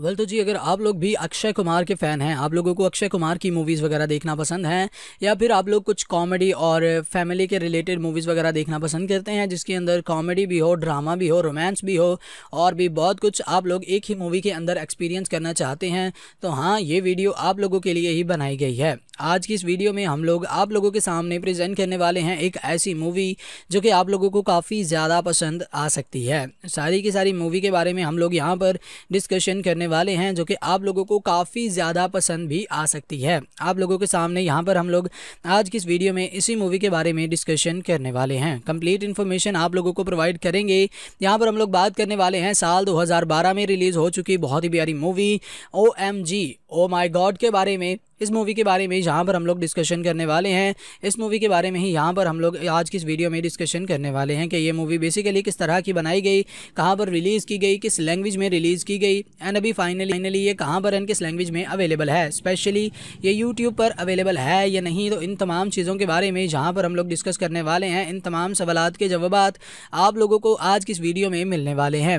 well तो जी अगर आप लोग भी अक्षय कुमार के फ़ैन हैं आप लोगों को अक्षय कुमार की मूवीज़ वगैरह देखना पसंद है या फिर आप लोग कुछ कॉमेडी और फैमिली के रिलेटेड मूवीज़ वगैरह देखना पसंद करते हैं जिसके अंदर कॉमेडी भी हो ड्रामा भी हो रोमांस भी हो और भी बहुत कुछ आप लोग एक ही मूवी के अंदर एक्सपीरियंस करना चाहते हैं तो हाँ ये वीडियो आप लोगों के लिए ही बनाई गई है आज की इस वीडियो में हम लोग आप लोगों के सामने प्रेजेंट करने वाले हैं एक ऐसी मूवी जो कि आप लोगों को काफ़ी ज़्यादा पसंद आ सकती है सारी की सारी मूवी के बारे में हम लोग यहाँ पर डिस्कशन करने करने वाले हैं जो कि आप लोगों को काफ़ी ज़्यादा पसंद भी आ सकती है आप लोगों के सामने यहाँ पर हम लोग आज की इस वीडियो में इसी मूवी के बारे में डिस्कशन करने वाले हैं कंप्लीट इन्फॉर्मेशन आप लोगों को प्रोवाइड करेंगे यहाँ पर हम लोग बात करने वाले हैं साल 2012 में रिलीज़ हो चुकी बहुत ही प्यारी movie O M G oh my God के बारे में इस मूवी के बारे में यहाँ पर हम लोग डिस्कशन करने वाले हैं इस मूवी के बारे में ही यहाँ पर हम लोग आज की इस वीडियो में डिस्कशन करने वाले हैं कि ये मूवी बेसिकली किस तरह की बनाई गई कहाँ पर रिलीज़ की गई किस लैंग्वेज में रिलीज़ की गई एंड अभी फाइनली फाइनली ये कहाँ पर एंड किस लैंग्वेज में अवेलेबल है स्पेशली ये यूट्यूब पर अवेलेबल है या नहीं तो इन तमाम चीज़ों के बारे में जहाँ पर हम लोग डिस्कस करने वाले हैं इन तमाम सवाल के जवाब आप लोगों को आज की इस वीडियो में मिलने वाले हैं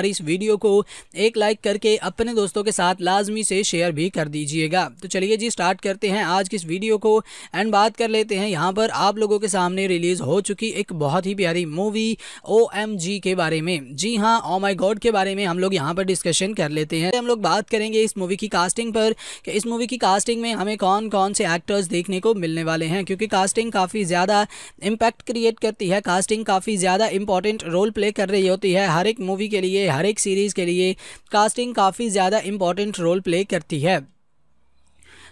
हमारी इस वीडियो को एक लाइक करके अपने दोस्तों के साथ लाजमी से शेयर भी कर दीजिएगा तो चलिए जी स्टार्ट करते हैं आज की इस वीडियो को एंड बात कर लेते हैं यहाँ पर आप लोगों के सामने रिलीज़ हो चुकी एक बहुत ही प्यारी मूवी ओ के बारे में जी हाँ ओ माई गॉड के बारे में हम लोग यहाँ पर डिस्कशन कर लेते हैं हम लोग बात करेंगे इस मूवी की कास्टिंग पर कि इस मूवी की कास्टिंग में हमें कौन कौन से एक्टर्स देखने को मिलने वाले हैं क्योंकि कास्टिंग काफ़ी ज़्यादा इम्पैक्ट क्रिएट करती है कास्टिंग काफ़ी ज़्यादा इंपॉर्टेंट रोल प्ले कर रही होती है हर एक मूवी के लिए हर एक सीरीज़ के लिए कास्टिंग काफ़ी ज़्यादा इम्पॉर्टेंट रोल प्ले करती है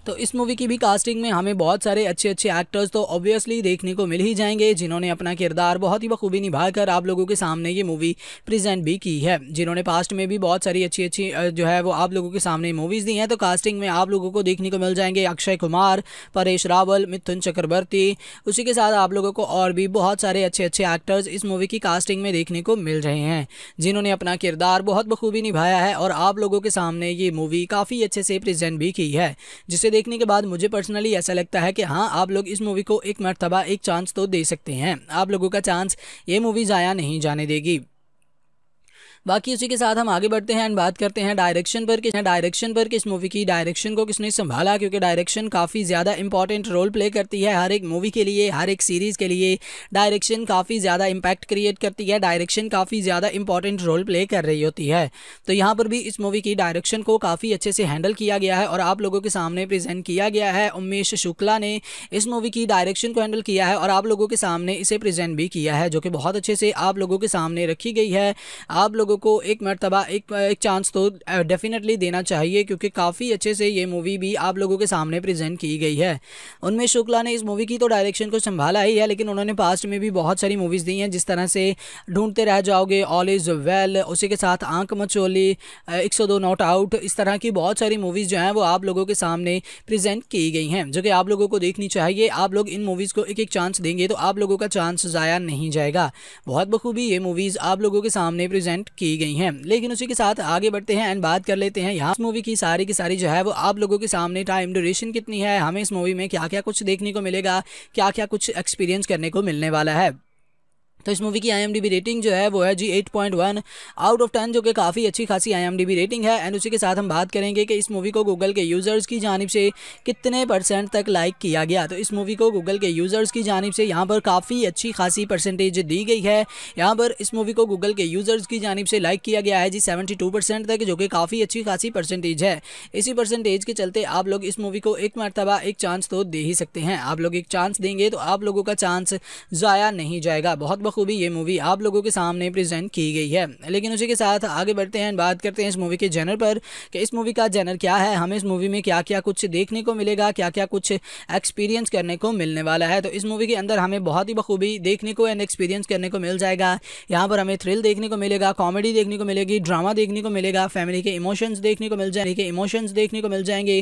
तो इस मूवी की भी कास्टिंग में हमें बहुत सारे अच्छे अच्छे एक्टर्स तो ऑब्वियसली देखने को मिल ही जाएंगे जिन्होंने अपना किरदार बहुत ही बखूबी निभाकर आप लोगों के सामने ये मूवी प्रेजेंट भी की है जिन्होंने पास्ट में भी बहुत सारी अच्छी अच्छी जो है वो आप लोगों के सामने मूवीज़ दी हैं तो कास्टिंग में आप लोगों को देखने को मिल जाएंगे अक्षय कुमार परेश रावल मिथुन चक्रवर्ती उसी के साथ आप लोगों को और भी बहुत सारे अच्छे अच्छे एक्टर्स इस मूवी की कास्टिंग में देखने को मिल रहे हैं जिन्होंने अपना किरदार बहुत बखूबी निभाया है और आप लोगों के सामने ये मूवी काफ़ी अच्छे से प्रेजेंट भी की है जिसे इसे देखने के बाद मुझे पर्सनली ऐसा लगता है कि हाँ आप लोग इस मूवी को एक मरतबा एक चांस तो दे सकते हैं आप लोगों का चांस ये मूवी ज़ाया नहीं जाने देगी बाकी उसी के साथ हम आगे बढ़ते हैं एंड बात करते हैं डायरेक्शन पर कि डायरेक्शन पर किस मूवी की डायरेक्शन को किसने संभाला क्योंकि डायरेक्शन काफ़ी ज़्यादा इंपॉर्टेंट रोल प्ले करती है हर एक मूवी के लिए हर एक सीरीज़ के लिए डायरेक्शन काफ़ी ज़्यादा इम्पैक्ट क्रिएट करती है डायरेक्शन काफ़ी ज़्यादा इंपॉर्टेंट रोल प्ले कर रही होती है तो यहाँ पर भी इस मूवी की डायरेक्शन को काफ़ी अच्छे से हैंडल किया गया है और आप लोगों के सामने प्रेजेंट किया गया है उमेश शुक्ला ने इस मूवी की डायरेक्शन को हैंडल किया है और आप लोगों के सामने इसे प्रेजेंट भी किया है जो कि बहुत अच्छे से आप लोगों के सामने रखी गई है आप लोगों को एक मरतबा एक एक चांस तो डेफिनेटली देना चाहिए क्योंकि काफ़ी अच्छे से ये मूवी भी आप लोगों के सामने प्रेजेंट की गई है उनमें शुक्ला ने इस मूवी की तो डायरेक्शन को संभाला ही है लेकिन उन्होंने पास्ट में भी बहुत सारी मूवीज़ दी हैं जिस तरह से ढूंढते रह जाओगे ऑल इज़ वेल उसी के साथ आंख मचोली एक सौ दो नॉट आउट इस तरह की बहुत सारी मूवीज़ जो हैं वो आप लोगों के सामने प्रेजेंट की गई हैं जो कि आप लोगों को देखनी चाहिए आप लोग इन मूवीज़ को एक एक चांस देंगे तो आप लोगों का चांस ज़ाया नहीं जाएगा बहुत बखूबी ये मूवीज़ आप लोगों के सामने प्रेजेंट की गई हैं लेकिन उसी के साथ आगे बढ़ते हैं एंड बात कर लेते हैं यहाँ मूवी की सारी की सारी जो है वो आप लोगों के सामने टाइम ड्यूरेशन कितनी है हमें इस मूवी में क्या क्या कुछ देखने को मिलेगा क्या क्या कुछ एक्सपीरियंस करने को मिलने वाला है तो इस मूवी की आई रेटिंग जो है वो है जी 8.1 आउट ऑफ टेन जो कि काफ़ी अच्छी खासी आई रेटिंग है एंड उसी के साथ हम बात करेंगे कि इस मूवी को गूगल के यूज़र्स की जानब से कितने परसेंट तक लाइक किया गया तो इस मूवी को गूगल के यूज़र्स की जानब से यहाँ पर काफ़ी अच्छी खासी परसेंटेज दी गई है यहाँ पर इस मूवी को गूगल के यूज़र्स की जानब से लाइक किया गया है जी सेवेंटी तक जो कि काफ़ी अच्छी खासी परसेंटेज है इसी परसेंटेज के चलते आप लोग इस मूवी को एक मरतबा एक चांस तो दे ही सकते हैं आप लोग एक चांस देंगे तो आप लोगों का चांस ज़ाया नहीं जाएगा बहुत बखूबी ये मूवी आप लोगों के सामने प्रेजेंट की गई है लेकिन उसी के साथ आगे बढ़ते हैं बात करते हैं इस मूवी के जेनर पर कि इस मूवी का जेनर क्या है हमें इस मूवी में क्या क्या कुछ देखने को मिलेगा क्या क्या कुछ एक्सपीरियंस करने को मिलने वाला है तो इस मूवी के अंदर हमें बहुत ही बखूबी देखने को एंड एक्सपीरियंस करने को मिल जाएगा यहाँ पर हमें थ्रिल देखने को मिलेगा कॉमेडी देखने को मिलेगी ड्रामा देखने को मिलेगा फैमिली के इमोशंस देखने को मिल जाएंगे इमोशंस देखने को मिल जाएंगे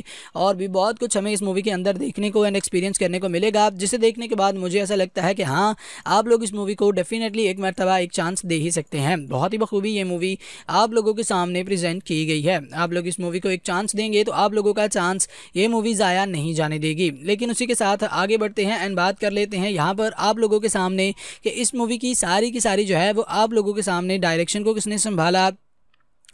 और भी बहुत कुछ हमें इस मूवी के अंदर देखने को एंड एक्सपीरियंस करने को मिलेगा जिसे देखने के बाद मुझे ऐसा लगता है कि हाँ आप लोग इस मूवी को डेफिनेटली एक मरतबा एक चांस दे ही सकते हैं बहुत ही बखूबी ये मूवी आप लोगों के सामने प्रेजेंट की गई है आप लोग इस मूवी को एक चांस देंगे तो आप लोगों का चांस ये मूवी ज़ाया नहीं जाने देगी लेकिन उसी के साथ आगे बढ़ते हैं एंड बात कर लेते हैं यहाँ पर आप लोगों के सामने कि इस मूवी की सारी की सारी जो है वो आप लोगों के सामने डायरेक्शन को किसने संभाला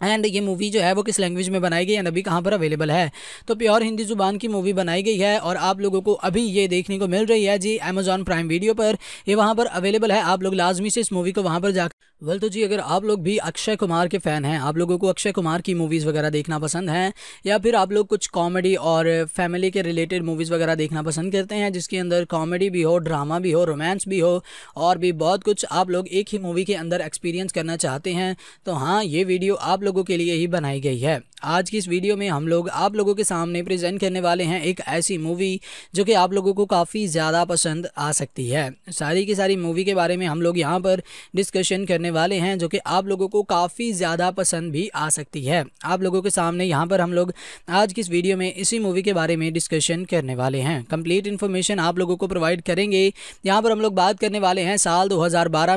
एंड ये मूवी जो है वो किस लैंग्वेज में बनाई गई एंड अभी कहाँ पर अवेलेबल है तो प्योर हिंदी ज़ुबान की मूवी बनाई गई है और आप लोगों को अभी ये देखने को मिल रही है जी अमेजॉन प्राइम वीडियो पर ये वहाँ पर अवेलेबल है आप लोग लाजमी से इस मूवी को वहाँ पर जा वल तो जी अगर आप लोग भी अक्षय कुमार के फ़ैन हैं आप लोगों को अक्षय कुमार की मूवीज़ वगैरह देखना पसंद हैं या फिर आप लोग कुछ कॉमेडी और फैमिली के रिलेटेड मूवीज़ वगैरह देखना पसंद करते हैं जिसके अंदर कॉमेडी भी हो ड्रामा भी हो रोमांस भी हो और भी बहुत कुछ आप लोग एक ही मूवी के अंदर एक्सपीरियंस करना चाहते हैं तो हाँ ये वीडियो आप लोगों के लिए ही बनाई गई है आज की इस वीडियो में हम लोग आप लोगों के सामने प्रेजेंट करने वाले हैं एक ऐसी मूवी जो कि आप लोगों को काफ़ी ज़्यादा पसंद आ सकती है सारी की सारी मूवी के बारे में हम लोग यहाँ पर डिस्कशन करने वाले हैं जो कि आप लोगों को काफ़ी ज़्यादा पसंद भी आ सकती है आप लोगों के सामने यहाँ पर हम लोग आज की इस वीडियो में इसी मूवी के बारे में डिस्कशन करने वाले हैं कंप्लीट इन्फॉर्मेशन आप लोगों को प्रोवाइड करेंगे यहाँ पर हम लोग बात करने वाले हैं साल दो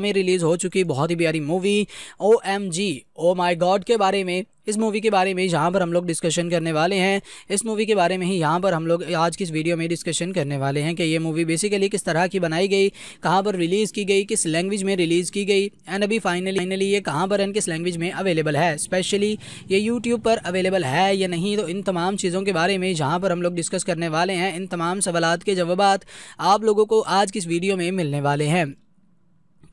में रिलीज़ हो चुकी बहुत ही प्यारी movie O M G oh my God के बारे में इस मूवी के बारे में यहाँ पर हम लोग डिस्कशन करने वाले हैं इस मूवी के बारे में ही यहाँ पर हम लोग आज की इस वीडियो में डिस्कशन करने वाले हैं कि ये मूवी बेसिकली किस तरह की बनाई गई कहाँ पर रिलीज़ की गई किस लैंग्वेज में रिलीज़ की गई एंड अभी फाइनली फाइनली ये कहाँ पर एंड किस लैंग्वेज में अवेलेबल है स्पेशली ये यूट्यूब पर अवेलेबल है या नहीं तो इन तमाम चीज़ों के बारे में जहाँ पर हम लोग डिस्कस करने वाले हैं इन तमाम सवाल के जवाब आप लोगों को आज की इस वीडियो में मिलने वाले हैं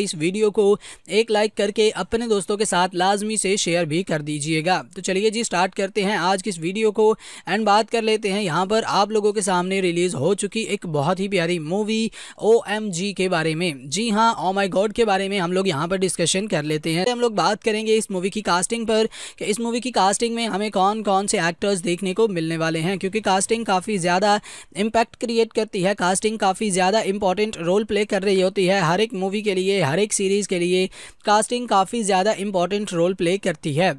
हमारी इस वीडियो को एक लाइक करके अपने दोस्तों के साथ लाजमी से शेयर भी कर दीजिएगा तो चलिए जी स्टार्ट करते हैं आज की इस वीडियो को एंड बात कर लेते हैं यहाँ पर आप लोगों के सामने रिलीज़ हो चुकी एक बहुत ही प्यारी मूवी ओ के बारे में जी हाँ ओ माई गॉड के बारे में हम लोग यहाँ पर डिस्कशन कर लेते हैं हम लोग बात करेंगे इस मूवी की कास्टिंग पर कि इस मूवी की कास्टिंग में हमें कौन कौन से एक्टर्स देखने को मिलने वाले हैं क्योंकि कास्टिंग काफ़ी ज़्यादा इम्पैक्ट क्रिएट करती है कास्टिंग काफ़ी ज़्यादा इंपॉर्टेंट रोल प्ले कर रही होती है हर एक मूवी के लिए हर एक सीरीज़ के लिए कास्टिंग काफ़ी ज़्यादा इंपॉर्टेंट रोल प्ले करती है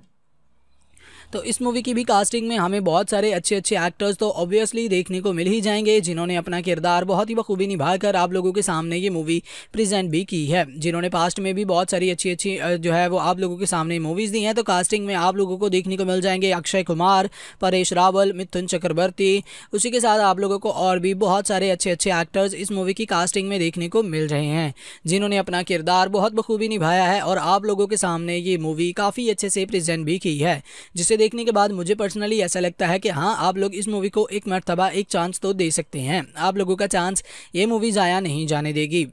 तो इस मूवी की भी कास्टिंग में हमें बहुत सारे अच्छे अच्छे एक्टर्स तो ऑब्वियसली देखने को मिल ही जाएंगे जिन्होंने अपना किरदार बहुत ही बखूबी निभाकर आप लोगों के सामने ये मूवी प्रेजेंट भी की है जिन्होंने पास्ट में भी बहुत सारी अच्छी अच्छी जो है वो आप लोगों के सामने मूवीज़ दी हैं तो कास्टिंग में आप लोगों को देखने को मिल जाएंगे अक्षय कुमार परेश रावल मिथुन चक्रवर्ती उसी के साथ आप लोगों को और भी बहुत सारे अच्छे अच्छे एक्टर्स इस मूवी की कास्टिंग में देखने को मिल रहे हैं जिन्होंने अपना किरदार बहुत बखूबी निभाया है और आप लोगों के सामने ये मूवी काफ़ी अच्छे से प्रेजेंट भी की है जिसे देखने के बाद मुझे पर्सनली ऐसा लगता है कि हाँ आप लोग इस मूवी को एक मरतबा एक चांस तो दे सकते हैं आप लोगों का चांस ये मूवी ज़ाया नहीं जाने देगी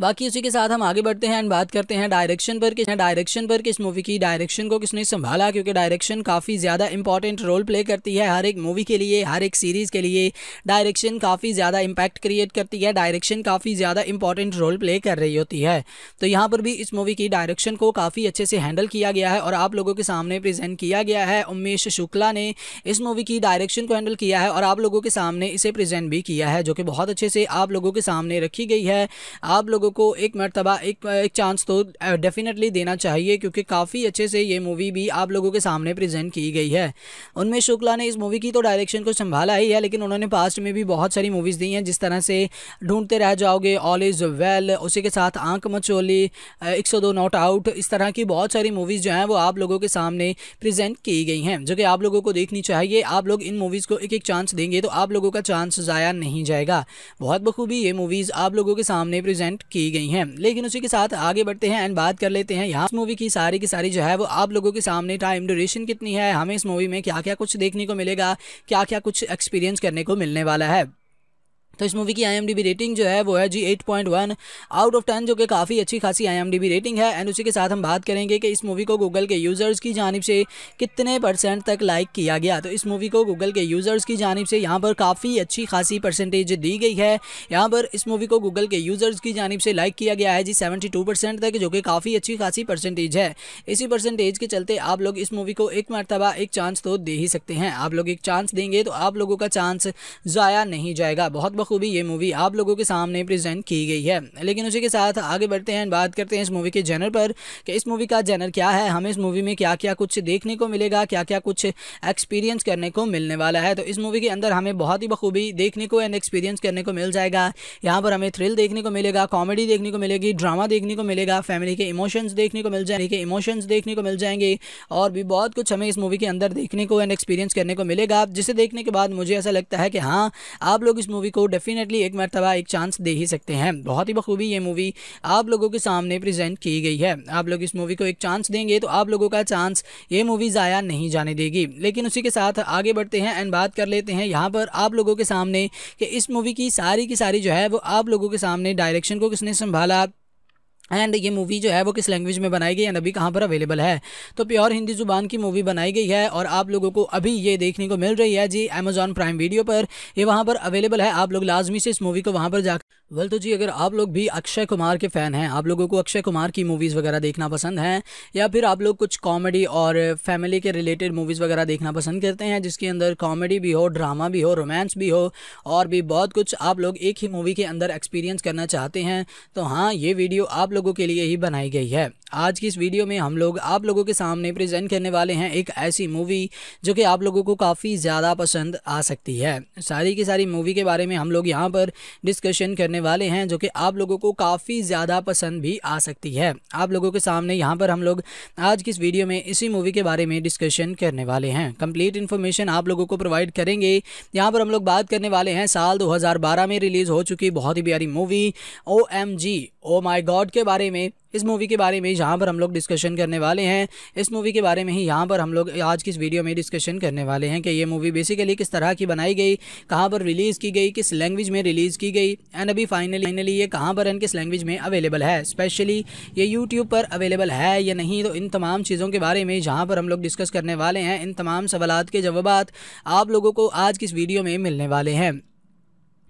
बाकी उसी के साथ हम आगे बढ़ते हैं एंड बात करते हैं डायरेक्शन पर कि डायरेक्शन पर किस मूवी की डायरेक्शन को किसने संभाला क्योंकि डायरेक्शन काफ़ी ज़्यादा इंपॉर्टेंट रोल प्ले करती है हर एक मूवी के लिए हर एक सीरीज़ के लिए डायरेक्शन काफ़ी ज़्यादा इंपैक्ट क्रिएट करती है डायरेक्शन काफ़ी ज़्यादा इंपॉर्टेंट रोल प्ले कर रही होती है तो यहाँ पर भी इस मूवी की डायरेक्शन को काफ़ी अच्छे से हैंडल किया गया है और आप लोगों के सामने प्रेजेंट किया गया है उमेश शुक्ला ने इस मूवी की डायरेक्शन को हैंडल किया है और आप लोगों के सामने इसे प्रेजेंट भी किया है जो कि बहुत अच्छे से आप लोगों के सामने रखी गई है आप लोगों लोगों को एक मरतबा एक एक चांस तो डेफिनेटली देना चाहिए क्योंकि काफ़ी अच्छे से ये मूवी भी आप लोगों के सामने प्रेजेंट की गई है उनमें शुक्ला ने इस मूवी की तो डायरेक्शन को संभाला ही है लेकिन उन्होंने पास्ट में भी बहुत सारी मूवीज़ दी हैं जिस तरह से ढूंढते रह जाओगे ऑल इज़ वेल उसी के साथ आंख मचोली एक सौ दो नॉट आउट इस तरह की बहुत सारी मूवीज़ जो हैं वो आप लोगों के सामने प्रेजेंट की गई हैं जो कि आप लोगों को देखनी चाहिए आप लोग इन मूवीज़ को एक एक चांस देंगे तो आप लोगों का चांस ज़ाया नहीं जाएगा बहुत बखूबी ये मूवीज़ आप लोगों के सामने प्रेजेंट की की गई हैं लेकिन उसी के साथ आगे बढ़ते हैं एंड बात कर लेते हैं यहाँ मूवी की सारी की सारी जो है वो आप लोगों के सामने टाइम ड्यूरेशन कितनी है हमें इस मूवी में क्या क्या कुछ देखने को मिलेगा क्या क्या कुछ एक्सपीरियंस करने को मिलने वाला है तो इस मूवी की आई रेटिंग जो है वो है जी 8.1 आउट ऑफ टेन जो कि काफ़ी अच्छी खासी आई रेटिंग है एंड उसी के साथ हम बात करेंगे कि इस मूवी को गूगल के यूज़र्स की जानब से कितने परसेंट तक लाइक किया गया तो इस मूवी को गूगल के यूज़र्स की जानब से यहाँ पर काफ़ी अच्छी खासी परसेंटेज दी गई है यहाँ पर इस मूवी को गूगल के यूज़र्स की जानब से लाइक किया गया है जी सेवेंटी तक जो कि काफ़ी अच्छी खासी परसेंटेज है इसी परसेंटेज के चलते आप लोग इस मूवी को एक मरतबा एक चांस तो दे ही सकते हैं आप लोग एक चांस देंगे तो आप लोगों का चांस ज़ाया नहीं जाएगा बहुत बहुत बखूबी ये मूवी आप लोगों के सामने प्रेजेंट की गई है लेकिन उसी के साथ आगे बढ़ते हैं बात करते हैं इस मूवी के जेनर पर कि इस मूवी का जेनर क्या है हमें इस मूवी में क्या क्या कुछ देखने को मिलेगा क्या क्या कुछ एक्सपीरियंस करने को मिलने वाला है तो इस मूवी के अंदर हमें बहुत ही बखूबी देखने को एंड एक्सपीरियंस करने को मिल जाएगा यहाँ पर हमें थ्रिल देखने को मिलेगा कॉमेडी देखने को मिलेगी ड्रामा देखने को मिलेगा फैमिली के इमोशंस देखने को मिल जाएंगे इमोशंस देखने को मिल जाएंगे और भी बहुत कुछ हमें इस मूवी के अंदर देखने को एंड एक्सपीरियंस करने को मिलेगा जिसे देखने के बाद मुझे ऐसा लगता है कि हाँ आप लोग इस मूवी को डेफिनेटली एक मरतबा एक चांस दे ही सकते हैं बहुत ही बखूबी ये मूवी आप लोगों के सामने प्रेजेंट की गई है आप लोग इस मूवी को एक चांस देंगे तो आप लोगों का चांस ये मूवी ज़ाया नहीं जाने देगी लेकिन उसी के साथ आगे बढ़ते हैं एंड बात कर लेते हैं यहाँ पर आप लोगों के सामने कि इस मूवी की सारी की सारी जो है वो आप लोगों के सामने डायरेक्शन को किसने संभाला एंड ये मूवी जो है वो किस लैंग्वेज में बनाई गई एंड अभी कहाँ पर अवेलेबल है तो प्योर हिंदी ज़ुबान की मूवी बनाई गई है और आप लोगों को अभी ये देखने को मिल रही है जी अमेजॉन प्राइम वीडियो पर ये वहाँ पर अवेलेबल है आप लोग लाजमी से इस मूवी को वहाँ पर जा वल तो जी अगर आप लोग भी अक्षय कुमार के फ़ैन हैं आप लोगों को अक्षय कुमार की मूवीज़ वगैरह देखना पसंद हैं या फिर आप लोग कुछ कॉमेडी और फैमिली के रिलेटेड मूवीज़ वगैरह देखना पसंद करते हैं जिसके अंदर कॉमेडी भी हो ड्रामा भी हो रोमांस भी हो और भी बहुत कुछ आप लोग एक ही मूवी के अंदर एक्सपीरियंस करना चाहते हैं तो हाँ ये वीडियो आप लोगों के लिए ही बनाई गई है आज की इस वीडियो में हम लोग आप लोगों के सामने प्रेजेंट करने वाले हैं एक ऐसी मूवी जो कि आप लोगों को काफ़ी ज़्यादा पसंद आ सकती है सारी की सारी मूवी के बारे में हम लोग यहाँ पर डिस्कशन करने वाले हैं जो कि आप लोगों को काफ़ी ज़्यादा पसंद भी आ सकती है आप लोगों के सामने यहाँ पर हम लोग आज की इस वीडियो में इसी मूवी के बारे में डिस्कशन करने वाले हैं कम्प्लीट इन्फॉर्मेशन आप लोगों को प्रोवाइड करेंगे यहाँ पर हम लोग बात करने वाले हैं साल दो में रिलीज़ हो चुकी बहुत ही प्यारी movie O M G oh my God के बारे में इस मूवी के बारे में यहाँ पर हम लोग डिस्कशन करने वाले हैं इस मूवी के बारे में ही यहाँ पर हम लोग आज की इस वीडियो में डिस्कशन करने वाले हैं कि ये मूवी बेसिकली किस तरह की बनाई गई कहाँ पर रिलीज़ की गई किस लैंग्वेज में रिलीज़ की गई एंड अभी फाइनली फाइनली ये कहाँ पर एंड किस लैंग्वेज में अवेलेबल है स्पेशली ये यूट्यूब पर अवेलेबल है या नहीं तो इन तमाम चीज़ों के बारे में जहाँ पर हम लोग डिस्कस करने वाले हैं इन तमाम सवाल के जवाब आप लोगों को आज की इस वीडियो में मिलने वाले हैं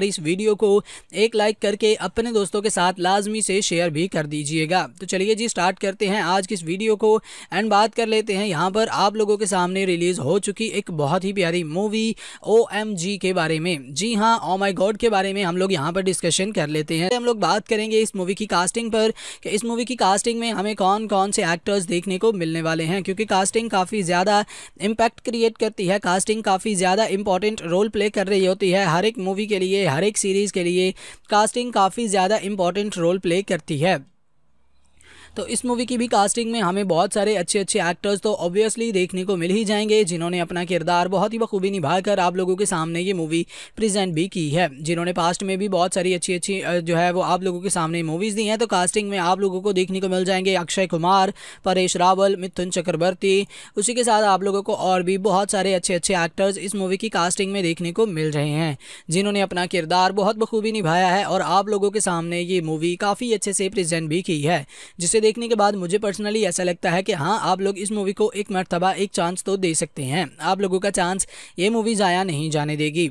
हमारी इस वीडियो को एक लाइक करके अपने दोस्तों के साथ लाजमी से शेयर भी कर दीजिएगा तो चलिए जी स्टार्ट करते हैं आज की इस वीडियो को एंड बात कर लेते हैं यहाँ पर आप लोगों के सामने रिलीज़ हो चुकी एक बहुत ही प्यारी मूवी ओ के बारे में जी हाँ ओ माई गॉड के बारे में हम लोग यहाँ पर डिस्कशन कर लेते हैं हम लोग बात करेंगे इस मूवी की कास्टिंग पर कि इस मूवी की कास्टिंग में हमें कौन कौन से एक्टर्स देखने को मिलने वाले हैं क्योंकि कास्टिंग काफ़ी ज़्यादा इम्पैक्ट क्रिएट करती है कास्टिंग काफ़ी ज़्यादा इंपॉर्टेंट रोल प्ले कर रही होती है हर एक मूवी के लिए हर एक सीरीज़ के लिए कास्टिंग काफ़ी ज़्यादा इम्पॉर्टेंट रोल प्ले करती है तो इस मूवी की भी कास्टिंग में हमें बहुत सारे अच्छे अच्छे एक्टर्स तो ऑब्वियसली देखने को मिल ही जाएंगे जिन्होंने अपना किरदार बहुत ही बखूबी निभाकर आप लोगों के सामने ये मूवी प्रेजेंट भी की है जिन्होंने पास्ट में भी बहुत सारी अच्छी अच्छी जो है वो आप लोगों के सामने मूवीज़ दी हैं तो कास्टिंग में आप लोगों को देखने को मिल जाएंगे अक्षय कुमार परेश रावल मिथुन चक्रवर्ती उसी के साथ आप लोगों को और भी बहुत सारे अच्छे अच्छे एक्टर्स इस मूवी की कास्टिंग में देखने को मिल रहे हैं जिन्होंने अपना किरदार बहुत बखूबी निभाया है और आप लोगों के सामने ये मूवी काफ़ी अच्छे से प्रेजेंट भी की है जिसे देखने के बाद मुझे पर्सनली ऐसा लगता है कि हाँ आप लोग इस मूवी को एक मरतबा एक चांस तो दे सकते हैं आप लोगों का चांस ये मूवी ज़ाया नहीं जाने देगी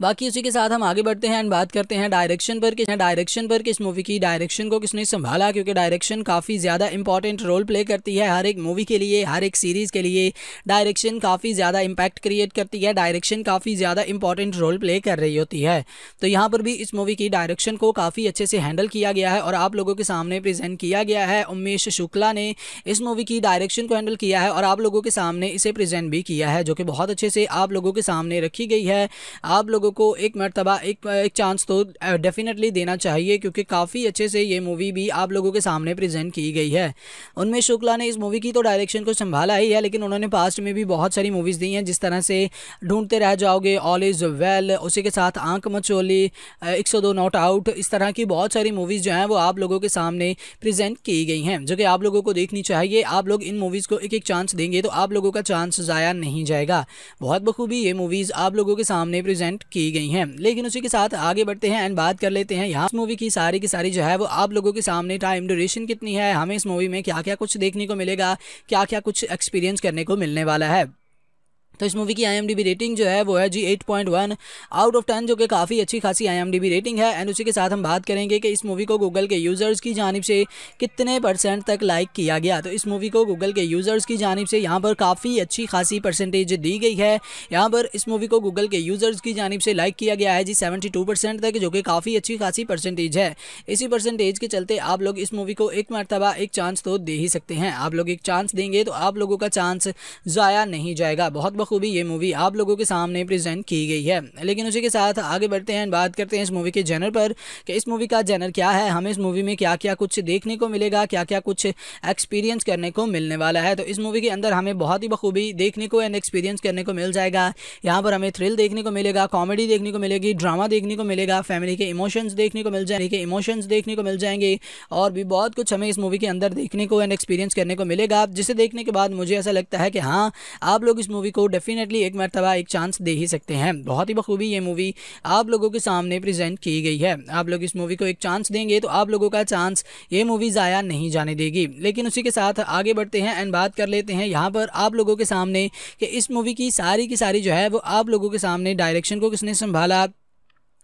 बाकी उसी के साथ हम आगे बढ़ते हैं एंड बात करते हैं डायरेक्शन पर किस डायरेक्शन पर किस मूवी की डायरेक्शन को किसने संभाला क्योंकि डायरेक्शन काफ़ी ज़्यादा इंपॉर्टेंट रोल प्ले करती है हर एक मूवी के लिए हर एक सीरीज़ के लिए डायरेक्शन काफ़ी ज़्यादा इम्पैक्ट क्रिएट करती है डायरेक्शन काफ़ी ज़्यादा इंपॉर्टेंट रोल प्ले कर रही होती है तो यहाँ पर भी इस मूवी की डायरेक्शन को काफ़ी अच्छे से हैंडल किया गया है और आप लोगों के सामने प्रजेंट किया गया है उमेश शुक्ला ने इस मूवी की डायरेक्शन को हैंडल किया है और आप लोगों के सामने इसे प्रजेंट भी किया है जो कि बहुत अच्छे से आप लोगों के सामने रखी गई है आप लोग लोगों को एक मरतबा एक एक चांस तो डेफिनेटली देना चाहिए क्योंकि काफ़ी अच्छे से ये मूवी भी आप लोगों के सामने प्रेजेंट की गई है उनमें शुक्ला ने इस मूवी की तो डायरेक्शन को संभाला ही है लेकिन उन्होंने पास्ट में भी बहुत सारी मूवीज़ दी हैं जिस तरह से ढूंढते रह जाओगे ऑल इज़ वेल उसी के साथ आंख मचोली एक सौ दो नॉट आउट इस तरह की बहुत सारी मूवीज़ जो हैं वो आप लोगों के सामने प्रेजेंट की गई हैं जो कि आप लोगों को देखनी चाहिए आप लोग इन मूवीज़ को एक एक चांस देंगे तो आप लोगों का चांस ज़ाया नहीं जाएगा बहुत बखूबी ये मूवीज़ आप लोगों के सामने प्रेजेंट की गई हैं लेकिन उसी के साथ आगे बढ़ते हैं एंड बात कर लेते हैं यहाँ मूवी की सारी की सारी जो है वो आप लोगों के सामने टाइम ड्यूरेशन कितनी है हमें इस मूवी में क्या क्या कुछ देखने को मिलेगा क्या क्या कुछ एक्सपीरियंस करने को मिलने वाला है तो इस मूवी की आईएमडीबी रेटिंग जो है वो है जी 8.1 आउट ऑफ 10 जो कि काफ़ी अच्छी खासी आईएमडीबी रेटिंग है एंड उसी के साथ हम बात करेंगे कि इस मूवी को गूगल के यूज़र्स की जानब से कितने परसेंट तक लाइक किया गया तो इस मूवी को गूगल के यूज़र्स की जानब से यहाँ पर काफ़ी अच्छी खासी परसेंटेज दी गई है यहाँ पर इस मूवी को गूगल के यूज़र्स की जानब से लाइक किया गया है जी सेवेंटी तक जो कि काफ़ी अच्छी खासी परसेंटेज है इसी परसेंटेज के चलते आप लोग इस मूवी को एक मरतबा एक चांस तो दे ही सकते हैं आप लोग एक चांस देंगे तो आप लोगों का चांस ज़ाया नहीं जाएगा बहुत बखूबी ये मूवी आप लोगों के सामने प्रेजेंट की गई है लेकिन उसी के साथ आगे बढ़ते हैं बात करते हैं इस मूवी के जेनर पर कि इस मूवी का जेनर क्या है हमें इस मूवी में क्या क्या कुछ देखने को मिलेगा क्या क्या कुछ एक्सपीरियंस करने को मिलने वाला है तो इस मूवी के अंदर हमें बहुत ही बखूबी देखने को एंड एक्सपीरियंस करने को मिल जाएगा यहाँ पर हमें थ्रिल देखने को मिलेगा कॉमेडी देखने को मिलेगी ड्रामा देखने को मिलेगा फैमिली के इमोशंस देखने को मिल जाएंगे इमोशंस देखने को मिल जाएंगे और भी बहुत कुछ हमें इस मूवी के अंदर देखने को एंड एक्सपीरियंस करने को मिलेगा जिसे देखने के बाद मुझे ऐसा लगता है कि हाँ आप लोग इस मूवी को डेफिनेटली एक मरतबा एक चांस दे ही सकते हैं बहुत ही बखूबी ये मूवी आप लोगों के सामने प्रेजेंट की गई है आप लोग इस मूवी को एक चांस देंगे तो आप लोगों का चांस ये मूवी ज़ाया नहीं जाने देगी लेकिन उसी के साथ आगे बढ़ते हैं एंड बात कर लेते हैं यहाँ पर आप लोगों के सामने कि इस मूवी की सारी की सारी जो है वो आप लोगों के सामने डायरेक्शन को किसने संभाला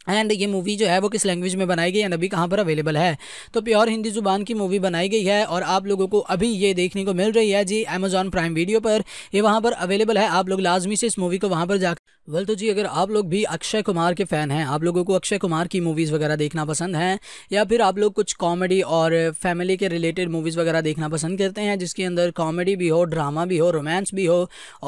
एंड ये मूवी जो है वो किस लैंग्वेज में बनाई गई एंड अभी कहाँ पर अवेलेबल है तो प्योर हिंदी ज़ुबान की मूवी बनाई गई है और आप लोगों को अभी ये देखने को मिल रही है जी अमेजॉन प्राइम वीडियो पर ये वहाँ पर अवेलेबल है आप लोग लाजमी से इस मूवी को वहाँ पर जाकर वेल तो जी अगर आप लोग भी अक्षय कुमार के फ़ैन हैं आप लोगों को अक्षय कुमार की मूवीज़ वगैरह देखना पसंद हैं या फिर आप लोग कुछ कॉमेडी और फैमिली के रिलेटेड मूवीज़ वगैरह देखना पसंद करते हैं जिसके अंदर कॉमेडी भी हो ड्रामा भी हो रोमांस भी हो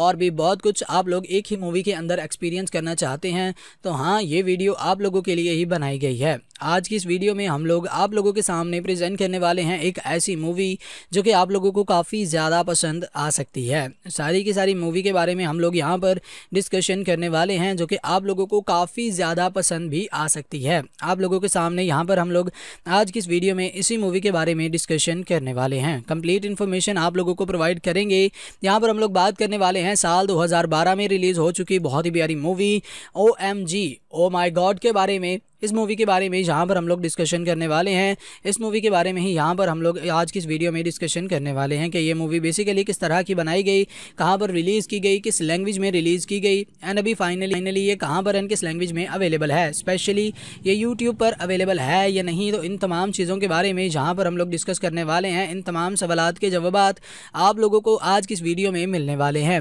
और भी बहुत कुछ आप लोग एक ही मूवी के अंदर एक्सपीरियंस करना चाहते हैं तो हाँ ये वीडियो आप लोगों के लिए ही बनाई गई है आज की इस वीडियो में हम लोग आप लोगों के सामने प्रेजेंट करने वाले हैं एक ऐसी मूवी जो कि आप लोगों को काफ़ी ज़्यादा पसंद आ सकती है सारी की सारी मूवी के बारे में हम लोग यहाँ पर डिस्कशन करने वाले हैं जो कि आप लोगों को काफ़ी ज़्यादा पसंद भी आ सकती है आप लोगों के सामने यहाँ पर हम लोग आज की इस वीडियो में इसी मूवी के बारे में डिस्कशन करने वाले हैं कंप्लीट इन्फॉर्मेशन आप लोगों को प्रोवाइड करेंगे यहाँ पर हम लोग बात करने वाले हैं साल दो में रिलीज़ हो चुकी बहुत ही प्यारी movie O M G oh my God के बारे में इस मूवी के बारे में यहाँ पर हम लोग डिस्कशन करने वाले हैं इस मूवी के बारे में ही यहाँ पर हम लोग आज की इस वीडियो में डिस्कशन करने वाले हैं कि ये मूवी बेसिकली किस तरह की बनाई गई कहाँ पर रिलीज़ की गई किस लैंग्वेज में रिलीज़ की गई एंड अभी फाइनली फाइनली ये कहाँ पर एंड किस लैंग्वेज में अवेलेबल है स्पेशली ये यूट्यूब पर अवेलेबल है या नहीं तो इन तमाम चीज़ों के बारे में जहाँ पर हम लोग डिस्कस करने वाले हैं इन तमाम सवाल के जवाब आप लोगों को आज की इस वीडियो में मिलने वाले हैं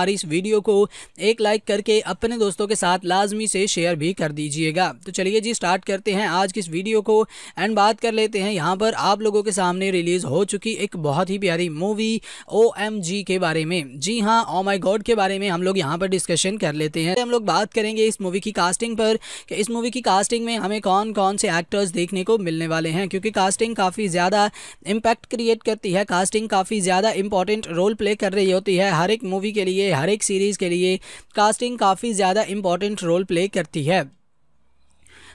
हमारी इस वीडियो को एक लाइक करके अपने दोस्तों के साथ लाजमी से शेयर भी कर दीजिएगा तो चलिए जी स्टार्ट करते हैं आज की इस वीडियो को एंड बात कर लेते हैं यहाँ पर आप लोगों के सामने रिलीज़ हो चुकी एक बहुत ही प्यारी मूवी ओ के बारे में जी हाँ ओ माई गॉड के बारे में हम लोग यहाँ पर डिस्कशन कर लेते हैं हम लोग बात करेंगे इस मूवी की कास्टिंग पर कि इस मूवी की कास्टिंग में हमें कौन कौन से एक्टर्स देखने को मिलने वाले हैं क्योंकि कास्टिंग काफ़ी ज़्यादा इम्पैक्ट क्रिएट करती है कास्टिंग काफ़ी ज़्यादा इंपॉर्टेंट रोल प्ले कर रही होती है हर एक मूवी के लिए हर एक सीरीज़ के लिए कास्टिंग काफ़ी ज़्यादा इम्पॉर्टेंट रोल प्ले करती है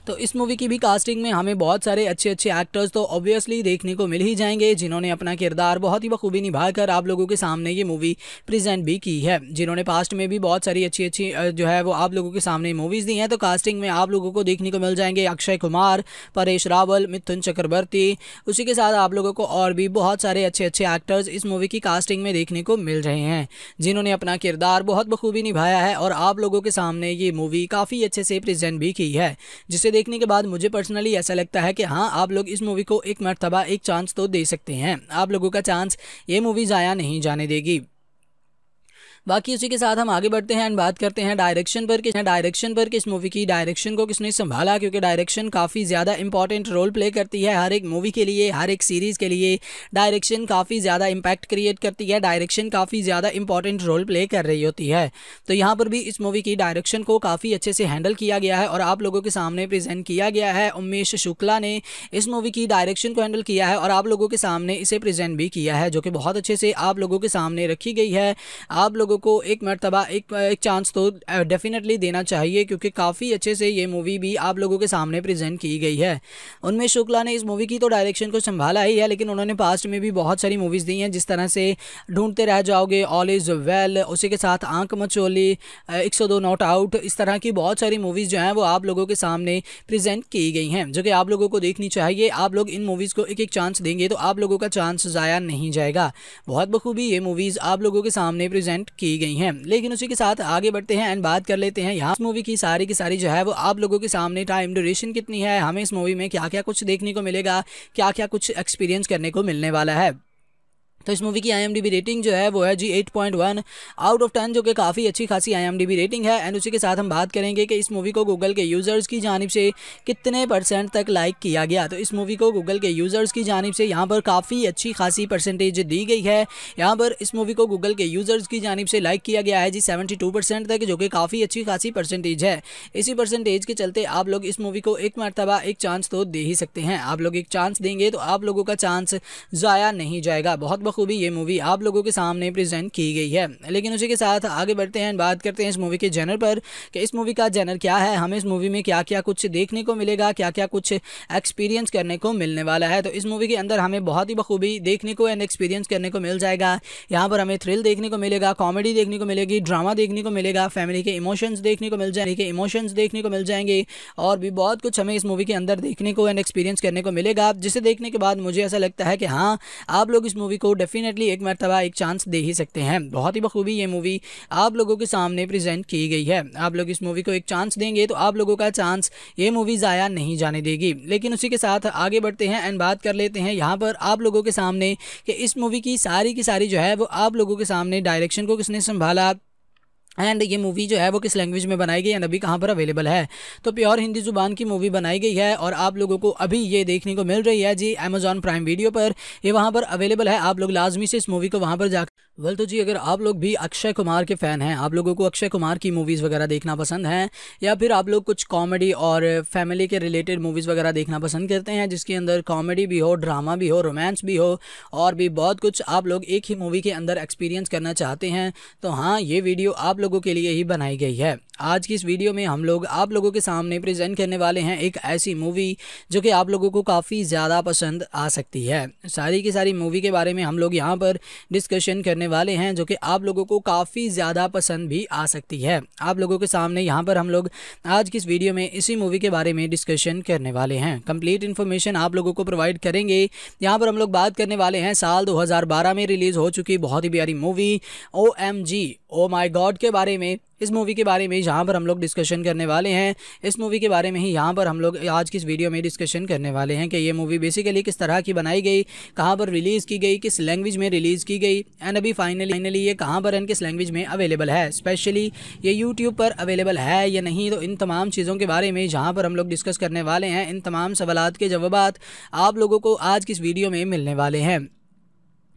तो इस मूवी की भी कास्टिंग में हमें बहुत सारे अच्छे अच्छे एक्टर्स तो ऑब्वियसली देखने को मिल ही जाएंगे जिन्होंने अपना किरदार बहुत ही बखूबी निभाकर आप लोगों के सामने ये मूवी प्रेजेंट भी की है जिन्होंने पास्ट में भी बहुत सारी अच्छी अच्छी जो है वो आप लोगों के सामने मूवीज़ दी हैं तो कास्टिंग में आप लोगों को देखने को मिल जाएंगे अक्षय कुमार परेश रावल मिथुन चक्रवर्ती उसी के साथ आप लोगों को और भी बहुत सारे अच्छे अच्छे एक्टर्स इस मूवी की कास्टिंग में देखने को मिल रहे हैं जिन्होंने अपना किरदार बहुत बखूबी निभाया है और आप लोगों के सामने ये मूवी काफ़ी अच्छे से प्रेजेंट भी की है जिसे देखने के बाद मुझे पर्सनली ऐसा लगता है कि हाँ आप लोग इस मूवी को एक मरतबा एक चांस तो दे सकते हैं आप लोगों का चांस ये मूवी ज़ाया नहीं जाने देगी बाकी उसी के साथ हम आगे बढ़ते हैं एंड बात करते हैं डायरेक्शन पर कि डायरेक्शन पर किस मूवी की डायरेक्शन को किसने संभाला क्योंकि डायरेक्शन काफ़ी ज़्यादा इंपॉर्टेंट रोल प्ले करती है हर एक मूवी के लिए हर एक सीरीज़ के लिए डायरेक्शन काफ़ी ज़्यादा इंपैक्ट क्रिएट करती है डायरेक्शन काफ़ी ज़्यादा इंपॉर्टेंट रोल प्ले कर रही होती है तो यहाँ पर भी इस मूवी की डायरेक्शन को काफ़ी अच्छे से हैंडल किया गया है और आप लोगों के सामने प्रेजेंट किया गया है उमेश शुक्ला ने इस मूवी की डायरेक्शन को हैंडल किया है और आप लोगों के सामने इसे प्रेजेंट भी किया है जो कि बहुत अच्छे से आप लोगों के सामने रखी गई है आप लोगों लोगों को एक मरतबा एक एक चांस तो डेफिनेटली देना चाहिए क्योंकि काफ़ी अच्छे से ये मूवी भी आप लोगों के सामने प्रेजेंट की गई है उनमें शुक्ला ने इस मूवी की तो डायरेक्शन को संभाला ही है लेकिन उन्होंने पास्ट में भी बहुत सारी मूवीज़ दी हैं जिस तरह से ढूंढते रह जाओगे ऑल इज़ वेल उसी के साथ आंख मचोली एक सौ दो नॉट आउट इस तरह की बहुत सारी मूवीज़ जो हैं वो आप लोगों के सामने प्रेजेंट की गई हैं जो कि आप लोगों को देखनी चाहिए आप लोग इन मूवीज़ को एक एक चांस देंगे तो आप लोगों का चांस ज़ाया नहीं जाएगा बहुत बखूबी ये मूवीज़ आप लोगों के सामने प्रेजेंट की की गई हैं लेकिन उसी के साथ आगे बढ़ते हैं एंड बात कर लेते हैं यहाँ मूवी की सारी की सारी जो है वो आप लोगों के सामने टाइम ड्यूरेशन कितनी है हमें इस मूवी में क्या क्या कुछ देखने को मिलेगा क्या क्या कुछ एक्सपीरियंस करने को मिलने वाला है तो इस मूवी की आई रेटिंग जो है वो है जी 8.1 आउट ऑफ 10 जो कि काफ़ी अच्छी खासी आई रेटिंग है एंड उसी के साथ हम बात करेंगे कि इस मूवी को गूगल के यूज़र्स की जानब से कितने परसेंट तक लाइक किया गया तो इस मूवी को गूगल के यूज़र्स की जानब से यहाँ पर काफ़ी अच्छी खासी परसेंटेज दी गई है यहाँ पर इस मूवी को गूगल के यूज़र्स की जानब से लाइक किया गया है जी सेवेंटी तक जो कि काफ़ी अच्छी खासी परसेंटेज है इसी परसेंटेज के चलते आप लोग इस मूवी को एक मरतबा एक चांस तो दे ही सकते हैं आप लोग एक चांस देंगे तो आप लोगों का चांस ज़ाया नहीं जाएगा बहुत बहुत बखूबी ये मूवी आप लोगों के सामने प्रेजेंट की गई है लेकिन उसी के साथ आगे बढ़ते हैं बात करते हैं इस मूवी के जनर पर कि इस मूवी का जनर क्या है हमें इस मूवी में क्या क्या कुछ देखने को मिलेगा क्या क्या कुछ एक्सपीरियंस करने को मिलने वाला है तो इस मूवी के अंदर हमें बहुत ही बखूबी देखने को एंड एक्सपीरियंस करने को मिल जाएगा यहाँ पर हमें थ्रिल देखने को मिलेगा कॉमेडी देखने को मिलेगी ड्रामा देखने को मिलेगा फैमिली के इमोशंस देखने को मिल जाएंगे इमोशंस देखने को मिल जाएंगे और भी बहुत कुछ हमें इस मूवी के अंदर देखने को एंड एक्सपीरियंस करने को मिलेगा जिसे देखने के बाद मुझे ऐसा लगता है कि हाँ आप लोग इस मूवी को डेफिनेटली एक मरतबा एक चांस दे ही सकते हैं बहुत ही बखूबी ये मूवी आप लोगों के सामने प्रेजेंट की गई है आप लोग इस मूवी को एक चांस देंगे तो आप लोगों का चांस ये मूवी ज़ाया नहीं जाने देगी लेकिन उसी के साथ आगे बढ़ते हैं एंड बात कर लेते हैं यहाँ पर आप लोगों के सामने कि इस मूवी की सारी की सारी जो है वो आप लोगों के सामने डायरेक्शन को किसने संभाला एंड ये मूवी जो है वो किस लैंग्वेज में बनाई गई एंड अभी कहाँ पर अवेलेबल है तो प्योर हिंदी ज़ुबान की मूवी बनाई गई है और आप लोगों को अभी ये देखने को मिल रही है जी अमेजॉन प्राइम वीडियो पर ये वहाँ पर अवेलेबल है आप लोग लाजमी से इस मूवी को वहाँ पर जा वेल तो जी अगर आप लोग भी अक्षय कुमार के फ़ैन हैं आप लोगों को अक्षय कुमार की मूवीज़ वगैरह देखना पसंद है या फिर आप लोग कुछ कॉमेडी और फैमिली के रिलेटेड मूवीज़ वगैरह देखना पसंद करते हैं जिसके अंदर कॉमेडी भी हो ड्रामा भी हो रोमांस भी हो और भी बहुत कुछ आप लोग एक ही मूवी के अंदर एक्सपीरियंस करना चाहते हैं तो हाँ ये वीडियो आप लोगों के लिए ही बनाई गई है आज की इस वीडियो में हम लोग आप लोगों के सामने प्रेजेंट करने वाले हैं एक ऐसी मूवी जो कि आप लोगों को काफ़ी ज़्यादा पसंद आ सकती है सारी की सारी मूवी के बारे में हम लोग यहाँ पर डिस्कशन करने करने वाले हैं जो कि आप लोगों को काफ़ी ज़्यादा पसंद भी आ सकती है आप लोगों के सामने यहाँ पर हम लोग आज की इस वीडियो में इसी मूवी के बारे में डिस्कशन करने वाले हैं कंप्लीट इन्फॉर्मेशन आप लोगों को प्रोवाइड करेंगे यहाँ पर हम लोग बात करने वाले हैं साल दो में रिलीज़ हो चुकी बहुत ही प्यारी movie oh oh my God के बारे में इस मूवी के बारे में यहाँ पर हम लोग डिस्कशन करने वाले हैं इस मूवी के बारे में ही यहाँ पर हम लोग आज की इस वीडियो में डिस्कशन करने वाले हैं कि ये मूवी बेसिकली किस तरह की बनाई गई कहाँ पर रिलीज़ की गई किस लैंग्वेज में रिलीज़ की गई एंड अभी फाइनली फाइनली ये कहाँ पर एंड किस लैंग्वेज में अवेलेबल है स्पेशली ये यूट्यूब पर अवेलेबल है या नहीं तो इन तमाम चीज़ों के बारे में जहाँ पर हम लोग डिस्कस करने वाले हैं इन तमाम सवालत के जवाब आप लोगों को आज की इस वीडियो में मिलने वाले हैं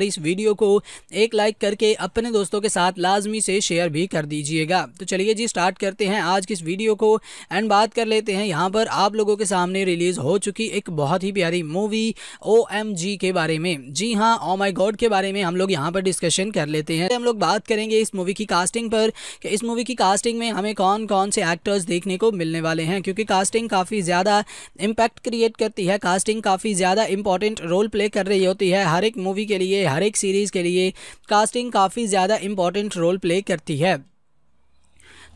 हमारी इस वीडियो को एक लाइक करके अपने दोस्तों के साथ लाजमी से शेयर भी कर दीजिएगा तो चलिए जी स्टार्ट करते हैं आज की इस वीडियो को एंड बात कर लेते हैं यहाँ पर आप लोगों के सामने रिलीज़ हो चुकी एक बहुत ही प्यारी मूवी ओ के बारे में जी हाँ ओ माई गॉड के बारे में हम लोग यहाँ पर डिस्कशन कर लेते हैं हम लोग बात करेंगे इस मूवी की कास्टिंग पर कि इस मूवी की कास्टिंग में हमें कौन कौन से एक्टर्स देखने को मिलने वाले हैं क्योंकि कास्टिंग काफ़ी ज़्यादा इम्पैक्ट क्रिएट करती है कास्टिंग काफ़ी ज़्यादा इंपॉर्टेंट रोल प्ले कर रही होती है हर एक मूवी के लिए हर एक सीरीज़ के लिए कास्टिंग काफ़ी ज़्यादा इम्पॉर्टेंट रोल प्ले करती है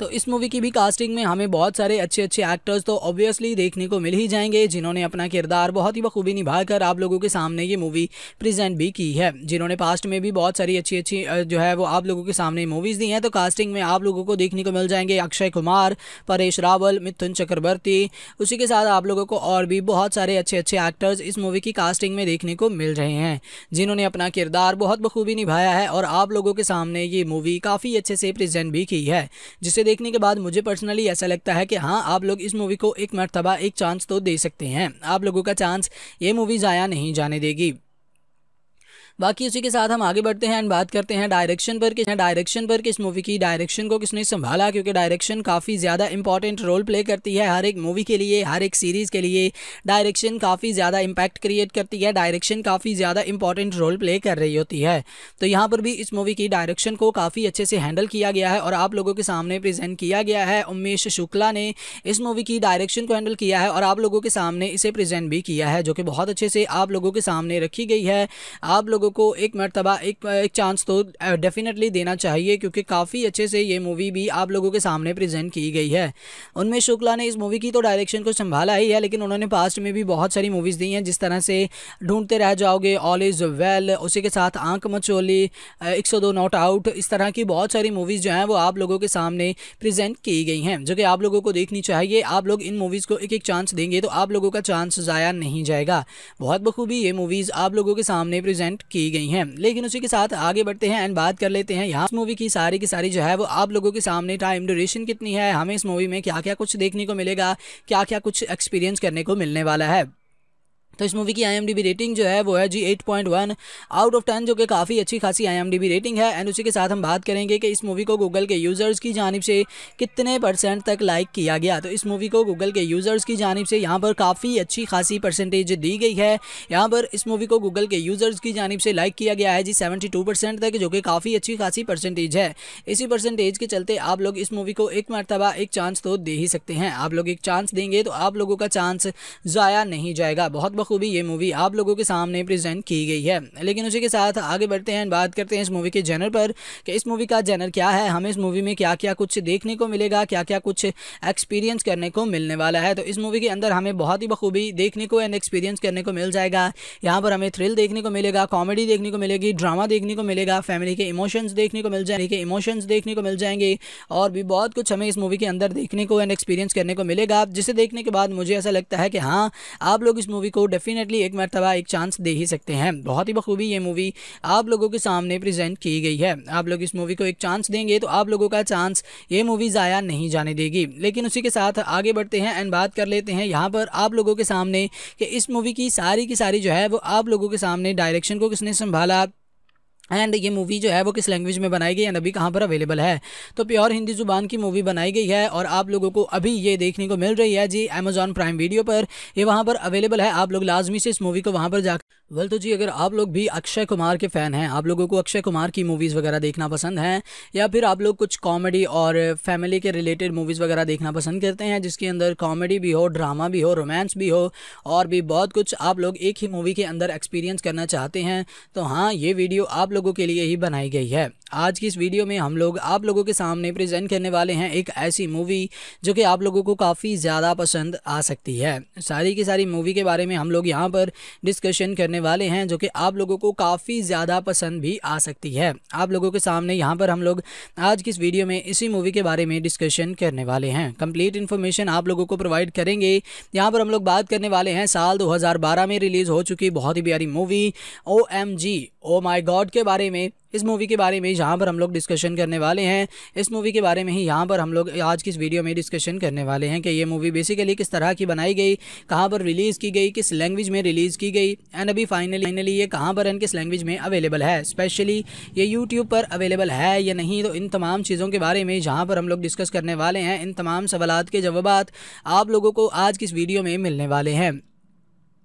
तो इस मूवी की भी कास्टिंग में हमें बहुत सारे अच्छे अच्छे एक्टर्स तो ऑब्वियसली देखने को मिल ही जाएंगे जिन्होंने अपना किरदार बहुत ही बखूबी निभाकर आप लोगों के सामने ये मूवी प्रेजेंट भी की है जिन्होंने पास्ट में भी बहुत सारी अच्छी अच्छी जो है वो आप लोगों के सामने मूवीज़ दी हैं तो कास्टिंग में आप लोगों को देखने को मिल जाएंगे अक्षय कुमार परेश रावल मिथुन चक्रवर्ती उसी के साथ आप लोगों को और भी बहुत सारे अच्छे अच्छे एक्टर्स इस मूवी की कास्टिंग में देखने को मिल रहे हैं जिन्होंने अपना किरदार बहुत बखूबी निभाया है और आप लोगों के सामने ये मूवी काफ़ी अच्छे से प्रेजेंट भी की है जिसे देखने के बाद मुझे पर्सनली ऐसा लगता है कि हाँ आप लोग इस मूवी को एक मरतबा एक चांस तो दे सकते हैं आप लोगों का चांस ये मूवी ज़ाया नहीं जाने देगी बाकी उसी के साथ हम आगे बढ़ते हैं एंड बात करते हैं डायरेक्शन पर कि डायरेक्शन पर किस मूवी की डायरेक्शन को किसने संभाला क्योंकि डायरेक्शन काफ़ी ज़्यादा इंपॉर्टेंट रोल प्ले करती है हर एक मूवी के लिए हर एक सीरीज़ के लिए डायरेक्शन काफ़ी ज़्यादा इम्पैक्ट क्रिएट करती है डायरेक्शन काफ़ी ज़्यादा इंपॉर्टेंट रोल प्ले कर रही होती है तो यहाँ पर भी इस मूवी की डायरेक्शन को काफ़ी अच्छे से हैंडल किया गया है और आप लोगों के सामने प्रजेंट किया गया है उमेश शुक्ला ने इस मूवी की डायरेक्शन को हैंडल किया है और आप लोगों के सामने इसे प्रजेंट भी किया है जो कि बहुत अच्छे से आप लोगों के सामने रखी गई है आप लोगों लोगों को एक मरतबा एक एक चांस तो डेफिनेटली देना चाहिए क्योंकि काफ़ी अच्छे से ये मूवी भी आप लोगों के सामने प्रेजेंट की गई है उनमें शुक्ला ने इस मूवी की तो डायरेक्शन को संभाला ही है लेकिन उन्होंने पास्ट में भी बहुत सारी मूवीज़ दी हैं जिस तरह से ढूंढते रह जाओगे ऑल इज़ वेल उसी के साथ आंख मचोली एक सौ दो नॉट आउट इस तरह की बहुत सारी मूवीज़ जो हैं वो आप लोगों के सामने प्रेजेंट की गई हैं जो कि आप लोगों को देखनी चाहिए आप लोग इन मूवीज़ को एक एक चांस देंगे तो आप लोगों का चांस ज़ाया नहीं जाएगा बहुत बखूबी ये मूवीज़ आप लोगों के सामने प्रेजेंट की गई हैं लेकिन उसी के साथ आगे बढ़ते हैं एंड बात कर लेते हैं यहाँ मूवी की सारी की सारी जो है वो आप लोगों के सामने टाइम ड्यूरेशन कितनी है हमें इस मूवी में क्या क्या कुछ देखने को मिलेगा क्या क्या कुछ एक्सपीरियंस करने को मिलने वाला है तो इस मूवी की आईएमडीबी रेटिंग जो है वो है जी 8.1 आउट ऑफ 10 जो कि काफ़ी अच्छी खासी आईएमडीबी रेटिंग है एंड उसी के साथ हम बात करेंगे कि इस मूवी को गूगल के यूज़र्स की जानब से कितने परसेंट तक लाइक किया गया तो इस मूवी को गूगल के यूज़र्स की जानब से यहाँ पर काफ़ी अच्छी खासी परसेंटेज दी गई है यहाँ पर इस मूवी को गूगल के यूज़र्स की जानब से लाइक किया गया है जी सेवेंटी तक जो कि काफ़ी अच्छी खासी परसेंटेज है इसी परसेंटेज के चलते आप लोग इस मूवी को एक मरतबा एक चांस तो दे ही सकते हैं आप लोग एक चांस देंगे तो आप लोगों का चांस ज़ाया नहीं जाएगा बहुत बखूबी ये मूवी आप लोगों के सामने प्रेजेंट की गई है लेकिन उसी के साथ आगे बढ़ते हैं बात करते हैं इस मूवी के जेनर पर कि इस मूवी का जेनर क्या है हमें इस मूवी में क्या क्या कुछ देखने को मिलेगा क्या क्या कुछ एक्सपीरियंस करने को मिलने वाला है तो इस मूवी के अंदर हमें बहुत ही बखूबी देखने को एंड एक्सपीरियंस करने को मिल जाएगा यहाँ पर हमें थ्रिल देखने को मिलेगा कॉमेडी देखने को मिलेगी ड्रामा देखने को मिलेगा फैमिली के इमोशंस देखने को मिल जाएंगे इमोशंस देखने को मिल जाएंगे और भी बहुत कुछ हमें इस मूवी के अंदर देखने को एंड एक्सपीरियंस करने को मिलेगा जिसे देखने के बाद मुझे ऐसा लगता है कि हाँ आप लोग इस मूवी को डेफिनेटली एक मरतबा एक चांस दे ही सकते हैं बहुत ही बखूबी ये मूवी आप लोगों के सामने प्रेजेंट की गई है आप लोग इस मूवी को एक चांस देंगे तो आप लोगों का चांस ये मूवी ज़ाया नहीं जाने देगी लेकिन उसी के साथ आगे बढ़ते हैं एंड बात कर लेते हैं यहाँ पर आप लोगों के सामने कि इस मूवी की सारी की सारी जो है वो आप लोगों के सामने डायरेक्शन को किसने संभाला एंड ये मूवी जो है वो किस लैंग्वेज में बनाई गई एंड अभी कहाँ पर अवेलेबल है तो प्योर हिंदी ज़ुबान की मूवी बनाई गई है और आप लोगों को अभी ये देखने को मिल रही है जी अमेजॉन प्राइम वीडियो पर ये वहाँ पर अवेलेबल है आप लोग लाजमी से इस मूवी को वहाँ पर जाकर वेल तो जी अगर आप लोग भी अक्षय कुमार के फ़ैन हैं आप लोगों को अक्षय कुमार की मूवीज़ वगैरह देखना पसंद हैं या फिर आप लोग कुछ कॉमेडी और फैमिली के रिलेटेड मूवीज़ वगैरह देखना पसंद करते हैं जिसके अंदर कॉमेडी भी हो ड्रामा भी हो रोमांस भी हो और भी बहुत कुछ आप लोग एक ही मूवी के अंदर एक्सपीरियंस करना चाहते हैं तो हाँ ये वीडियो आप लोगों के लिए ही बनाई गई है आज की इस वीडियो में हम लोग आप लोगों के सामने प्रेजेंट करने वाले हैं एक ऐसी मूवी जो कि आप लोगों को काफ़ी ज़्यादा पसंद आ सकती है सारी की सारी मूवी के बारे में हम लोग यहाँ पर डिस्कशन करने वाले हैं जो कि आप लोगों को काफ़ी ज़्यादा पसंद भी आ सकती है आप लोगों के सामने यहाँ पर हम लोग आज की इस वीडियो में इसी मूवी के बारे में डिस्कशन करने वाले हैं कम्प्लीट इन्फॉर्मेशन आप लोगों को प्रोवाइड करेंगे यहाँ पर हम लोग बात करने वाले हैं साल दो में रिलीज़ हो चुकी बहुत ही प्यारी movie O M G oh my God के बारे में इस मूवी के बारे में यहाँ पर हम लोग डिस्कशन करने वाले हैं इस मूवी के बारे में ही यहाँ पर हम लोग आज की इस वीडियो में डिस्कशन करने वाले हैं कि ये मूवी बेसिकली किस तरह की बनाई गई कहाँ पर रिलीज़ की गई किस लैंग्वेज में रिलीज़ की गई एंड अभी फाइनली फाइनली ये कहाँ पर एंड किस लैंग्वेज में अवेलेबल है स्पेशली ये यूट्यूब पर अवेलेबल है या नहीं तो इन तमाम चीज़ों के बारे में जहाँ पर हम लोग डिस्कस करने वाले हैं इन तमाम सवाल के जवाब आप लोगों को आज की इस वीडियो में मिलने वाले हैं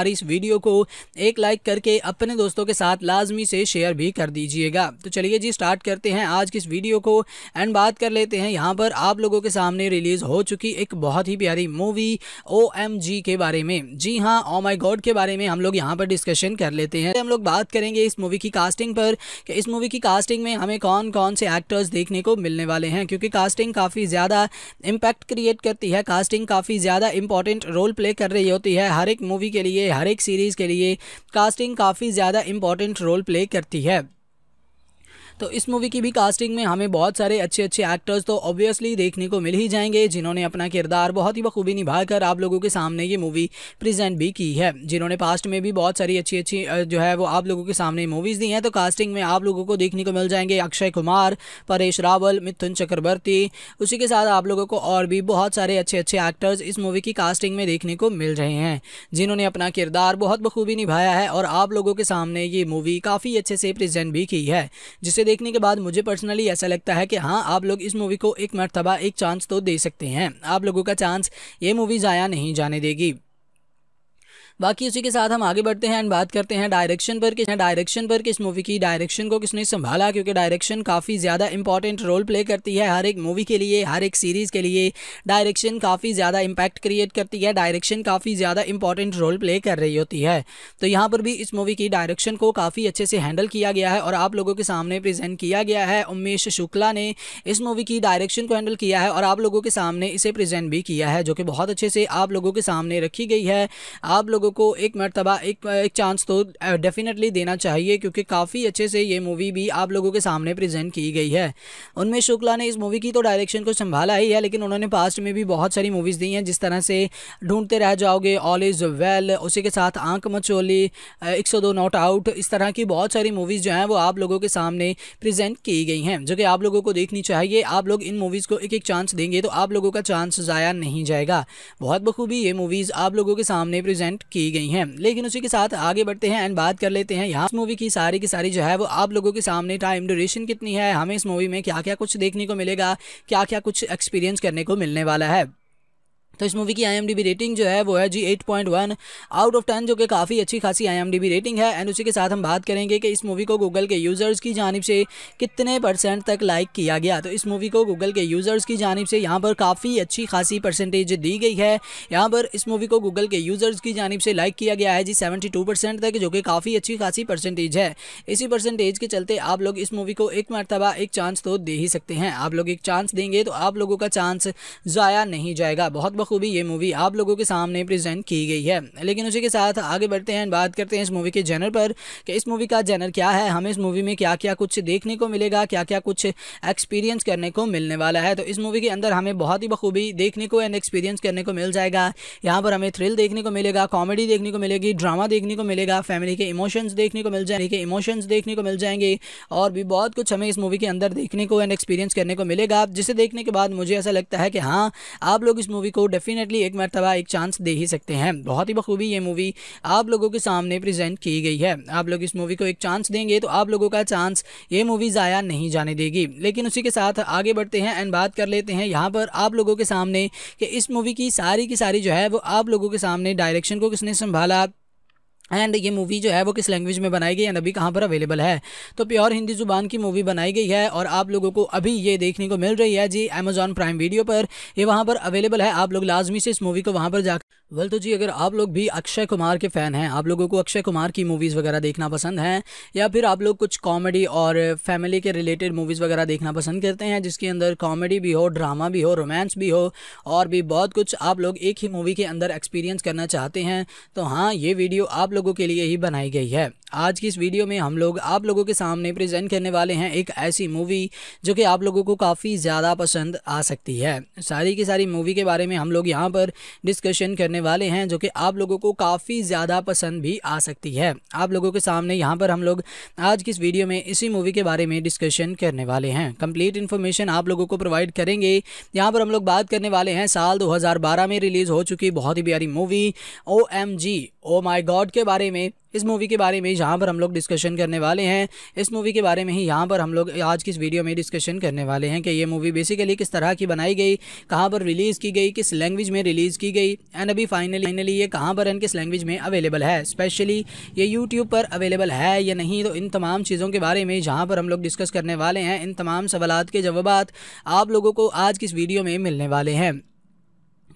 हमारी इस वीडियो को एक लाइक करके अपने दोस्तों के साथ लाजमी से शेयर भी कर दीजिएगा तो चलिए जी स्टार्ट करते हैं आज की इस वीडियो को एंड बात कर लेते हैं यहाँ पर आप लोगों के सामने रिलीज़ हो चुकी एक बहुत ही प्यारी मूवी ओ के बारे में जी हाँ ओ माई गॉड के बारे में हम लोग यहाँ पर डिस्कशन कर लेते हैं हम लोग बात करेंगे इस मूवी की कास्टिंग पर कि इस मूवी की कास्टिंग में हमें कौन कौन से एक्टर्स देखने को मिलने वाले हैं क्योंकि कास्टिंग काफ़ी ज़्यादा इम्पैक्ट क्रिएट करती है कास्टिंग काफ़ी ज़्यादा इंपॉर्टेंट रोल प्ले कर रही होती है हर एक मूवी के लिए हर एक सीरीज़ के लिए कास्टिंग काफ़ी ज़्यादा इम्पॉर्टेंट रोल प्ले करती है तो इस मूवी की भी कास्टिंग में हमें बहुत सारे अच्छे अच्छे एक्टर्स तो ऑब्वियसली देखने को मिल ही जाएंगे जिन्होंने अपना किरदार बहुत ही बखूबी निभाकर आप लोगों के सामने ये मूवी प्रेजेंट भी की है जिन्होंने पास्ट में भी बहुत सारी अच्छी अच्छी जो है वो आप लोगों के सामने मूवीज़ दी हैं तो कास्टिंग में आप लोगों को देखने को मिल जाएंगे अक्षय कुमार परेश रावल मिथुन चक्रवर्ती उसी के साथ आप लोगों को और भी बहुत सारे अच्छे अच्छे एक्टर्स इस मूवी की कास्टिंग में देखने को मिल रहे हैं जिन्होंने अपना किरदार बहुत बखूबी निभाया है और आप लोगों के सामने ये मूवी काफ़ी अच्छे से प्रेजेंट भी की है जिसे देखने के बाद मुझे पर्सनली ऐसा लगता है कि हाँ आप लोग इस मूवी को एक मरतबा एक चांस तो दे सकते हैं आप लोगों का चांस ये मूवी ज़ाया नहीं जाने देगी बाकी उसी के साथ हम आगे बढ़ते हैं एंड बात करते हैं डायरेक्शन पर कि डायरेक्शन पर किस मूवी की डायरेक्शन को किसने संभाला क्योंकि डायरेक्शन काफ़ी ज़्यादा इंपॉर्टेंट रोल प्ले करती है हर एक मूवी के लिए हर एक सीरीज़ के लिए डायरेक्शन काफ़ी ज़्यादा इम्पैक्ट क्रिएट करती है डायरेक्शन काफ़ी ज़्यादा इंपॉर्टेंट रोल प्ले कर रही होती है तो यहाँ पर भी इस मूवी की डायरेक्शन को काफ़ी अच्छे से हैंडल किया गया है और आप लोगों के सामने प्रजेंट किया गया है उमेश शुक्ला ने इस मूवी की डायरेक्शन को हैंडल किया है और आप लोगों के सामने इसे प्रजेंट भी किया है जो कि बहुत अच्छे से आप लोगों के सामने रखी गई है आप लोगों लोगों को एक मरतबा एक एक चांस तो डेफिनेटली देना चाहिए क्योंकि काफ़ी अच्छे से ये मूवी भी आप लोगों के सामने प्रेजेंट की गई है उनमें शुक्ला ने इस मूवी की तो डायरेक्शन को संभाला ही है लेकिन उन्होंने पास्ट में भी बहुत सारी मूवीज़ दी हैं जिस तरह से ढूंढते रह जाओगे ऑल इज़ वेल उसी के साथ आंख मचोली एक सौ दो नॉट आउट इस तरह की बहुत सारी मूवीज़ जो हैं वो आप लोगों के सामने प्रेजेंट की गई हैं जो कि आप लोगों को देखनी चाहिए आप लोग इन मूवीज़ को एक एक चांस देंगे तो आप लोगों का चांस ज़ाया नहीं जाएगा बहुत बखूबी ये मूवीज़ आप लोगों के सामने प्रेजेंट की की गई हैं लेकिन उसी के साथ आगे बढ़ते हैं एंड बात कर लेते हैं यहाँ इस मूवी की सारी की सारी जो है वो आप लोगों के सामने टाइम ड्यूरेशन कितनी है हमें इस मूवी में क्या क्या कुछ देखने को मिलेगा क्या क्या कुछ एक्सपीरियंस करने को मिलने वाला है तो इस मूवी की आई रेटिंग जो है वो है जी एट आउट ऑफ टेन जो कि काफ़ी अच्छी खासी आई रेटिंग है एंड उसी के साथ हम बात करेंगे कि इस मूवी को गूगल के यूज़र्स की जानब से कितने परसेंट तक लाइक किया गया तो इस मूवी को गूगल के यूज़र्स की जानब से यहाँ पर काफ़ी अच्छी खासी परसेंटेज दी गई है यहाँ पर इस मूवी को गूगल के यूज़र्स की जानब से लाइक किया गया है जी सेवेंटी टू परसेंट तक जो कि काफ़ी अच्छी खासी परसेंटेज है इसी परसेंटेज के चलते आप लोग इस मूवी को एक मरतबा एक चांस तो दे ही सकते हैं आप लोग एक चांस देंगे तो आप लोगों का चांस ज़ाया नहीं जाएगा बहुत बहुत बखूबी ये मूवी आप लोगों के सामने प्रेजेंट की गई है लेकिन उसी के साथ आगे बढ़ते हैं बात करते हैं इस मूवी के जनर पर कि इस मूवी का जनर क्या है हमें इस मूवी में क्या क्या कुछ देखने को मिलेगा क्या क्या कुछ एक्सपीरियंस करने को मिलने वाला है तो इस मूवी के अंदर हमें बहुत ही बखूबी देखने को एंड एक्सपीरियंस करने को मिल जाएगा यहाँ पर हमें थ्रिल देखने को मिलेगा कॉमेडी देखने को मिलेगी ड्रामा देखने को मिलेगा फैमिली के इमोशंस देखने को मिल जाएंगे इमोशंस देखने को मिल जाएंगे और भी बहुत कुछ हमें इस मूवी के अंदर देखने को एंड एक्सपीरियंस करने को मिलेगा जिसे देखने के बाद मुझे ऐसा लगता है कि हाँ आप लोग इस मूवी को डेफिनेटली एक मरतबा एक चांस दे ही सकते हैं बहुत ही बखूबी ये मूवी आप लोगों के सामने प्रेजेंट की गई है आप लोग इस मूवी को एक चांस देंगे तो आप लोगों का चांस ये मूवी ज़ाया नहीं जाने देगी लेकिन उसी के साथ आगे बढ़ते हैं एंड बात कर लेते हैं यहाँ पर आप लोगों के सामने कि इस मूवी की सारी की सारी जो है वो आप लोगों के सामने डायरेक्शन को किसने संभाला एंड ये मूवी जो है वो किस लैंग्वेज में बनाई गई एंड अभी कहाँ पर अवेलेबल है तो प्योर हिंदी ज़ुबान की मूवी बनाई गई है और आप लोगों को अभी ये देखने को मिल रही है जी अमेजॉन प्राइम वीडियो पर ये वहाँ पर अवेलेबल है आप लोग लाजमी से इस मूवी को वहाँ पर जा वल तो जी अगर आप लोग भी अक्षय कुमार के फ़ैन हैं आप लोगों को अक्षय कुमार की मूवीज़ वगैरह देखना पसंद हैं या फिर आप लोग कुछ कॉमेडी और फैमिली के रिलेटेड मूवीज़ वगैरह देखना पसंद करते हैं जिसके अंदर कॉमेडी भी हो ड्रामा भी हो रोमांस भी हो और भी बहुत कुछ आप लोग एक ही मूवी के अंदर एक्सपीरियंस करना चाहते हैं तो हाँ ये वीडियो आप लोग लोगों के लिए ही बनाई गई है आज की इस वीडियो में हम लोग आप लोगों के सामने प्रेजेंट करने वाले हैं एक ऐसी मूवी जो कि आप लोगों को काफ़ी ज़्यादा पसंद आ सकती है सारी की सारी मूवी के बारे में हम लोग यहाँ पर डिस्कशन करने वाले हैं जो कि आप लोगों को काफ़ी ज़्यादा पसंद भी आ सकती है आप लोगों के सामने यहाँ पर हम लोग आज की इस वीडियो में इसी मूवी के बारे में डिस्कशन करने वाले हैं कंप्लीट इन्फॉर्मेशन आप लोगों को प्रोवाइड करेंगे यहाँ पर हम लोग बात करने वाले हैं साल दो में रिलीज़ हो चुकी बहुत ही प्यारी movie oh oh my God के बारे में इस मूवी के बारे में यहाँ पर हम लोग डिस्कशन करने वाले हैं इस मूवी के बारे में ही यहाँ पर हम लोग आज की इस वीडियो में डिस्कशन करने वाले हैं कि ये मूवी बेसिकली किस तरह की बनाई गई कहाँ पर रिलीज़ की गई किस लैंग्वेज में रिलीज़ की गई एंड अभी फाइनली फाइनली ये कहाँ पर एंड किस लैंग्वेज में अवेलेबल है स्पेशली ये यूट्यूब पर अवेलेबल है या नहीं तो इन तमाम चीज़ों के बारे में जहाँ पर हम लोग डिस्कस करने वाले हैं इन तमाम सवालत के जवाब आप लोगों को आज की इस वीडियो में मिलने वाले हैं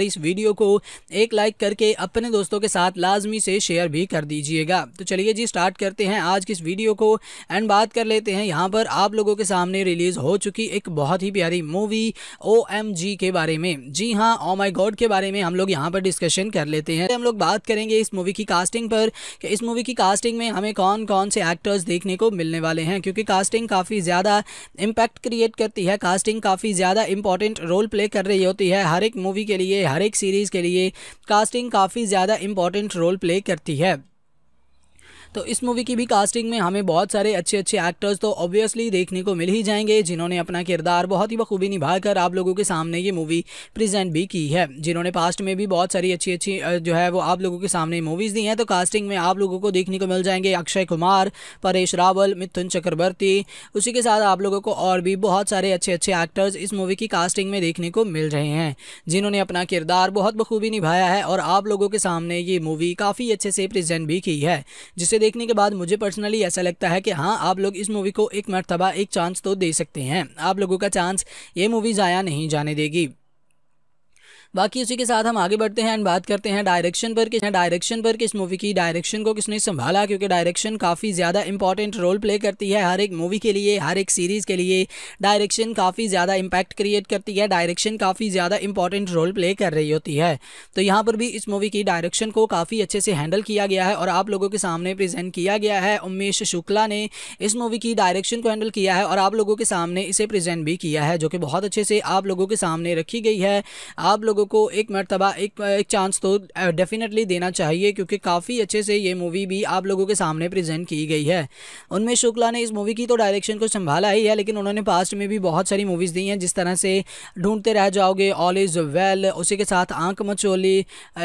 हमारी इस वीडियो को एक लाइक करके अपने दोस्तों के साथ लाजमी से शेयर भी कर दीजिएगा तो चलिए जी स्टार्ट करते हैं आज की इस वीडियो को एंड बात कर लेते हैं यहाँ पर आप लोगों के सामने रिलीज़ हो चुकी एक बहुत ही प्यारी मूवी ओ के बारे में जी हाँ ओ माई गॉड के बारे में हम लोग यहाँ पर डिस्कशन कर लेते हैं हम लोग बात करेंगे इस मूवी की कास्टिंग पर कि इस मूवी की कास्टिंग में हमें कौन कौन से एक्टर्स देखने को मिलने वाले हैं क्योंकि कास्टिंग काफ़ी ज़्यादा इम्पैक्ट क्रिएट करती है कास्टिंग काफ़ी ज़्यादा इंपॉर्टेंट रोल प्ले कर रही होती है हर एक मूवी के लिए हर एक सीरीज़ के लिए कास्टिंग काफ़ी ज़्यादा इंपॉर्टेंट रोल प्ले करती है तो इस मूवी की भी कास्टिंग में हमें बहुत सारे अच्छे अच्छे एक्टर्स तो ऑब्वियसली देखने को मिल ही जाएंगे जिन्होंने अपना किरदार बहुत ही बखूबी निभाकर आप लोगों के सामने ये मूवी प्रेजेंट भी की है जिन्होंने पास्ट में भी बहुत सारी अच्छी अच्छी जो है वो आप लोगों के सामने मूवीज़ दी हैं तो कास्टिंग में आप लोगों को देखने को मिल जाएंगे अक्षय कुमार परेश रावल मिथुन चक्रवर्ती उसी के साथ आप लोगों को और भी बहुत सारे अच्छे अच्छे एक्टर्स इस मूवी की कास्टिंग में देखने को मिल रहे हैं जिन्होंने अपना किरदार बहुत बखूबी निभाया है और आप लोगों के सामने ये मूवी काफ़ी अच्छे से प्रेजेंट भी की है जिसे देखने के बाद मुझे पर्सनली ऐसा लगता है कि हाँ आप लोग इस मूवी को एक मरतबा एक चांस तो दे सकते हैं आप लोगों का चांस ये मूवी ज़ाया नहीं जाने देगी बाकी उसी के साथ हम आगे बढ़ते हैं एंड बात करते हैं डायरेक्शन पर किस डायरेक्शन पर किस मूवी की डायरेक्शन को किसने संभाला क्योंकि डायरेक्शन काफ़ी ज़्यादा इंपॉर्टेंट रोल प्ले करती है हर एक मूवी के लिए हर एक सीरीज़ के लिए डायरेक्शन काफ़ी ज़्यादा इंपैक्ट क्रिएट करती है डायरेक्शन काफ़ी ज़्यादा इंपॉर्टेंट रोल प्ले कर रही होती है तो यहाँ पर भी इस मूवी की डायरेक्शन को काफ़ी अच्छे से हैंडल किया गया है और आप लोगों के सामने प्रेजेंट किया गया है उमेश शुक्ला ने इस मूवी की डायरेक्शन को हैंडल किया है और आप लोगों के सामने इसे प्रेजेंट भी किया है जो कि बहुत अच्छे से आप लोगों के सामने रखी गई है आप लोगों लोगों को एक मरतबा एक एक चांस तो डेफिनेटली देना चाहिए क्योंकि काफ़ी अच्छे से ये मूवी भी आप लोगों के सामने प्रेजेंट की गई है उनमें शुक्ला ने इस मूवी की तो डायरेक्शन को संभाला ही है लेकिन उन्होंने पास्ट में भी बहुत सारी मूवीज़ दी हैं जिस तरह से ढूंढते रह जाओगे ऑल इज़ वेल उसी के साथ आंख मचोली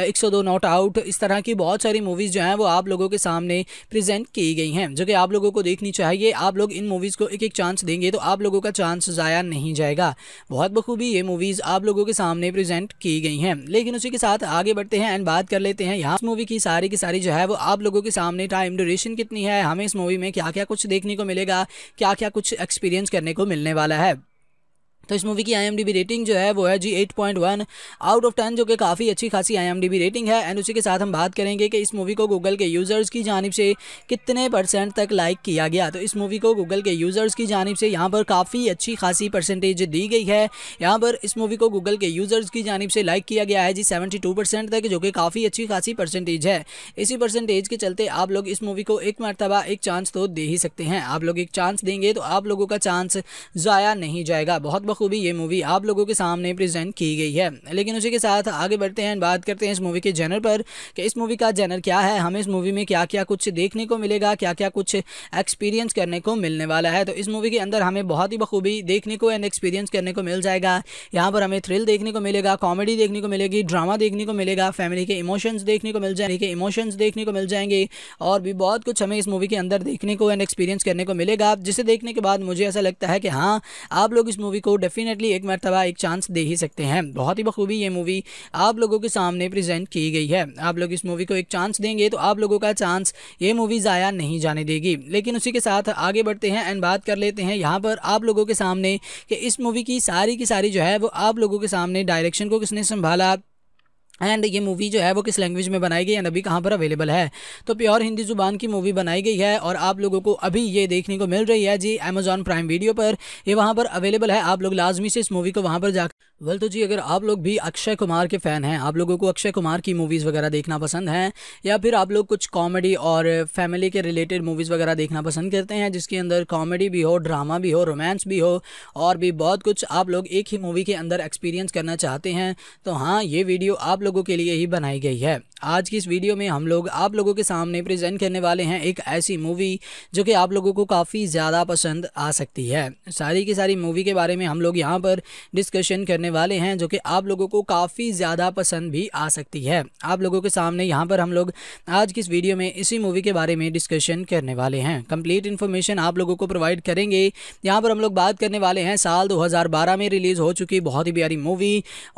एक सौ दो नॉट आउट इस तरह की बहुत सारी मूवीज़ जो हैं वो आप लोगों के सामने प्रेजेंट की गई हैं जो कि आप लोगों को देखनी चाहिए आप लोग इन मूवीज़ को एक एक चांस देंगे तो आप लोगों का चांस ज़ाया नहीं जाएगा बहुत बखूबी ये मूवीज़ आप लोगों के सामने प्रेजेंट की गई हैं लेकिन उसी के साथ आगे बढ़ते हैं एंड बात कर लेते हैं यहाँ मूवी की सारी की सारी जो है वो आप लोगों के सामने टाइम ड्यूरेशन कितनी है हमें इस मूवी में क्या क्या कुछ देखने को मिलेगा क्या क्या कुछ एक्सपीरियंस करने को मिलने वाला है तो इस मूवी की आई रेटिंग जो है वो है जी 8.1 आउट ऑफ 10 जो कि काफ़ी अच्छी खासी आई रेटिंग है एंड उसी के साथ हम बात करेंगे कि इस मूवी को गूगल के यूज़र्स की जानब से कितने परसेंट तक लाइक किया गया तो इस मूवी को गूगल के यूज़र्स की जानब से यहाँ पर काफ़ी अच्छी खासी परसेंटेज दी गई है यहाँ पर इस मूवी को गूगल के यूज़र्स की जानब से लाइक किया गया है जी सेवेंटी तक जो कि काफ़ी अच्छी खासी परसेंटेज है इसी परसेंटेज के चलते आप लोग इस मूवी को एक मरतबा एक चांस तो दे ही सकते हैं आप लोग एक चांस देंगे तो आप लोगों का चांस ज़ाया नहीं जाएगा बहुत बहुत बखूबी ये मूवी आप लोगों के सामने प्रेजेंट की गई है लेकिन उसी के साथ आगे बढ़ते हैं बात करते हैं इस मूवी के जेनर पर कि इस मूवी का जेनर क्या है हमें इस मूवी में क्या क्या कुछ देखने को मिलेगा क्या क्या कुछ एक्सपीरियंस करने को मिलने वाला है तो इस मूवी के अंदर हमें बहुत ही बखूबी देखने को एंड एक्सपीरियंस करने को मिल जाएगा यहाँ पर हमें थ्रिल देखने को मिलेगा कॉमेडी देखने को मिलेगी ड्रामा देखने को मिलेगा फैमिली के इमोशंस देखने को मिल जाएंगे इमोशंस देखने को मिल जाएंगे और भी बहुत कुछ हमें इस मूवी के अंदर देखने को एंड एक्सपीरियंस करने को मिलेगा जिसे देखने के बाद मुझे ऐसा लगता है कि हाँ आप लोग इस मूवी को डेफिनेटली एक मरतबा एक चांस दे ही सकते हैं बहुत ही बखूबी ये मूवी आप लोगों के सामने प्रेजेंट की गई है आप लोग इस मूवी को एक चांस देंगे तो आप लोगों का चांस ये मूवी ज़ाया नहीं जाने देगी लेकिन उसी के साथ आगे बढ़ते हैं एंड बात कर लेते हैं यहाँ पर आप लोगों के सामने कि इस मूवी की सारी की सारी जो है वो आप लोगों के सामने डायरेक्शन को किसने संभाला एंड ये मूवी जो है वो किस लैंग्वेज में बनाई गई एंड अभी कहाँ पर अवेलेबल है तो प्योर हिंदी ज़ुबान की मूवी बनाई गई है और आप लोगों को अभी ये देखने को मिल रही है जी अमेजॉन प्राइम वीडियो पर ये वहाँ पर अवेलेबल है आप लोग लाजमी से इस मूवी को वहाँ पर जाकर वेल तो जी अगर आप लोग भी अक्षय कुमार के फ़ैन हैं आप लोगों को अक्षय कुमार की मूवीज़ वगैरह देखना पसंद हैं या फिर आप लोग कुछ कॉमेडी और फैमिली के रिलेटेड मूवीज़ वगैरह देखना पसंद करते हैं जिसके अंदर कॉमेडी भी हो ड्रामा भी हो रोमांस भी हो और भी बहुत कुछ आप लोग एक ही मूवी के अंदर एक्सपीरियंस करना चाहते हैं तो हाँ ये वीडियो आप लोगों के लिए ही बनाई गई है आज की इस वीडियो में हम लोग आप लोगों के सामने प्रेजेंट करने वाले हैं एक ऐसी मूवी जो कि आप लोगों को काफ़ी ज़्यादा पसंद आ सकती है सारी की सारी मूवी के बारे में हम लोग यहाँ पर डिस्कशन करने वाले हैं जो कि आप लोगों को काफ़ी ज़्यादा पसंद भी आ सकती है आप लोगों के सामने यहाँ पर हम लोग आज की इस वीडियो में इसी मूवी के बारे में डिस्कशन करने वाले हैं कंप्लीट इन्फॉर्मेशन आप लोगों को प्रोवाइड करेंगे यहाँ पर हम लोग बात करने वाले हैं साल दो में रिलीज़ हो चुकी बहुत ही प्यारी movie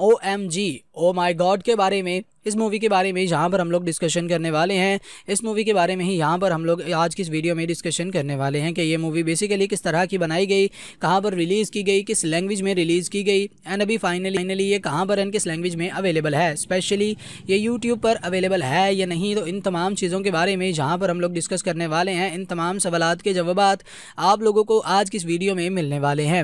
O M G oh my God के बारे में इस मूवी के बारे में यहाँ पर हम लोग डिस्कशन करने वाले हैं इस मूवी के बारे में ही यहाँ पर हम लोग आज की इस वीडियो में डिस्कशन करने वाले हैं कि ये मूवी बेसिकली किस तरह की बनाई गई कहाँ पर रिलीज़ की गई किस लैंग्वेज में रिलीज़ की गई एंड अभी फाइनली फाइनली ये कहाँ पर एंड किस लैंग्वेज में अवेलेबल है स्पेशली ये यूट्यूब पर अवेलेबल है या नहीं तो इन तमाम चीज़ों के बारे में जहाँ पर हम लोग डिस्कस करने वाले हैं इन तमाम सवाल के जवाब आप लोगों को आज की इस वीडियो में मिलने वाले हैं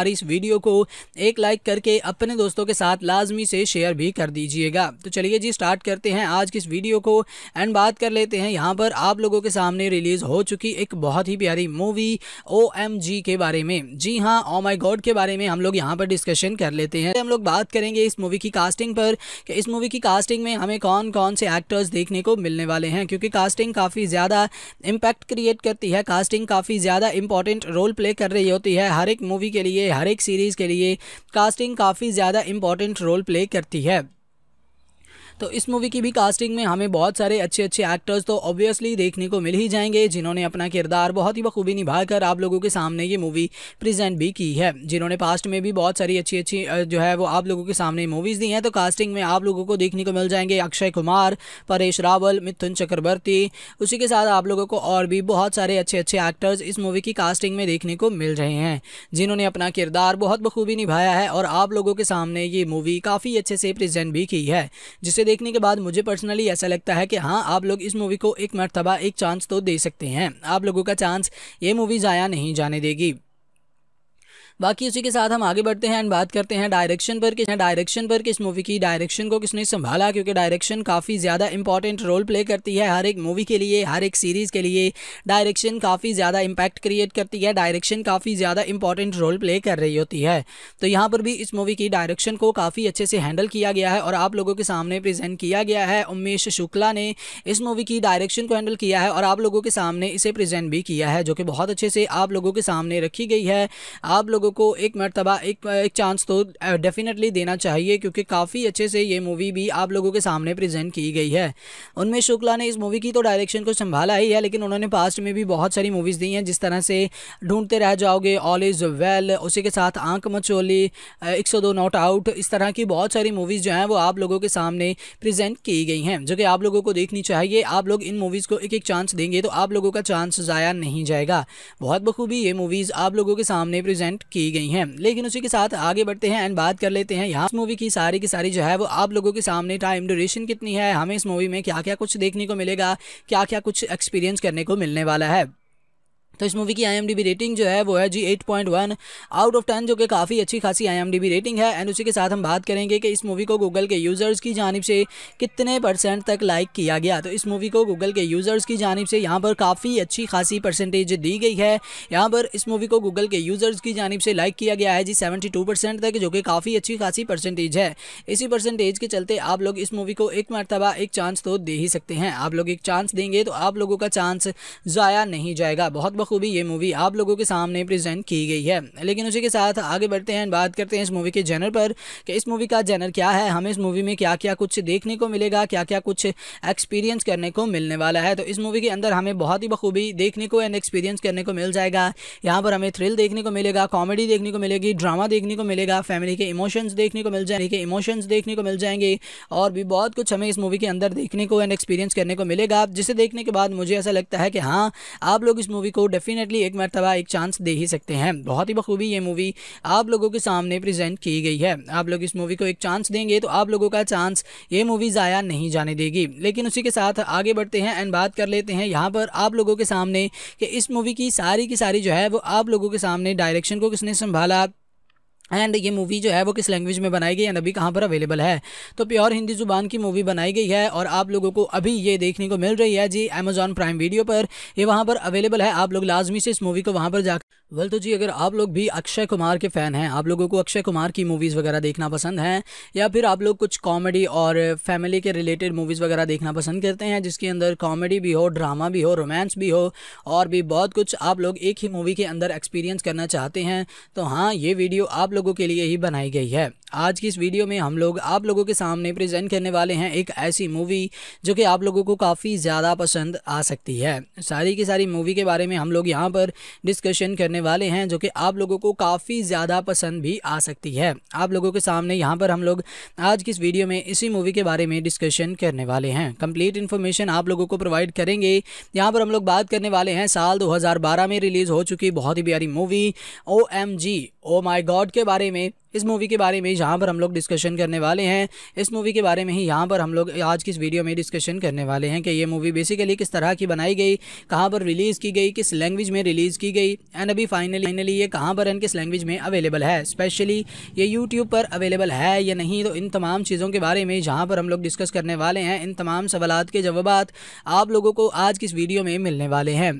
हमारी इस वीडियो को एक लाइक करके अपने दोस्तों के साथ लाजमी से शेयर भी कर दीजिएगा तो चलिए जी स्टार्ट करते हैं आज की इस वीडियो को एंड बात कर लेते हैं यहाँ पर आप लोगों के सामने रिलीज़ हो चुकी एक बहुत ही प्यारी मूवी ओ के बारे में जी हाँ ओ माई गॉड के बारे में हम लोग यहाँ पर डिस्कशन कर लेते हैं हम लोग बात करेंगे इस मूवी की कास्टिंग पर कि इस मूवी की कास्टिंग में हमें कौन कौन से एक्टर्स देखने को मिलने वाले हैं क्योंकि कास्टिंग काफ़ी ज़्यादा इम्पैक्ट क्रिएट करती है कास्टिंग काफ़ी ज़्यादा इंपॉर्टेंट रोल प्ले कर रही होती है हर एक मूवी के लिए हर एक सीरीज़ के लिए कास्टिंग काफ़ी ज़्यादा इम्पॉर्टेंट रोल प्ले करती है तो इस मूवी की भी कास्टिंग में हमें बहुत सारे अच्छे अच्छे एक्टर्स तो ऑब्वियसली देखने को मिल ही जाएंगे जिन्होंने अपना किरदार बहुत ही बखूबी निभाकर आप लोगों के सामने ये मूवी प्रेजेंट भी की है जिन्होंने पास्ट में भी बहुत सारी अच्छी अच्छी जो है वो आप लोगों के सामने मूवीज़ दी हैं तो कास्टिंग में आप लोगों को देखने को मिल जाएंगे अक्षय कुमार परेश रावल मिथुन चक्रवर्ती उसी के साथ आप लोगों को और भी बहुत सारे अच्छे अच्छे एक्टर्स इस मूवी की कास्टिंग में देखने को मिल रहे हैं जिन्होंने अपना किरदार बहुत बखूबी निभाया है और आप लोगों के सामने ये मूवी काफ़ी अच्छे से प्रेजेंट भी की है जिसे देखने के बाद मुझे पर्सनली ऐसा लगता है कि हाँ आप लोग इस मूवी को एक मरतबा एक चांस तो दे सकते हैं आप लोगों का चांस ये मूवी ज़ाया नहीं जाने देगी बाकी उसी के साथ हम आगे बढ़ते हैं एंड बात करते हैं डायरेक्शन पर कि डायरेक्शन पर किस मूवी की डायरेक्शन को किसने संभाला क्योंकि डायरेक्शन काफ़ी ज़्यादा इंपॉर्टेंट रोल प्ले करती है हर एक मूवी के लिए हर एक सीरीज़ के लिए डायरेक्शन काफ़ी ज़्यादा इम्पैक्ट क्रिएट करती है डायरेक्शन काफ़ी ज़्यादा इंपॉर्टेंट रोल प्ले कर रही होती है तो यहाँ पर भी इस मूवी की डायरेक्शन को काफ़ी अच्छे से हैंडल किया गया है और आप लोगों के सामने प्रजेंट किया गया है उमेश शुक्ला ने इस मूवी की डायरेक्शन को हैंडल किया है और आप लोगों के सामने इसे प्रजेंट भी किया है जो कि बहुत अच्छे से आप लोगों के सामने रखी गई है आप लोगों लोगों को एक मरतबा एक एक चांस तो डेफिनेटली देना चाहिए क्योंकि काफ़ी अच्छे से ये मूवी भी आप लोगों के सामने प्रेजेंट की गई है उनमें शुक्ला ने इस मूवी की तो डायरेक्शन को संभाला ही है लेकिन उन्होंने पास्ट में भी बहुत सारी मूवीज़ दी हैं जिस तरह से ढूंढते रह जाओगे ऑल इज़ वेल उसी के साथ आंख मचोली एक सौ दो नॉट आउट इस तरह की बहुत सारी मूवीज़ जो हैं वो आप लोगों के सामने प्रेजेंट की गई हैं जो कि आप लोगों को देखनी चाहिए आप लोग इन मूवीज़ को एक एक चांस देंगे तो आप लोगों का चांस ज़ाया नहीं जाएगा बहुत बखूबी ये मूवीज़ आप लोगों के सामने प्रेजेंट की की गई हैं लेकिन उसी के साथ आगे बढ़ते हैं एंड बात कर लेते हैं यहाँ मूवी की सारी की सारी जो है वो आप लोगों के सामने टाइम ड्यूरेशन कितनी है हमें इस मूवी में क्या क्या कुछ देखने को मिलेगा क्या क्या कुछ एक्सपीरियंस करने को मिलने वाला है तो इस मूवी की आई रेटिंग जो है वो है जी एट आउट ऑफ टेन जो कि काफ़ी अच्छी खासी आई रेटिंग है एंड उसी के साथ हम बात करेंगे कि इस मूवी को गूगल के यूज़र्स की जानब से कितने परसेंट तक लाइक किया गया तो इस मूवी को गूगल के यूज़र्स की जानब से यहाँ पर काफ़ी अच्छी खासी परसेंटेज दी गई है यहाँ पर इस मूवी को गूगल के यूज़र्स की जानब से लाइक किया गया है जी सेवेंटी टू परसेंट तक जो कि काफ़ी अच्छी खासी परसेंटेज है इसी परसेंटेज के चलते आप लोग इस मूवी को एक मरतबा एक चांस तो दे ही सकते हैं आप लोग एक चांस देंगे तो आप लोगों का चांस ज़ाया नहीं जाएगा बहुत बहुत बखूबी ये मूवी आप लोगों के सामने प्रेजेंट की गई है लेकिन उसी के साथ आगे बढ़ते हैं बात करते हैं इस मूवी के जेनर पर कि इस मूवी का जेनर क्या है हमें इस मूवी में क्या क्या कुछ देखने को मिलेगा क्या क्या कुछ एक्सपीरियंस करने को मिलने वाला है तो इस मूवी के अंदर हमें बहुत ही बखूबी देखने को एंड एक्सपीरियंस करने को मिल जाएगा यहाँ पर हमें थ्रिल देखने को मिलेगा कॉमेडी देखने को मिलेगी ड्रामा देखने को मिलेगा फैमिली के इमोशंस देखने को मिल जाएंगे इमोशंस देखने को मिल जाएंगे और भी बहुत कुछ हमें इस मूवी के अंदर देखने को एंड एक्सपीरियंस करने को मिलेगा जिसे देखने के बाद मुझे ऐसा लगता है कि हाँ आप लोग इस मूवी को डेफिनेटली एक मरतबा एक चांस दे ही सकते हैं बहुत ही बखूबी ये मूवी आप लोगों के सामने प्रेजेंट की गई है आप लोग इस मूवी को एक चांस देंगे तो आप लोगों का चांस ये मूवी ज़ाया नहीं जाने देगी लेकिन उसी के साथ आगे बढ़ते हैं एंड बात कर लेते हैं यहाँ पर आप लोगों के सामने कि इस मूवी की सारी की सारी जो है वो आप लोगों के सामने डायरेक्शन को किसने संभाला एंड ये मूवी जो है वो किस लैंग्वेज में बनाई गई एंड अभी कहाँ पर अवेलेबल है तो प्योर हिंदी ज़ुबान की मूवी बनाई गई है और आप लोगों को अभी ये देखने को मिल रही है जी अमेजॉन प्राइम वीडियो पर ये वहाँ पर अवेलेबल है आप लोग लाजमी से इस मूवी को वहाँ पर जा वल तो जी अगर आप लोग भी अक्षय कुमार के फ़ैन हैं आप लोगों को अक्षय कुमार की मूवीज़ वगैरह देखना पसंद हैं या फिर आप लोग कुछ कॉमेडी और फैमिली के रिलेटेड मूवीज़ वगैरह देखना पसंद करते हैं जिसके अंदर कॉमेडी भी हो ड्रामा भी हो रोमांस भी हो और भी बहुत कुछ आप लोग एक ही मूवी के अंदर एक्सपीरियंस करना चाहते हैं तो हाँ ये वीडियो आप लोग लोगों के लिए ही बनाई गई है आज की इस वीडियो में हम लोग आप लोगों के सामने प्रेजेंट करने वाले हैं एक ऐसी मूवी जो कि आप लोगों को काफ़ी ज़्यादा पसंद आ सकती है सारी की सारी मूवी के बारे में हम लोग यहाँ पर डिस्कशन करने वाले हैं जो कि आप लोगों को काफ़ी ज़्यादा पसंद भी आ सकती है आप लोगों के सामने यहाँ पर हम लोग आज की इस वीडियो में इसी मूवी के बारे में डिस्कशन करने वाले हैं कंप्लीट इन्फॉर्मेशन आप लोगों को प्रोवाइड करेंगे यहाँ पर हम लोग बात करने वाले हैं साल दो में रिलीज़ हो चुकी बहुत ही प्यारी movie oh oh my God के बारे में इस मूवी के बारे में जहाँ पर हम लोग डिस्कशन करने वाले हैं इस मूवी के बारे में ही यहाँ पर हम लोग आज की इस वीडियो में डिस्कशन करने वाले हैं कि ये मूवी बेसिकली किस तरह की बनाई गई कहाँ पर रिलीज़ की गई किस लैंग्वेज में रिलीज़ की गई एंड अभी फाइनली फाइनली ये कहाँ पर एंड किस लैंग्वेज में अवेलेबल है स्पेशली ये यूट्यूब पर अवेलेबल है या नहीं तो इन तमाम चीज़ों के बारे में जहाँ पर हम लोग डिस्कस करने वाले हैं इन तमाम सवाल के जवाब आप लोगों को आज की इस वीडियो में मिलने वाले हैं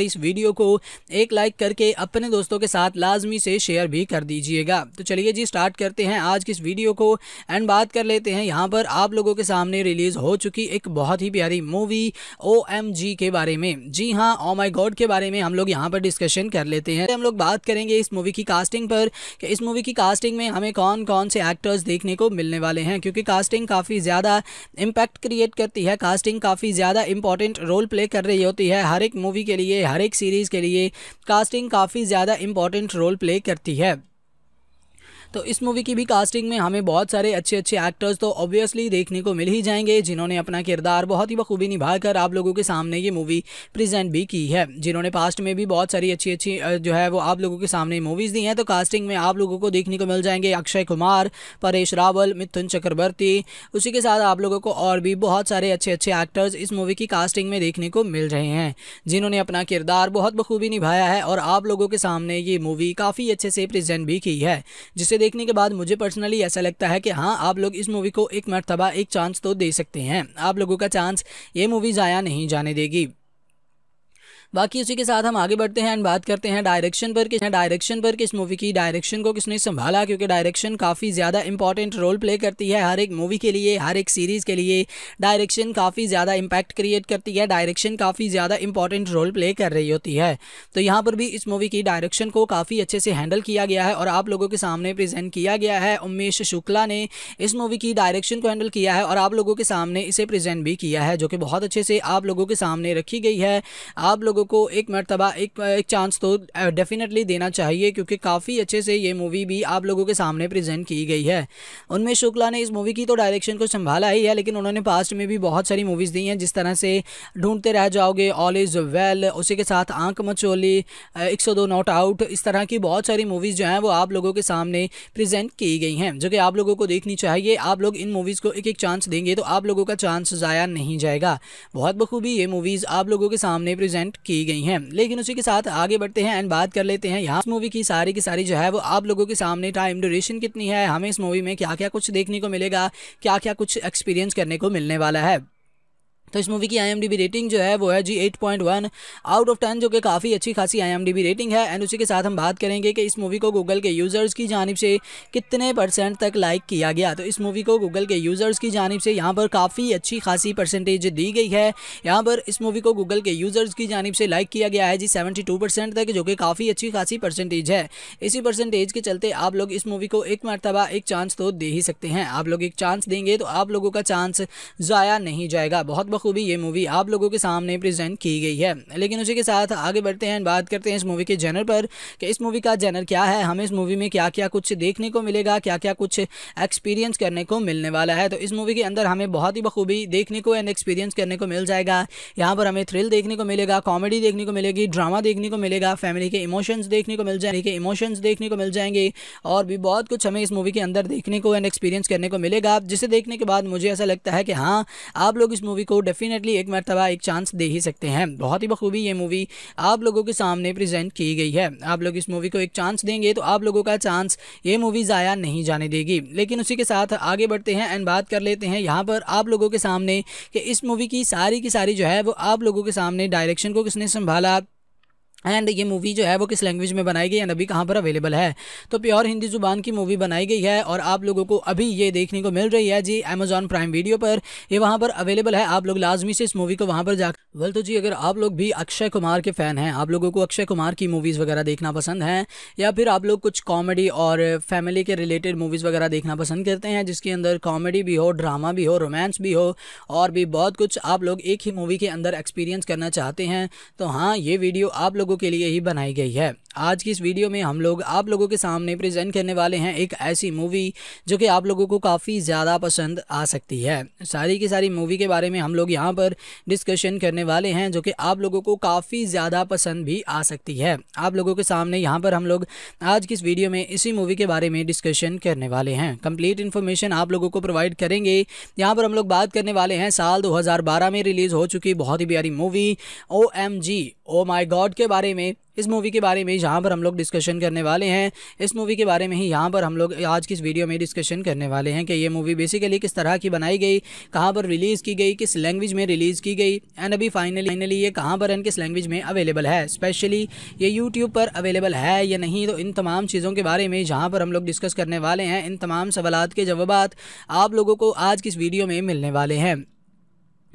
हमारी इस वीडियो को एक लाइक करके अपने दोस्तों के साथ लाजमी से शेयर भी कर दीजिएगा तो चलिए जी स्टार्ट करते हैं आज की इस वीडियो को एंड बात कर लेते हैं यहाँ पर आप लोगों के सामने रिलीज़ हो चुकी एक बहुत ही प्यारी मूवी ओ के बारे में जी हाँ ओ माई गॉड के बारे में हम लोग यहाँ पर डिस्कशन कर लेते हैं हम लोग बात करेंगे इस मूवी की कास्टिंग पर कि इस मूवी की कास्टिंग में हमें कौन कौन से एक्टर्स देखने को मिलने वाले हैं क्योंकि कास्टिंग काफ़ी ज़्यादा इम्पैक्ट क्रिएट करती है कास्टिंग काफ़ी ज़्यादा इंपॉर्टेंट रोल प्ले कर रही होती है हर एक मूवी के लिए हर एक सीरीज़ के लिए कास्टिंग काफ़ी ज़्यादा इंपॉर्टेंट रोल प्ले करती है तो इस मूवी की भी कास्टिंग में हमें बहुत सारे अच्छे अच्छे एक्टर्स तो ऑब्वियसली देखने को मिल ही जाएंगे जिन्होंने अपना किरदार बहुत ही बखूबी निभाकर आप लोगों के सामने ये मूवी प्रेजेंट भी की है जिन्होंने पास्ट में भी बहुत सारी अच्छी अच्छी जो है वो आप लोगों के सामने मूवीज़ दी हैं तो कास्टिंग में आप लोगों को देखने को मिल जाएंगे अक्षय कुमार परेश रावल मिथुन चक्रवर्ती उसी के साथ आप लोगों को और भी बहुत सारे अच्छे अच्छे एक्टर्स इस मूवी की कास्टिंग में देखने को मिल रहे हैं जिन्होंने अपना किरदार बहुत बखूबी निभाया है और आप लोगों के सामने ये मूवी काफ़ी अच्छे से प्रेजेंट भी की है जिसे देखने के बाद मुझे पर्सनली ऐसा लगता है कि हाँ आप लोग इस मूवी को एक मरतबा एक चांस तो दे सकते हैं आप लोगों का चांस ये मूवी ज़ाया नहीं जाने देगी बाकी उसी के साथ हम आगे बढ़ते हैं एंड बात करते हैं डायरेक्शन पर किस डायरेक्शन पर किस मूवी की डायरेक्शन को किसने संभाला क्योंकि डायरेक्शन काफ़ी ज़्यादा इंपॉर्टेंट रोल प्ले करती है हर एक मूवी के लिए हर एक सीरीज़ के लिए डायरेक्शन काफ़ी ज़्यादा इम्पैक्ट क्रिएट करती है डायरेक्शन काफ़ी ज़्यादा इंपॉर्टेंट रोल प्ले कर रही होती है तो यहाँ पर भी इस मूवी की डायरेक्शन को काफ़ी अच्छे से हैंडल किया गया है और आप लोगों के सामने प्रेजेंट किया गया है उमेश शुक्ला ने इस मूवी की डायरेक्शन को हैंडल किया है और आप लोगों के सामने इसे प्रेजेंट भी किया है जो कि बहुत अच्छे से आप लोगों के सामने रखी गई है आप लोगों लोगों को एक मरतबा एक एक चांस तो डेफिनेटली देना चाहिए क्योंकि काफ़ी अच्छे से ये मूवी भी आप लोगों के सामने प्रेजेंट की गई है उनमें शुक्ला ने इस मूवी की तो डायरेक्शन को संभाला ही है लेकिन उन्होंने पास्ट में भी बहुत सारी मूवीज़ दी हैं जिस तरह से ढूंढते रह जाओगे ऑल इज़ वेल उसी के साथ आंख मचोली एक सौ दो नॉट आउट इस तरह की बहुत सारी मूवीज़ जो हैं वो आप लोगों के सामने प्रेजेंट की गई हैं जो कि आप लोगों को देखनी चाहिए आप लोग इन मूवीज़ को एक एक चांस देंगे तो आप लोगों का चांस ज़ाया नहीं जाएगा बहुत बखूबी ये मूवीज़ आप लोगों के सामने प्रेजेंट की गई हैं लेकिन उसी के साथ आगे बढ़ते हैं एंड बात कर लेते हैं यहाँ मूवी की सारी की सारी जो है वो आप लोगों के सामने टाइम ड्यूरेशन कितनी है हमें इस मूवी में क्या क्या कुछ देखने को मिलेगा क्या क्या कुछ एक्सपीरियंस करने को मिलने वाला है तो इस मूवी की आई रेटिंग जो है वो है जी 8.1 आउट ऑफ टेन जो कि काफ़ी अच्छी खासी आई रेटिंग है एंड उसी के साथ हम बात करेंगे कि इस मूवी को गूगल के यूज़र्स की जानब से कितने परसेंट तक लाइक किया गया तो इस मूवी को गूगल के यूज़र्स की जानब से यहाँ पर काफ़ी अच्छी खासी परसेंटेज दी गई है यहाँ पर इस मूवी को गूगल के यूज़र्स की जानब से लाइक किया गया है जी सेवेंटी तक जो कि काफ़ी अच्छी खासी परसेंटेज है इसी परसेंटेज के चलते आप लोग इस मूवी को एक मरतबा एक चांस तो दे ही सकते हैं आप लोग एक चांस देंगे तो आप लोगों का चांस ज़ाया नहीं जाएगा बहुत बहुत बखूबी ये मूवी आप लोगों के सामने प्रेजेंट की गई है लेकिन उसी के साथ आगे बढ़ते हैं बात करते हैं इस मूवी के जेनर पर कि इस मूवी का जेनर क्या है हमें इस मूवी में क्या क्या कुछ देखने को मिलेगा क्या क्या कुछ एक्सपीरियंस करने को मिलने वाला है तो इस मूवी के अंदर हमें बहुत ही बखूबी देखने को एंड एक्सपीरियंस करने को मिल जाएगा यहाँ पर हमें थ्रिल देखने को मिलेगा कॉमेडी देखने को मिलेगी ड्रामा देखने को मिलेगा फैमिली के इमोशंस देखने को मिल जाएंगे इमोशंस देखने को मिल जाएंगे और भी बहुत कुछ हमें इस मूवी के अंदर देखने को एंड एक्सपीरियंस करने को मिलेगा जिसे देखने के बाद मुझे ऐसा लगता है कि हाँ आप लोग इस मूवी को डेफिनेटली एक मरतबा एक चांस दे ही सकते हैं बहुत ही बखूबी ये मूवी आप लोगों के सामने प्रेजेंट की गई है आप लोग इस मूवी को एक चांस देंगे तो आप लोगों का चांस ये मूवी ज़ाया नहीं जाने देगी लेकिन उसी के साथ आगे बढ़ते हैं एंड बात कर लेते हैं यहाँ पर आप लोगों के सामने कि इस मूवी की सारी की सारी जो है वो आप लोगों के सामने डायरेक्शन को किसने संभाला एंड ये मूवी जो है वो किस लैंग्वेज में बनाई गई है अभी कहाँ पर अवेलेबल है तो प्योर हिंदी ज़ुबान की मूवी बनाई गई है और आप लोगों को अभी ये देखने को मिल रही है जी अमेजॉन प्राइम वीडियो पर ये वहाँ पर अवेलेबल है आप लोग लाजमी से इस मूवी को वहाँ पर जा वेल तो जी अगर आप लोग भी अक्षय कुमार के फ़ैन हैं आप लोगों को अक्षय कुमार की मूवीज़ वगैरह देखना पसंद है या फिर आप लोग कुछ कॉमेडी और फैमिली के रिलेटेड मूवीज़ वगैरह देखना पसंद करते हैं जिसके अंदर कॉमेडी भी हो ड्रामा भी हो रोमांस भी हो और भी बहुत कुछ आप लोग एक ही मूवी के अंदर एक्सपीरियंस करना चाहते हैं तो हाँ ये वीडियो आप लोग लोगों के लिए ही बनाई गई है आज की इस वीडियो में हम लोग आप लोगों के सामने प्रेजेंट करने वाले हैं एक ऐसी मूवी जो कि आप लोगों को काफ़ी ज़्यादा पसंद आ सकती है सारी की सारी मूवी के बारे में हम लोग यहाँ पर डिस्कशन करने वाले हैं जो कि आप लोगों को काफ़ी ज़्यादा पसंद भी आ सकती है आप लोगों के सामने यहाँ पर हम लोग आज की इस वीडियो में इसी मूवी के बारे में डिस्कशन करने वाले हैं कंप्लीट इन्फॉर्मेशन आप लोगों को प्रोवाइड करेंगे यहाँ पर हम लोग बात करने वाले हैं साल दो में रिलीज़ हो चुकी बहुत ही प्यारी movie oh oh my God के बारे में इस मूवी के बारे में यहाँ पर हम लोग डिस्कशन करने वाले हैं इस मूवी के बारे में ही यहाँ पर हम लोग आज की इस वीडियो में डिस्कशन करने वाले हैं कि ये मूवी बेसिकली किस तरह की बनाई गई कहाँ पर रिलीज़ की गई किस लैंग्वेज में रिलीज़ की गई एंड अभी फाइनली फाइनली ये कहाँ पर एंड किस लैंग्वेज में अवेलेबल है स्पेशली ये यूट्यूब पर अवेलेबल है या नहीं तो इन तमाम चीज़ों के बारे में जहाँ पर हम लोग डिस्कस करने वाले हैं इन तमाम सवालत के जवाब आप लोगों को आज की इस वीडियो में मिलने वाले हैं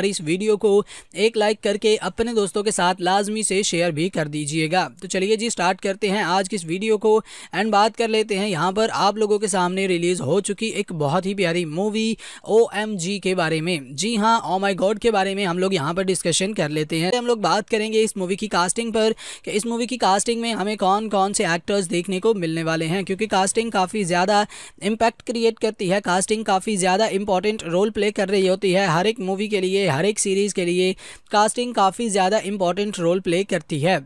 हमारी इस वीडियो को एक लाइक करके अपने दोस्तों के साथ लाजमी से शेयर भी कर दीजिएगा तो चलिए जी स्टार्ट करते हैं आज की इस वीडियो को एंड बात कर लेते हैं यहाँ पर आप लोगों के सामने रिलीज़ हो चुकी एक बहुत ही प्यारी मूवी ओ के बारे में जी हाँ ओ माई गॉड के बारे में हम लोग यहाँ पर डिस्कशन कर लेते हैं हम लोग बात करेंगे इस मूवी की कास्टिंग पर कि इस मूवी की कास्टिंग में हमें कौन कौन से एक्टर्स देखने को मिलने वाले हैं क्योंकि कास्टिंग काफ़ी ज़्यादा इम्पैक्ट क्रिएट करती है कास्टिंग काफ़ी ज़्यादा इंपॉर्टेंट रोल प्ले कर रही होती है हर एक मूवी के लिए हर एक सीरीज़ के लिए कास्टिंग काफ़ी ज़्यादा इम्पॉर्टेंट रोल प्ले करती है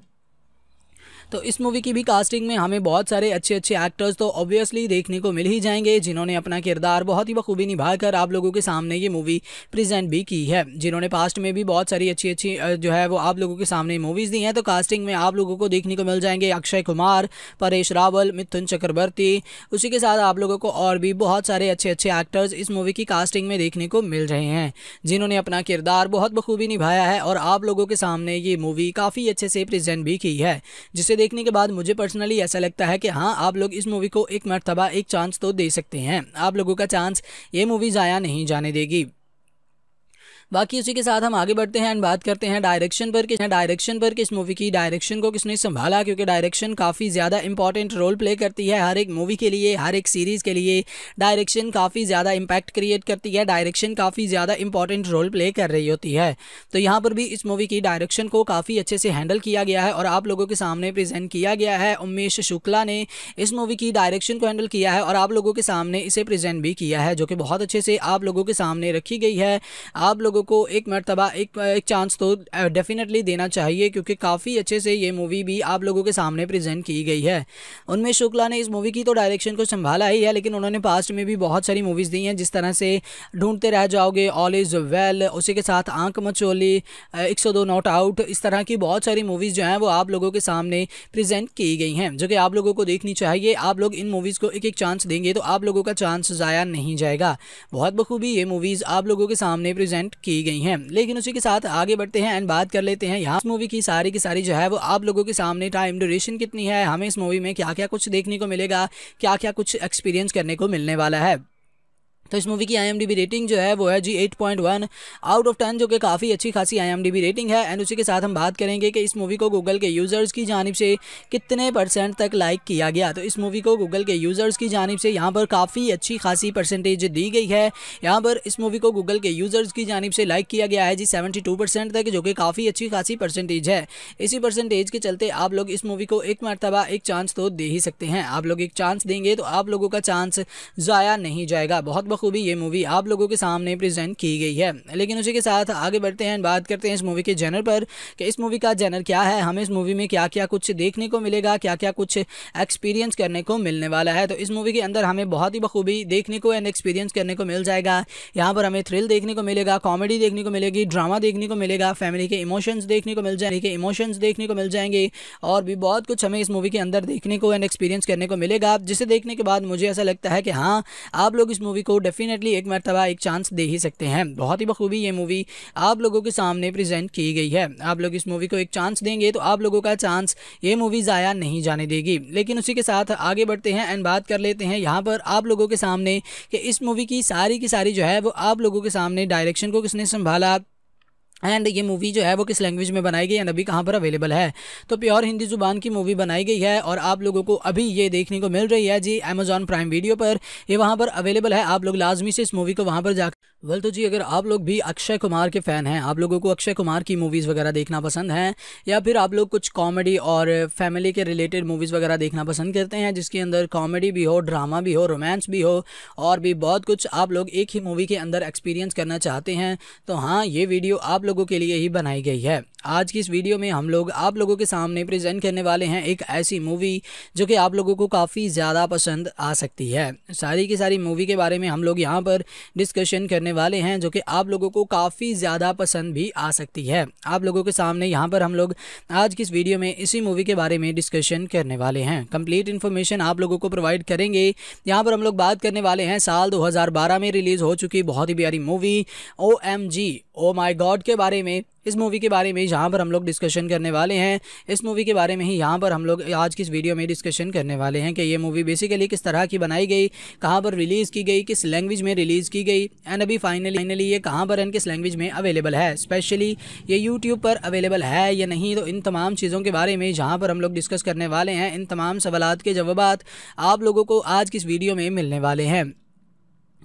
तो इस मूवी की भी कास्टिंग में हमें बहुत सारे अच्छे अच्छे एक्टर्स तो ऑब्वियसली देखने को मिल ही जाएंगे जिन्होंने अपना किरदार बहुत ही बखूबी निभाकर आप लोगों के सामने ये मूवी प्रेजेंट भी की है जिन्होंने पास्ट में भी बहुत सारी अच्छी अच्छी जो है वो आप लोगों के सामने मूवीज़ दी हैं तो कास्टिंग में आप लोगों को देखने को मिल जाएंगे अक्षय कुमार परेश रावल मिथुन चक्रवर्ती उसी के साथ आप लोगों को और भी बहुत सारे अच्छे अच्छे एक्टर्स इस मूवी की कास्टिंग में देखने को मिल रहे हैं जिन्होंने अपना किरदार बहुत बखूबी निभाया है और आप लोगों के सामने ये मूवी काफ़ी अच्छे से प्रेजेंट भी की है जिसे इसे देखने के बाद मुझे पर्सनली ऐसा लगता है कि हाँ आप लोग इस मूवी को एक मरतबा एक चांस तो दे सकते हैं आप लोगों का चांस ये मूवी ज़ाया नहीं जाने देगी बाकी उसी के साथ हम आगे बढ़ते हैं एंड बात करते हैं डायरेक्शन पर कि डायरेक्शन पर किस मूवी की डायरेक्शन को किसने संभाला क्योंकि डायरेक्शन काफ़ी ज़्यादा इंपॉर्टेंट रोल प्ले करती है हर एक मूवी के लिए हर एक सीरीज़ के लिए डायरेक्शन काफ़ी ज़्यादा इम्पैक्ट क्रिएट करती है डायरेक्शन काफ़ी ज़्यादा इंपॉर्टेंट रोल प्ले कर रही होती है तो यहाँ पर भी इस मूवी की डायरेक्शन को काफ़ी अच्छे से हैंडल किया गया है और आप लोगों के सामने प्रजेंट किया गया है उमेश शुक्ला ने इस मूवी की डायरेक्शन को हैंडल किया है और आप लोगों के सामने इसे प्रजेंट भी किया है जो कि बहुत अच्छे से आप लोगों के सामने रखी गई है आप लोग लोगों को एक मरतबा एक एक चांस तो डेफिनेटली देना चाहिए क्योंकि काफ़ी अच्छे से ये मूवी भी आप लोगों के सामने प्रेजेंट की गई है उनमें शुक्ला ने इस मूवी की तो डायरेक्शन को संभाला ही है लेकिन उन्होंने पास्ट में भी बहुत सारी मूवीज़ दी हैं जिस तरह से ढूंढते रह जाओगे ऑल इज़ वेल उसी के साथ आंख मचोली एक सौ दो नॉट आउट इस तरह की बहुत सारी मूवीज़ जो हैं वो आप लोगों के सामने प्रेजेंट की गई हैं जो कि आप लोगों को देखनी चाहिए आप लोग इन मूवीज़ को एक एक चांस देंगे तो आप लोगों का चांस ज़ाया नहीं जाएगा बहुत बखूबी ये मूवीज़ आप लोगों के सामने प्रेजेंट की गई हैं लेकिन उसी के साथ आगे बढ़ते हैं एंड बात कर लेते हैं यहाँ मूवी की सारी की सारी जो है वो आप लोगों के सामने टाइम ड्यूरेशन कितनी है हमें इस मूवी में क्या क्या कुछ देखने को मिलेगा क्या क्या कुछ एक्सपीरियंस करने को मिलने वाला है तो इस मूवी की आई रेटिंग जो है वो है जी एट आउट ऑफ टेन जो कि काफ़ी अच्छी खासी आई रेटिंग है एंड उसी के साथ हम बात करेंगे कि इस मूवी को गूगल के यूज़र्स की जानब से कितने परसेंट तक लाइक किया गया तो इस मूवी को गूगल के यूज़र्स की जानब से यहाँ पर काफ़ी अच्छी खासी परसेंटेज दी गई है यहाँ पर इस मूवी को गूगल के यूज़र्स की जानब से लाइक किया गया है जी सेवेंटी टू परसेंट तक जो कि काफ़ी अच्छी खासी परसेंटेज है इसी परसेंटेज के चलते आप लोग इस मूवी को एक मरतबा एक चांस तो दे ही सकते हैं आप लोग एक चांस देंगे तो आप लोगों का चांस ज़ाया नहीं जाएगा बहुत बहुत बखूबी ये मूवी आप लोगों के सामने प्रेजेंट की गई है लेकिन उसी के साथ आगे बढ़ते हैं बात करते हैं इस मूवी के जेनर पर कि इस मूवी का जेनर क्या है हमें इस मूवी में क्या क्या कुछ देखने को मिलेगा क्या क्या कुछ एक्सपीरियंस करने को मिलने वाला है तो इस मूवी के अंदर हमें बहुत ही बखूबी देखने को एंड एक्सपीरियंस करने को मिल जाएगा यहाँ पर हमें थ्रिल देखने को मिलेगा कॉमेडी देखने को मिलेगी ड्रामा देखने को मिलेगा फैमिली के इमोशंस देखने को मिल जाएंगे इमोशंस देखने को मिल जाएंगे और भी बहुत कुछ हमें इस मूवी के अंदर देखने को एंड एक्सपीरियंस करने को मिलेगा जिसे देखने के बाद मुझे ऐसा लगता है कि हाँ आप लोग इस मूवी को डेफिनेटली एक मरतबा एक चांस दे ही सकते हैं बहुत ही बखूबी ये मूवी आप लोगों के सामने प्रेजेंट की गई है आप लोग इस मूवी को एक चांस देंगे तो आप लोगों का चांस ये मूवी ज़ाया नहीं जाने देगी लेकिन उसी के साथ आगे बढ़ते हैं एंड बात कर लेते हैं यहाँ पर आप लोगों के सामने कि इस मूवी की सारी की सारी जो है वो आप लोगों के सामने डायरेक्शन को किसने संभाला एंड ये मूवी जो है वो किस लैंग्वेज में बनाई गई एंड अभी कहाँ पर अवेलेबल है तो प्योर हिंदी जुबान की मूवी बनाई गई है और आप लोगों को अभी ये देखने को मिल रही है जी अमेजॉन प्राइम वीडियो पर ये वहाँ पर अवेलेबल है आप लोग लाजमी से इस मूवी को वहाँ पर जाकर वेल तो जी अगर आप लोग भी अक्षय कुमार के फ़ैन हैं आप लोगों को अक्षय कुमार की मूवीज़ वगैरह देखना पसंद है या फिर आप लोग कुछ कॉमेडी और फैमिली के रिलेटेड मूवीज़ वगैरह देखना पसंद करते हैं जिसके अंदर कॉमेडी भी हो ड्रामा भी हो रोमांस भी हो और भी बहुत कुछ आप लोग एक ही मूवी के अंदर एक्सपीरियंस करना चाहते हैं तो हाँ ये वीडियो आप लोगों के लिए ही बनाई गई है आज की इस वीडियो में हम लोग आप लोगों के सामने प्रेजेंट करने वाले हैं एक ऐसी मूवी जो कि आप लोगों को काफ़ी ज़्यादा पसंद आ सकती है सारी की सारी मूवी के बारे में हम लोग यहाँ पर डिस्कशन करने वाले हैं जो कि आप लोगों को काफ़ी ज़्यादा पसंद भी आ सकती है आप लोगों के सामने यहाँ पर हम लोग आज की इस वीडियो में इसी मूवी के बारे में डिस्कशन करने वाले हैं कम्प्लीट इन्फॉर्मेशन आप लोगों को प्रोवाइड करेंगे यहाँ पर हम लोग बात करने वाले हैं साल दो में रिलीज़ हो चुकी बहुत ही प्यारी movie O M G oh my God के बारे में इस मूवी के बारे में जहाँ यहाँ पर हम लोग डिस्कशन करने वाले हैं इस मूवी के बारे में ही यहाँ पर हम लोग आज की इस वीडियो में डिस्कशन करने वाले हैं कि ये मूवी बेसिकली किस तरह की बनाई गई कहाँ पर रिलीज़ की गई किस लैंग्वेज में रिलीज़ की गई एंड अभी फाइनली फाइनली ये कहाँ पर एंड किस लैंग्वेज में अवेलेबल है स्पेशली ये यूट्यूब पर अवेलेबल है या नहीं तो इन तमाम चीज़ों के बारे में जहाँ पर हम लोग डिस्कस करने वाले हैं इन तमाम सवाल के जवाब आप लोगों को आज की इस वीडियो में मिलने वाले हैं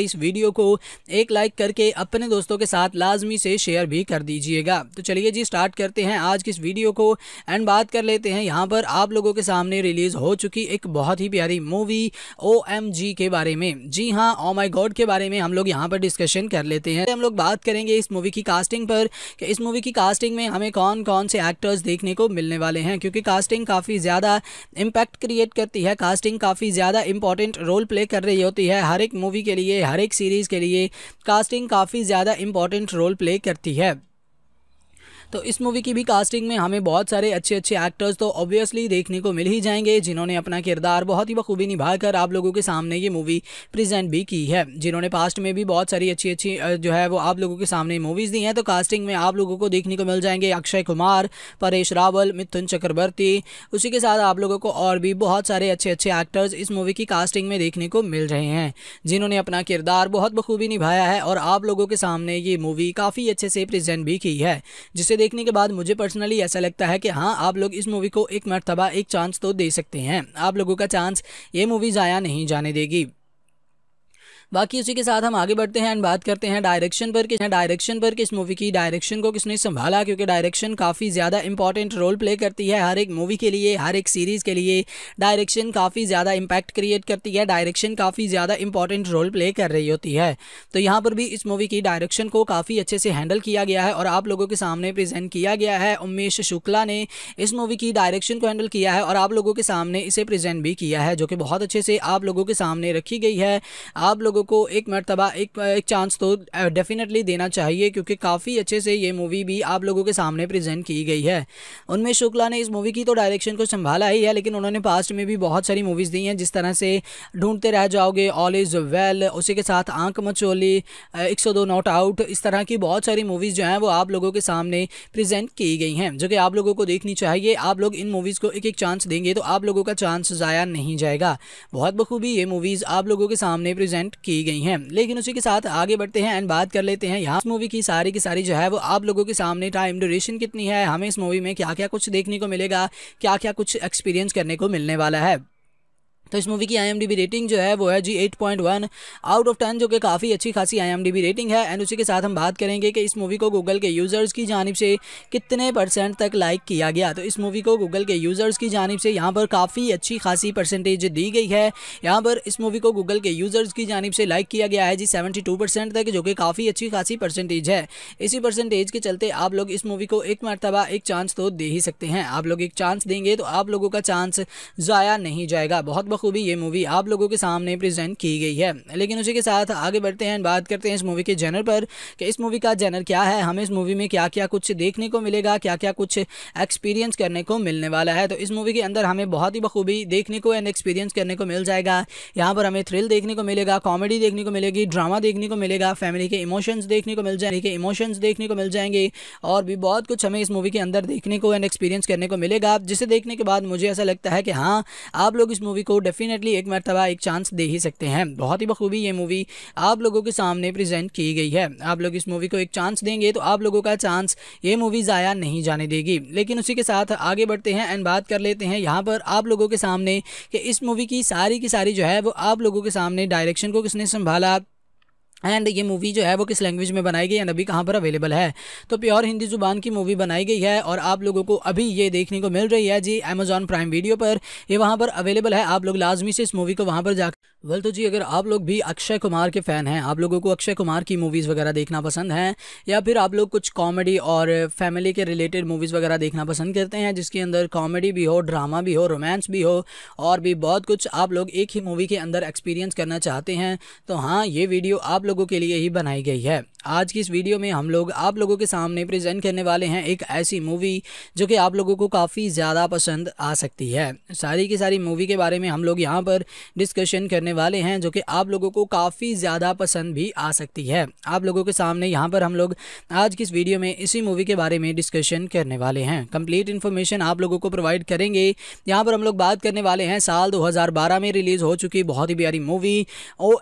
हमारी इस वीडियो को एक लाइक करके अपने दोस्तों के साथ लाजमी से शेयर भी कर दीजिएगा तो चलिए जी स्टार्ट करते हैं आज की इस वीडियो को एंड बात कर लेते हैं यहाँ पर आप लोगों के सामने रिलीज़ हो चुकी एक बहुत ही प्यारी मूवी ओ के बारे में जी हाँ ओ माई गॉड के बारे में हम लोग यहाँ पर डिस्कशन कर लेते हैं हम लोग बात करेंगे इस मूवी की कास्टिंग पर कि इस मूवी की कास्टिंग में हमें कौन कौन से एक्टर्स देखने को मिलने वाले हैं क्योंकि कास्टिंग काफ़ी ज़्यादा इम्पैक्ट क्रिएट करती है कास्टिंग काफ़ी ज़्यादा इंपॉर्टेंट रोल प्ले कर रही होती है हर एक मूवी के लिए हर एक सीरीज़ के लिए कास्टिंग काफ़ी ज़्यादा इंपॉर्टेंट रोल प्ले करती है तो इस मूवी की भी कास्टिंग में हमें बहुत सारे अच्छे अच्छे एक्टर्स तो ऑब्वियसली देखने को मिल ही जाएंगे जिन्होंने अपना किरदार बहुत ही बखूबी निभाकर आप लोगों के सामने ये मूवी प्रेजेंट भी की है जिन्होंने पास्ट में भी बहुत सारी अच्छी अच्छी जो है वो आप लोगों के सामने मूवीज़ दी हैं तो कास्टिंग में आप लोगों को देखने को मिल जाएंगे अक्षय कुमार परेश रावल मिथुन चक्रवर्ती उसी के साथ आप लोगों को और भी बहुत सारे अच्छे अच्छे एक्टर्स इस मूवी की कास्टिंग में देखने को मिल रहे हैं जिन्होंने अपना किरदार बहुत बखूबी निभाया है और आप लोगों के सामने ये मूवी काफ़ी अच्छे से प्रजेंट भी की है जिसे देखने के बाद मुझे पर्सनली ऐसा लगता है कि हाँ आप लोग इस मूवी को एक मरतबा एक चांस तो दे सकते हैं आप लोगों का चांस ये मूवी ज़ाया नहीं जाने देगी बाकी उसी के साथ हम आगे बढ़ते हैं एंड बात करते हैं डायरेक्शन पर किस डायरेक्शन पर किस मूवी की डायरेक्शन को किसने संभाला क्योंकि डायरेक्शन काफ़ी ज़्यादा इंपॉर्टेंट रोल प्ले करती है हर एक मूवी के लिए हर एक सीरीज़ के लिए डायरेक्शन काफ़ी ज़्यादा इंपैक्ट क्रिएट करती है डायरेक्शन काफ़ी ज़्यादा इंपॉर्टेंट रोल प्ले कर रही होती है तो यहाँ पर भी इस मूवी की डायरेक्शन को काफ़ी अच्छे से हैंडल किया गया है और आप लोगों के सामने प्रेजेंट किया गया है उमेश शुक्ला ने इस मूवी की डायरेक्शन को हैंडल किया है और आप लोगों के सामने इसे प्रेजेंट भी किया है जो कि बहुत अच्छे से आप लोगों के सामने रखी गई है आप लोगों लोगों को एक मरतबा एक एक चांस तो डेफिनेटली देना चाहिए क्योंकि काफ़ी अच्छे से ये मूवी भी आप लोगों के सामने प्रेजेंट की गई है उनमें शुक्ला ने इस मूवी की तो डायरेक्शन को संभाला ही है लेकिन उन्होंने पास्ट में भी बहुत सारी मूवीज़ दी हैं जिस तरह से ढूंढते रह जाओगे ऑल इज़ वेल उसी के साथ आंख मचोली एक सौ दो नॉट आउट इस तरह की बहुत सारी मूवीज़ जो हैं वो आप लोगों के सामने प्रेजेंट की गई हैं जो कि आप लोगों को देखनी चाहिए आप लोग इन मूवीज़ को एक एक चांस देंगे तो आप लोगों का चांस ज़ाया नहीं जाएगा बहुत बखूबी ये मूवीज़ आप लोगों के सामने प्रेजेंट की की गई हैं लेकिन उसी के साथ आगे बढ़ते हैं एंड बात कर लेते हैं यहाँ मूवी की सारी की सारी जो है वो आप लोगों के सामने टाइम ड्यूरेशन कितनी है हमें इस मूवी में क्या क्या कुछ देखने को मिलेगा क्या क्या कुछ एक्सपीरियंस करने को मिलने वाला है तो इस मूवी की आई रेटिंग जो है वो है जी 8.1 आउट ऑफ टेन जो कि काफ़ी अच्छी खासी आई रेटिंग है एंड उसी के साथ हम बात करेंगे कि इस मूवी को गूगल के यूज़र्स की जानब से कितने परसेंट तक लाइक किया गया तो इस मूवी को गूगल के यूज़र्स की जानब से यहाँ पर काफ़ी अच्छी खासी परसेंटेज दी गई है यहाँ पर इस मूवी को गूगल के यूज़र्स की जानब से लाइक किया गया है जी सेवेंटी तक जो कि काफ़ी अच्छी खासी परसेंटेज है इसी परसेंटेज के चलते आप लोग इस मूवी को एक मरतबा एक चांस तो दे ही सकते हैं आप लोग एक चांस देंगे तो आप लोगों का चांस ज़ाया नहीं जाएगा बहुत बहुत बखूबी ये मूवी आप लोगों के सामने प्रेजेंट की गई है लेकिन उसी के साथ आगे बढ़ते हैं बात करते हैं इस मूवी के जेनर पर कि इस मूवी का जेनर क्या है हमें इस मूवी में क्या क्या कुछ देखने को मिलेगा क्या क्या कुछ एक्सपीरियंस करने को मिलने वाला है तो इस मूवी के अंदर हमें बहुत ही बखूबी देखने को एंड एक्सपीरियंस करने को मिल जाएगा यहाँ पर हमें थ्रिल देखने को मिलेगा कॉमेडी देखने को मिलेगी ड्रामा देखने को मिलेगा फैमिली के इमोशंस देखने को मिल जाएंगे इमोशंस देखने को मिल जाएंगे और भी बहुत कुछ हमें इस मूवी के अंदर देखने को एंड एक्सपीरियंस करने को मिलेगा जिसे देखने के बाद मुझे ऐसा लगता है कि हाँ आप लोग इस मूवी को डेफिनेटली एक मरतबा एक चांस दे ही सकते हैं बहुत ही बखूबी ये मूवी आप लोगों के सामने प्रेजेंट की गई है आप लोग इस मूवी को एक चांस देंगे तो आप लोगों का चांस ये मूवी ज़ाया नहीं जाने देगी लेकिन उसी के साथ आगे बढ़ते हैं एंड बात कर लेते हैं यहाँ पर आप लोगों के सामने कि इस मूवी की सारी की सारी जो है वो आप लोगों के सामने डायरेक्शन को किसने संभाला एंड ये मूवी जो है वो किस लैंग्वेज में बनाई गई एंड अभी कहाँ पर अवेलेबल है तो प्योर हिंदी ज़ुबान की मूवी बनाई गई है और आप लोगों को अभी ये देखने को मिल रही है जी अमेजॉन प्राइम वीडियो पर ये वहाँ पर अवेलेबल है आप लोग लाजमी से इस मूवी को वहाँ पर जा वल तो जी अगर आप लोग भी अक्षय कुमार के फ़ैन हैं आप लोगों को अक्षय कुमार की मूवीज़ वगैरह देखना पसंद हैं या फिर आप लोग कुछ कॉमेडी और फैमिली के रिलेटेड मूवीज़ वगैरह देखना पसंद करते हैं जिसके अंदर कॉमेडी भी हो ड्रामा भी हो रोमांस भी हो और भी बहुत कुछ आप लोग एक ही मूवी के अंदर एक्सपीरियंस करना चाहते हैं तो हाँ ये वीडियो आप लोगों के लिए ही बनाई गई है आज की इस वीडियो में हम लोग आप लोगों के सामने प्रेजेंट करने वाले हैं एक ऐसी मूवी जो कि आप लोगों को काफ़ी ज़्यादा पसंद आ सकती है सारी की सारी मूवी के बारे में हम लोग यहाँ पर डिस्कशन करने वाले हैं जो कि आप लोगों को काफ़ी ज़्यादा पसंद भी आ सकती है आप लोगों के सामने यहाँ पर हम लोग आज की इस वीडियो में इसी मूवी के बारे में डिस्कशन करने वाले हैं कंप्लीट इन्फॉर्मेशन आप लोगों को प्रोवाइड करेंगे यहाँ पर हम लोग बात करने वाले हैं साल दो में रिलीज़ हो चुकी बहुत ही प्यारी movie oh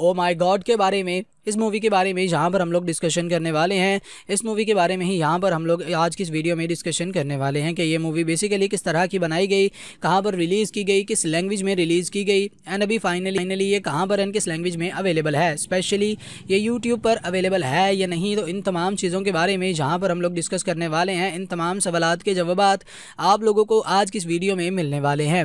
oh my God के बारे में इस मूवी के बारे में यहाँ पर हम लोग डिस्कशन करने वाले हैं इस मूवी के बारे में ही यहाँ पर हम लोग आज की इस वीडियो में डिस्कशन करने वाले हैं कि ये मूवी बेसिकली किस तरह की बनाई गई कहाँ पर रिलीज़ की गई किस लैंग्वेज में रिलीज़ की गई एंड अभी फाइनली फाइनली ये कहाँ पर एंड किस लैंग्वेज में अवेलेबल है स्पेशली ये यूट्यूब पर अवेलेबल है या नहीं तो इन तमाम चीज़ों के बारे में जहाँ पर हम लोग डिस्कस करने वाले हैं इन तमाम सवालत के जवाब आप लोगों को आज की इस वीडियो में मिलने वाले हैं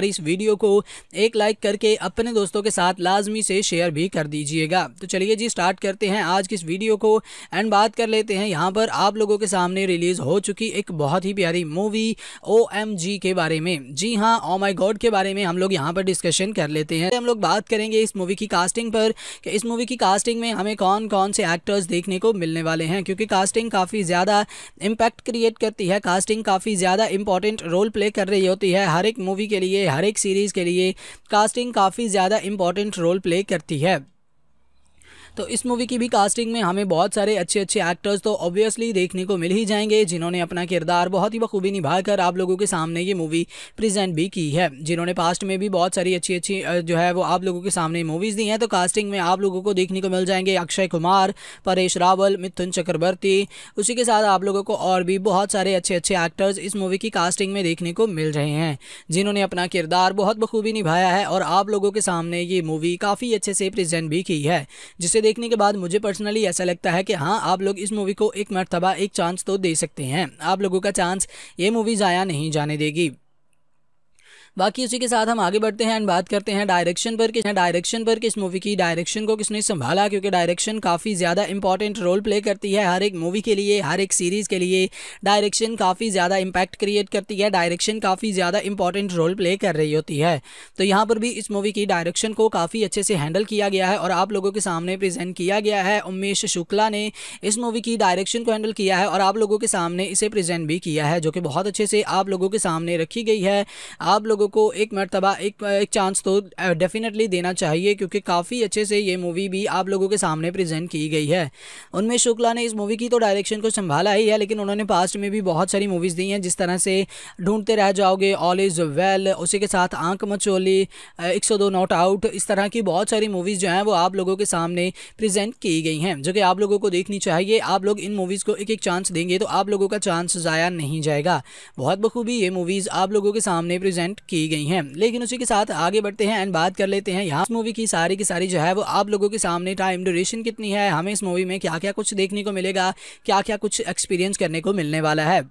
हमारी इस वीडियो को एक लाइक करके अपने दोस्तों के साथ लाजमी से शेयर भी कर दीजिएगा तो चलिए जी स्टार्ट करते हैं आज की इस वीडियो को एंड बात कर लेते हैं यहाँ पर आप लोगों के सामने रिलीज़ हो चुकी एक बहुत ही प्यारी मूवी ओ के बारे में जी हाँ ओ माई गॉड के बारे में हम लोग यहाँ पर डिस्कशन कर लेते हैं हम लोग बात करेंगे इस मूवी की कास्टिंग पर कि इस मूवी की कास्टिंग में हमें कौन कौन से एक्टर्स देखने को मिलने वाले हैं क्योंकि कास्टिंग काफ़ी ज़्यादा इम्पैक्ट क्रिएट करती है कास्टिंग काफ़ी ज़्यादा इंपॉर्टेंट रोल प्ले कर रही होती है हर एक मूवी के लिए हर एक सीरीज़ के लिए कास्टिंग काफ़ी ज़्यादा इम्पॉर्टेंट रोल प्ले करती है तो इस मूवी की भी कास्टिंग में हमें बहुत सारे अच्छे अच्छे एक्टर्स तो ऑब्वियसली देखने को मिल ही जाएंगे जिन्होंने अपना किरदार बहुत ही बखूबी निभाकर आप लोगों के सामने ये मूवी प्रेजेंट भी की है जिन्होंने पास्ट में भी बहुत सारी अच्छी अच्छी जो है वो आप लोगों के सामने मूवीज़ दी हैं तो कास्टिंग में आप लोगों को देखने को मिल जाएंगे अक्षय कुमार परेश रावल मिथुन चक्रवर्ती उसी के साथ आप लोगों को और भी बहुत सारे अच्छे अच्छे एक्टर्स इस मूवी की कास्टिंग में देखने को मिल रहे हैं जिन्होंने अपना किरदार बहुत बखूबी निभाया है और आप लोगों के सामने ये मूवी काफ़ी अच्छे से प्रेजेंट भी की है जिसे इसे देखने के बाद मुझे पर्सनली ऐसा लगता है कि हाँ आप लोग इस मूवी को एक मरतबा एक चांस तो दे सकते हैं आप लोगों का चांस ये मूवी ज़ाया नहीं जाने देगी बाकी उसी के साथ हम आगे बढ़ते हैं एंड बात करते हैं डायरेक्शन पर कि डायरेक्शन पर किस मूवी की डायरेक्शन को किसने संभाला क्योंकि डायरेक्शन काफ़ी ज़्यादा इंपॉर्टेंट रोल प्ले करती है हर एक मूवी के लिए हर एक सीरीज़ के लिए डायरेक्शन काफ़ी ज़्यादा इम्पैक्ट क्रिएट करती है डायरेक्शन काफ़ी ज़्यादा इंपॉर्टेंट रोल प्ले कर रही होती है तो यहाँ पर भी इस मूवी की डायरेक्शन को काफ़ी अच्छे से हैंडल किया गया है और आप लोगों के सामने प्रजेंट किया गया है उमेश शुक्ला ने इस मूवी की डायरेक्शन को हैंडल किया है और आप लोगों के सामने इसे प्रजेंट भी किया है जो कि बहुत अच्छे से आप लोगों के सामने रखी गई है आप लोग लोगों को एक मरतबा एक एक चांस तो डेफिनेटली देना चाहिए क्योंकि काफ़ी अच्छे से ये मूवी भी आप लोगों के सामने प्रेजेंट की गई है उनमें शुक्ला ने इस मूवी की तो डायरेक्शन को संभाला ही है लेकिन उन्होंने पास्ट में भी बहुत सारी मूवीज़ दी हैं जिस तरह से ढूंढते रह जाओगे ऑल इज़ वेल उसी के साथ आंख मचोली एक सौ दो नॉट आउट इस तरह की बहुत सारी मूवीज़ जो हैं वो आप लोगों के सामने प्रेजेंट की गई हैं जो कि आप लोगों को देखनी चाहिए आप लोग इन मूवीज़ को एक एक चांस देंगे तो आप लोगों का चांस ज़ाया नहीं जाएगा बहुत बखूबी ये मूवीज़ आप लोगों के सामने प्रेजेंट की गई हैं लेकिन उसी के साथ आगे बढ़ते हैं एंड बात कर लेते हैं यहाँ मूवी की सारी की सारी जो है वो आप लोगों के सामने टाइम ड्यूरेशन कितनी है हमें इस मूवी में क्या क्या कुछ देखने को मिलेगा क्या क्या कुछ एक्सपीरियंस करने को मिलने वाला है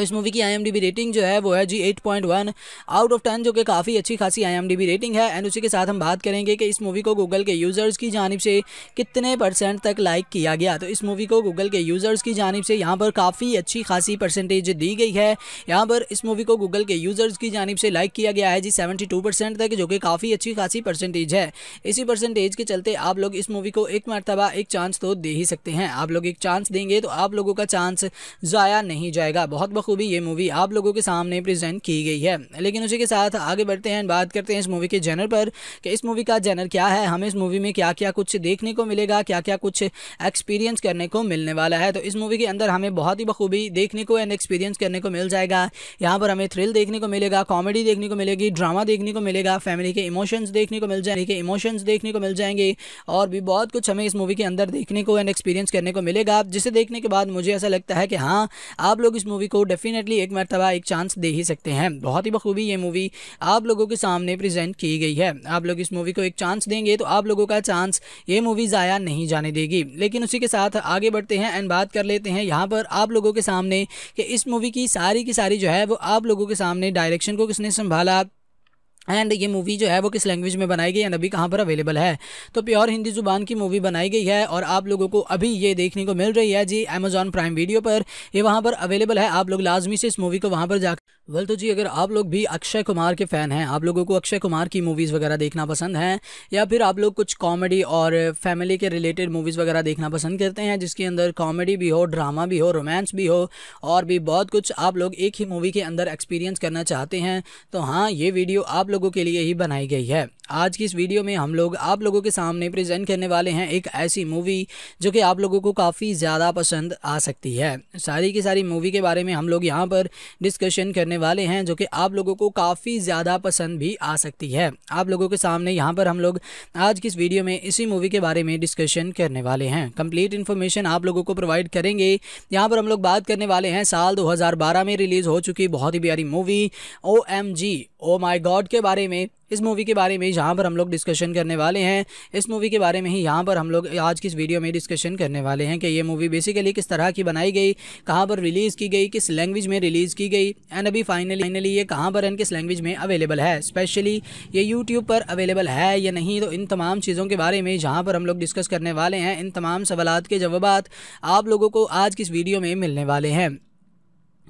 तो इस मूवी की आई रेटिंग जो है वो है जी एट आउट ऑफ टेन जो कि काफ़ी अच्छी खासी आई रेटिंग है एंड उसी के साथ हम बात करेंगे कि इस मूवी को गूगल के यूज़र्स की जानब से कितने परसेंट तक लाइक किया गया तो इस मूवी को गूगल के यूज़र्स की जानब से यहाँ पर काफ़ी अच्छी खासी परसेंटेज दी गई है यहाँ पर इस मूवी को गूगल के यूज़र्स की जानब से लाइक किया गया है जी सेवेंटी टू परसेंट तक जो कि काफ़ी अच्छी खासी परसेंटेज है इसी परसेंटेज के चलते आप लोग इस मूवी को एक मरतबा एक चांस तो दे ही सकते हैं आप लोग एक चांस देंगे तो आप लोगों का चांस ज़ाया नहीं जाएगा बहुत बहुत बखूबी ये मूवी आप लोगों के सामने प्रेजेंट की गई है लेकिन उसी के साथ आगे बढ़ते हैं बात करते हैं इस मूवी के जेनर पर कि इस मूवी का जेनर क्या है हमें इस मूवी में क्या क्या कुछ देखने को मिलेगा क्या क्या कुछ एक्सपीरियंस करने को मिलने वाला है तो इस मूवी के अंदर हमें बहुत ही बखूबी देखने को एंड एक्सपीरियंस करने को मिल जाएगा यहाँ पर हमें थ्रिल देखने को मिलेगा कॉमेडी देखने को मिलेगी ड्रामा देखने को मिलेगा फैमिली के इमोशंस देखने को मिल जाएंगे इमोशंस देखने को मिल जाएंगे और भी बहुत कुछ हमें इस मूवी के अंदर देखने को एंड एक्सपीरियंस करने को मिलेगा जिसे देखने के बाद मुझे ऐसा लगता है कि हाँ आप लोग इस मूवी को डेफिनेटली एक मरतबा एक चांस दे ही सकते हैं बहुत ही बखूबी ये मूवी आप लोगों के सामने प्रेजेंट की गई है आप लोग इस मूवी को एक चांस देंगे तो आप लोगों का चांस ये मूवी ज़ाया नहीं जाने देगी लेकिन उसी के साथ आगे बढ़ते हैं एंड बात कर लेते हैं यहाँ पर आप लोगों के सामने कि इस मूवी की सारी की सारी जो है वो आप लोगों के सामने डायरेक्शन को किसने संभाला एंड ये मूवी जो है वो किस लैंग्वेज में बनाई गई एंड अभी कहाँ पर अवेलेबल है तो प्योर हिंदी ज़ुबान की मूवी बनाई गई है और आप लोगों को अभी ये देखने को मिल रही है जी अमेजॉन प्राइम वीडियो पर ये वहाँ पर अवेलेबल है आप लोग लाजमी से इस मूवी को वहाँ पर जा वल तो जी अगर आप लोग भी अक्षय कुमार के फ़ैन हैं आप लोगों को अक्षय कुमार की मूवीज़ वगैरह देखना पसंद हैं या फिर आप लोग कुछ कॉमेडी और फैमिली के रिलेटेड मूवीज़ वगैरह देखना पसंद करते हैं जिसके अंदर कॉमेडी भी हो ड्रामा भी हो रोमांस भी हो और भी बहुत कुछ आप लोग एक ही मूवी के अंदर एक्सपीरियंस करना चाहते हैं तो हाँ ये वीडियो आप लोग लोगों के लिए ही बनाई गई है आज की इस वीडियो में हम लोग आप लोगों के सामने प्रेजेंट करने वाले हैं एक ऐसी मूवी जो कि आप लोगों को काफ़ी ज़्यादा पसंद आ सकती है सारी की सारी मूवी के बारे में हम लोग यहाँ पर डिस्कशन करने वाले हैं जो कि आप लोगों को काफ़ी ज़्यादा पसंद भी आ सकती है आप लोगों के सामने यहाँ पर हम लोग आज की इस वीडियो में इसी मूवी के बारे में डिस्कशन करने वाले हैं कम्प्लीट इन्फॉर्मेशन आप लोगों को प्रोवाइड करेंगे यहाँ पर हम लोग बात करने वाले हैं साल दो में रिलीज़ हो चुकी बहुत ही प्यारी movie O M G oh my God के बारे में इस मूवी के बारे में यहाँ पर हम लोग डिस्कशन करने वाले हैं इस मूवी के बारे में ही यहाँ पर हम लोग आज की इस वीडियो में डिस्कशन करने वाले हैं कि ये मूवी बेसिकली किस तरह की बनाई गई कहाँ पर रिलीज़ की गई किस लैंग्वेज में रिलीज़ की गई एंड अभी फाइनली फाइनली ये कहाँ पर एंड किस लैंग्वेज में अवेलेबल है स्पेशली ये यूट्यूब पर अवेलेबल है या नहीं तो इन तमाम चीज़ों के बारे में जहाँ पर हम लोग डिस्कस करने वाले हैं इन तमाम सवाल के जवाब आप लोगों को आज की इस वीडियो में मिलने वाले हैं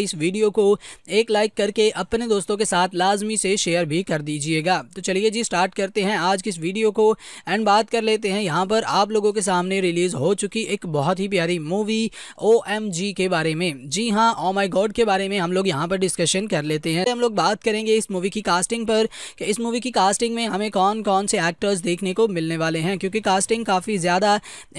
हमारी इस वीडियो को एक लाइक करके अपने दोस्तों के साथ लाजमी से शेयर भी कर दीजिएगा तो चलिए जी स्टार्ट करते हैं आज की इस वीडियो को एंड बात कर लेते हैं यहाँ पर आप लोगों के सामने रिलीज़ हो चुकी एक बहुत ही प्यारी मूवी ओ के बारे में जी हाँ ओ माई गॉड के बारे में हम लोग यहाँ पर डिस्कशन कर लेते हैं हम लोग बात करेंगे इस मूवी की कास्टिंग पर कि इस मूवी की कास्टिंग में हमें कौन कौन से एक्टर्स देखने को मिलने वाले हैं क्योंकि कास्टिंग काफ़ी ज़्यादा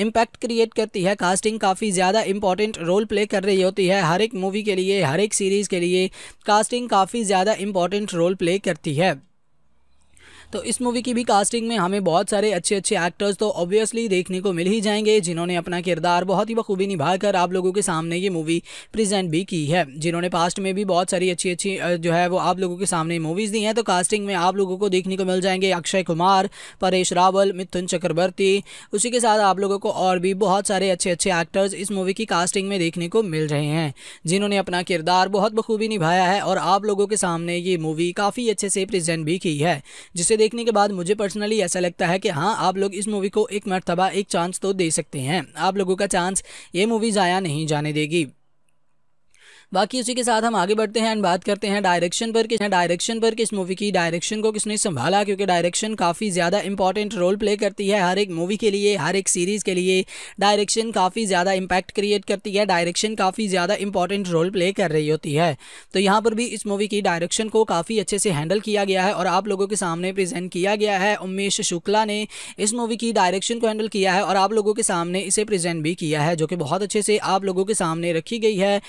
इम्पैक्ट क्रिएट करती है कास्टिंग काफ़ी ज़्यादा इंपॉर्टेंट रोल प्ले कर रही होती है हर एक मूवी के लिए हर एक सीरीज़ के लिए कास्टिंग काफ़ी ज़्यादा इम्पॉर्टेंट रोल प्ले करती है तो इस मूवी की भी कास्टिंग में हमें बहुत सारे अच्छे अच्छे एक्टर्स तो ऑब्वियसली देखने को मिल ही जाएंगे जिन्होंने अपना किरदार बहुत ही बखूबी निभाकर आप लोगों के सामने ये मूवी प्रेजेंट भी की है जिन्होंने पास्ट में भी बहुत सारी अच्छी अच्छी जो है वो आप लोगों के सामने मूवीज़ दी हैं तो कास्टिंग में आप लोगों को देखने को मिल जाएंगे अक्षय कुमार परेश रावल मिथुन चक्रवर्ती उसी के साथ आप लोगों को और भी बहुत सारे अच्छे अच्छे एक्टर्स इस मूवी की कास्टिंग में देखने को मिल रहे हैं जिन्होंने अपना किरदार बहुत बखूबी निभाया है और आप लोगों के सामने ये मूवी काफ़ी अच्छे से प्रजेंट भी की है जिसे देखने के बाद मुझे पर्सनली ऐसा लगता है कि हाँ आप लोग इस मूवी को एक मरतबा एक चांस तो दे सकते हैं आप लोगों का चांस ये मूवी ज़ाया नहीं जाने देगी बाकी उसी के साथ हम आगे बढ़ते हैं एंड बात करते हैं डायरेक्शन पर कि डायरेक्शन पर किस मूवी की डायरेक्शन को किसने संभाला क्योंकि डायरेक्शन काफ़ी ज़्यादा इंपॉर्टेंट रोल प्ले करती है हर एक मूवी के लिए हर एक सीरीज़ के लिए डायरेक्शन काफ़ी ज़्यादा इंपैक्ट क्रिएट करती है डायरेक्शन काफ़ी ज़्यादा इंपॉर्टेंट रोल प्ले कर रही होती है तो यहाँ पर भी इस मूवी की डायरेक्शन को काफ़ी अच्छे से हैंडल किया गया है और आप लोगों के सामने प्रेजेंट किया गया है उमेश शुक्ला ने इस मूवी की डायरेक्शन को हैंडल किया है और आप लोगों के सामने इसे प्रेजेंट भी किया है जो कि बहुत अच्छे से आप लोगों के सामने रखी गई है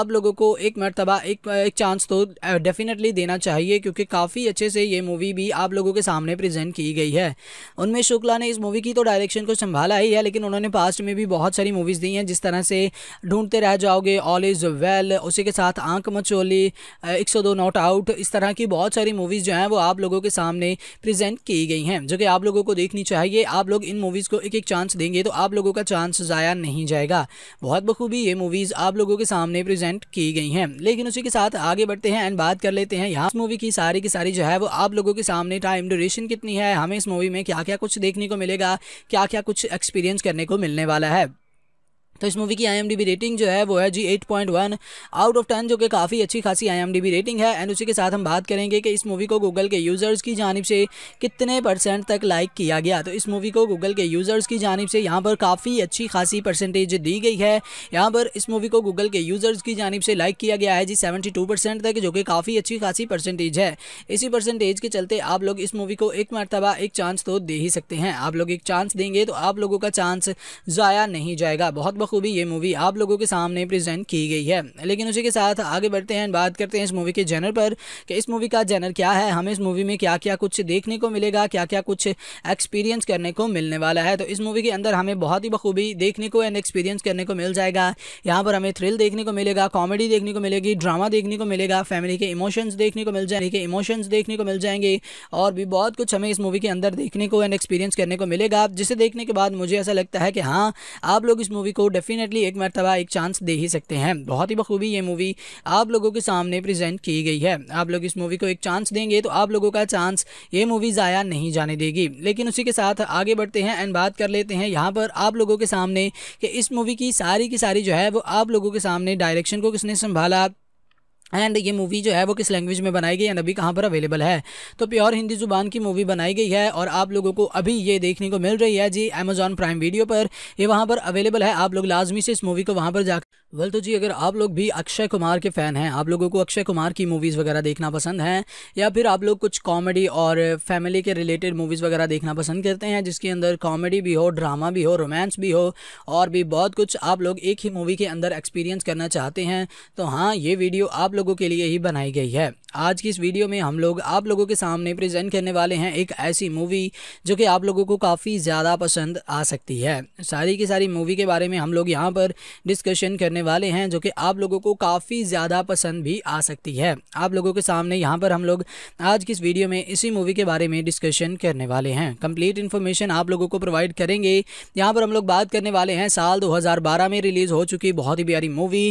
आप लोगों लोगों को एक मरतबा एक एक चांस तो डेफिनेटली देना चाहिए क्योंकि काफ़ी अच्छे से ये मूवी भी आप लोगों के सामने प्रेजेंट की गई है उनमें शुक्ला ने इस मूवी की तो डायरेक्शन को संभाला ही है लेकिन उन्होंने पास्ट में भी बहुत सारी मूवीज़ दी हैं जिस तरह से ढूंढते रह जाओगे ऑल इज़ वेल उसी के साथ आंख मचोली एक सौ दो नॉट आउट इस तरह की बहुत सारी मूवीज़ जो हैं वो आप लोगों के सामने प्रेजेंट की गई हैं जो कि आप लोगों को देखनी चाहिए आप लोग इन मूवीज़ को एक एक चांस देंगे तो आप लोगों का चांस ज़ाया नहीं जाएगा बहुत बखूबी ये मूवीज़ आप लोगों के सामने प्रेजेंट की की गई हैं लेकिन उसी के साथ आगे बढ़ते हैं एंड बात कर लेते हैं यहाँ मूवी की सारी की सारी जो है वो आप लोगों के सामने टाइम ड्यूरेशन कितनी है हमें इस मूवी में क्या क्या कुछ देखने को मिलेगा क्या क्या कुछ एक्सपीरियंस करने को मिलने वाला है तो इस मूवी की आई रेटिंग जो है वो है जी 8.1 आउट ऑफ टेन जो कि काफ़ी अच्छी खासी आई रेटिंग है एंड उसी के साथ हम बात करेंगे कि इस मूवी को गूगल के यूज़र्स की जानब से कितने परसेंट तक लाइक किया गया तो इस मूवी को गूगल के यूज़र्स की जानब से यहाँ पर काफ़ी अच्छी खासी परसेंटेज दी गई है यहाँ पर इस मूवी को गूगल के यूज़र्स की जानब से लाइक किया गया है जी सेवेंटी तक जो कि काफ़ी अच्छी खासी परसेंटेज है इसी परसेंटेज के चलते आप लोग इस मूवी को एक मरतबा एक चांस तो दे ही सकते हैं आप लोग एक चांस देंगे तो आप लोगों का चांस ज़ाया नहीं जाएगा बहुत बहुत बखूबी ये मूवी आप लोगों के सामने प्रेजेंट की गई है लेकिन उसी के साथ आगे बढ़ते हैं बात करते हैं इस मूवी के जेनर पर कि इस मूवी का जेनर क्या है हमें इस मूवी में क्या क्या कुछ देखने को मिलेगा क्या क्या कुछ एक्सपीरियंस करने को मिलने वाला है तो इस मूवी के अंदर हमें बहुत ही बखूबी देखने को एंड एक्सपीरियंस करने को मिल जाएगा यहाँ पर हमें थ्रिल देखने को मिलेगा कॉमेडी देखने को मिलेगी ड्रामा देखने को मिलेगा फैमिली के इमोशंस देखने को मिल जाएंगे इमोशंस देखने को मिल जाएंगे और भी बहुत कुछ हमें इस मूवी के अंदर देखने को एंड एक्सपीरियंस करने को मिलेगा जिसे देखने के बाद मुझे ऐसा लगता है कि हाँ आप लोग इस मूवी को डेफिनेटली एक मरतबा एक चांस दे ही सकते हैं बहुत ही बखूबी ये मूवी आप लोगों के सामने प्रेजेंट की गई है आप लोग इस मूवी को एक चांस देंगे तो आप लोगों का चांस ये मूवी ज़ाया नहीं जाने देगी लेकिन उसी के साथ आगे बढ़ते हैं एंड बात कर लेते हैं यहाँ पर आप लोगों के सामने कि इस मूवी की सारी की सारी जो है वो आप लोगों के सामने डायरेक्शन को किसने संभाला एंड ये मूवी जो है वो किस लैंग्वेज में बनाई गई एंड अभी कहाँ पर अवेलेबल है तो प्योर हिंदी ज़ुबान की मूवी बनाई गई है और आप लोगों को अभी ये देखने को मिल रही है जी अमेजॉन प्राइम वीडियो पर ये वहाँ पर अवेलेबल है आप लोग लाजमी से इस मूवी को वहाँ पर जाकर वल तो जी अगर आप लोग भी अक्षय कुमार के फ़ैन हैं आप लोगों को अक्षय कुमार की मूवीज़ वगैरह देखना पसंद हैं या फिर आप लोग कुछ कॉमेडी और फैमिली के रिलेटेड मूवीज़ वगैरह देखना पसंद करते हैं जिसके अंदर कॉमेडी भी हो ड्रामा भी हो रोमांस भी हो और भी बहुत कुछ आप लोग एक ही मूवी के अंदर एक्सपीरियंस करना चाहते हैं तो हाँ ये वीडियो आप लोगों के लिए ही बनाई गई है आज की इस वीडियो में हम लोग आप लोगों के सामने प्रेजेंट करने वाले हैं एक ऐसी मूवी जो कि आप लोगों को काफ़ी ज़्यादा पसंद आ सकती है सारी की सारी मूवी के बारे में हम लोग यहाँ पर डिस्कशन करने करने वाले हैं जो कि आप लोगों को काफ़ी ज़्यादा पसंद भी आ सकती है आप लोगों के सामने यहाँ पर हम लोग आज की इस वीडियो में इसी मूवी के बारे में डिस्कशन करने वाले हैं कंप्लीट इन्फॉर्मेशन आप लोगों को प्रोवाइड करेंगे यहाँ पर हम लोग बात करने वाले हैं साल 2012 में रिलीज़ हो चुकी बहुत ही प्यारी movie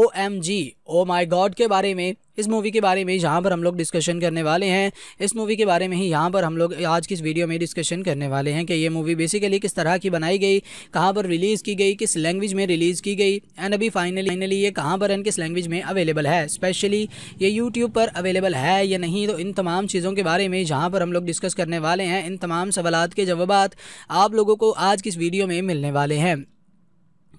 O M G oh my God के बारे में इस मूवी के बारे में यहाँ पर हम लोग डिस्कशन करने वाले हैं इस मूवी के बारे में ही यहाँ पर हम लोग आज की इस वीडियो में डिस्कशन करने वाले हैं कि ये मूवी बेसिकली किस तरह की बनाई गई कहाँ पर रिलीज़ की गई किस लैंग्वेज में रिलीज़ की गई एंड अभी फाइनली फाइनली ये कहाँ पर एंड किस लैंग्वेज में अवेलेबल है स्पेशली ये यूट्यूब पर अवेलेबल है या नहीं तो इन तमाम चीज़ों के बारे में जहाँ पर हम लोग डिस्कस करने वाले हैं इन तमाम सवाल के जवाब आप लोगों को आज की इस वीडियो में मिलने वाले हैं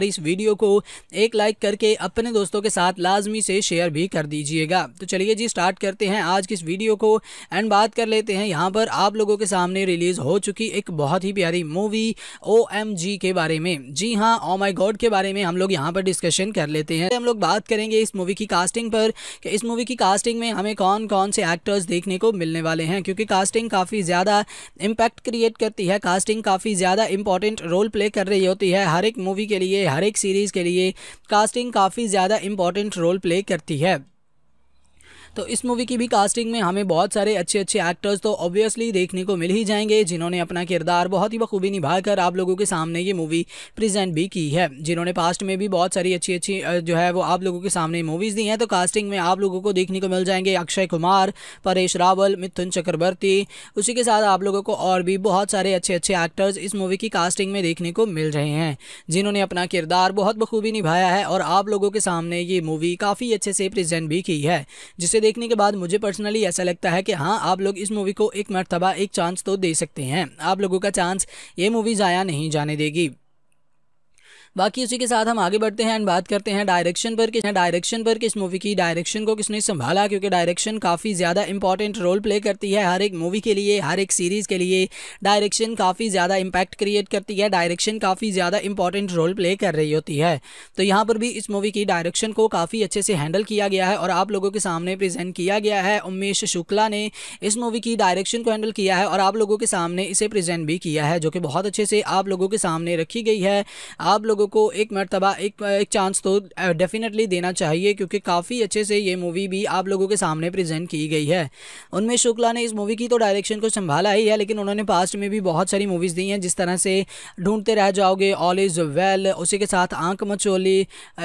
हमारी इस वीडियो को एक लाइक करके अपने दोस्तों के साथ लाजमी से शेयर भी कर दीजिएगा तो चलिए जी स्टार्ट करते हैं आज की इस वीडियो को एंड बात कर लेते हैं यहाँ पर आप लोगों के सामने रिलीज़ हो चुकी एक बहुत ही प्यारी मूवी ओ के बारे में जी हाँ ओ माई गॉड के बारे में हम लोग यहाँ पर डिस्कशन कर लेते हैं हम लोग बात करेंगे इस मूवी की कास्टिंग पर कि इस मूवी की कास्टिंग में हमें कौन कौन से एक्टर्स देखने को मिलने वाले हैं क्योंकि कास्टिंग काफ़ी ज़्यादा इम्पैक्ट क्रिएट करती है कास्टिंग काफ़ी ज़्यादा इंपॉर्टेंट रोल प्ले कर रही होती है हर एक मूवी के लिए हर एक सीरीज़ के लिए कास्टिंग काफ़ी ज़्यादा इम्पॉर्टेंट रोल प्ले करती है तो इस मूवी की भी कास्टिंग में हमें बहुत सारे अच्छे अच्छे एक्टर्स तो ऑब्वियसली देखने को मिल ही जाएंगे जिन्होंने अपना किरदार बहुत ही बखूबी निभाकर आप लोगों के सामने ये मूवी प्रेजेंट भी की है जिन्होंने पास्ट में भी बहुत सारी अच्छी अच्छी जो है वो आप लोगों के सामने मूवीज़ दी हैं तो कास्टिंग में आप लोगों को देखने को मिल जाएंगे अक्षय कुमार परेश रावल मिथुन चक्रवर्ती उसी के साथ आप लोगों को और भी बहुत सारे अच्छे अच्छे एक्टर्स इस मूवी की कास्टिंग में देखने को मिल रहे हैं जिन्होंने अपना किरदार बहुत बखूबी निभाया है और आप लोगों के सामने ये मूवी काफ़ी अच्छे से प्रेजेंट भी की है जिसे देखने के बाद मुझे पर्सनली ऐसा लगता है कि हाँ आप लोग इस मूवी को एक मरतबा एक चांस तो दे सकते हैं आप लोगों का चांस ये मूवी ज़ाया नहीं जाने देगी बाकी उसी के साथ हम आगे बढ़ते हैं एंड बात करते हैं डायरेक्शन पर कि डायरेक्शन पर किस मूवी की डायरेक्शन को किसने संभाला क्योंकि डायरेक्शन काफ़ी ज़्यादा इंपॉर्टेंट रोल प्ले करती है हर एक मूवी के लिए हर एक सीरीज़ के लिए डायरेक्शन काफ़ी ज़्यादा इम्पैक्ट क्रिएट करती है डायरेक्शन काफ़ी ज़्यादा इंपॉर्टेंट रोल प्ले कर रही होती है तो यहाँ पर भी इस मूवी की डायरेक्शन को काफ़ी अच्छे से हैंडल किया गया है और आप लोगों के सामने प्रेजेंट किया गया है उमेश शुक्ला ने इस मूवी की डायरेक्शन को हैंडल किया है और आप लोगों के सामने इसे प्रेजेंट भी किया है जो कि बहुत अच्छे से आप लोगों के सामने रखी गई है आप लोगों लोगों को एक मरतबा एक एक चांस तो डेफिनेटली देना चाहिए क्योंकि काफ़ी अच्छे से ये मूवी भी आप लोगों के सामने प्रेजेंट की गई है उनमें शुक्ला ने इस मूवी की तो डायरेक्शन को संभाला ही है लेकिन उन्होंने पास्ट में भी बहुत सारी मूवीज़ दी हैं जिस तरह से ढूंढते रह जाओगे ऑल इज़ वेल उसी के साथ आंख मचोली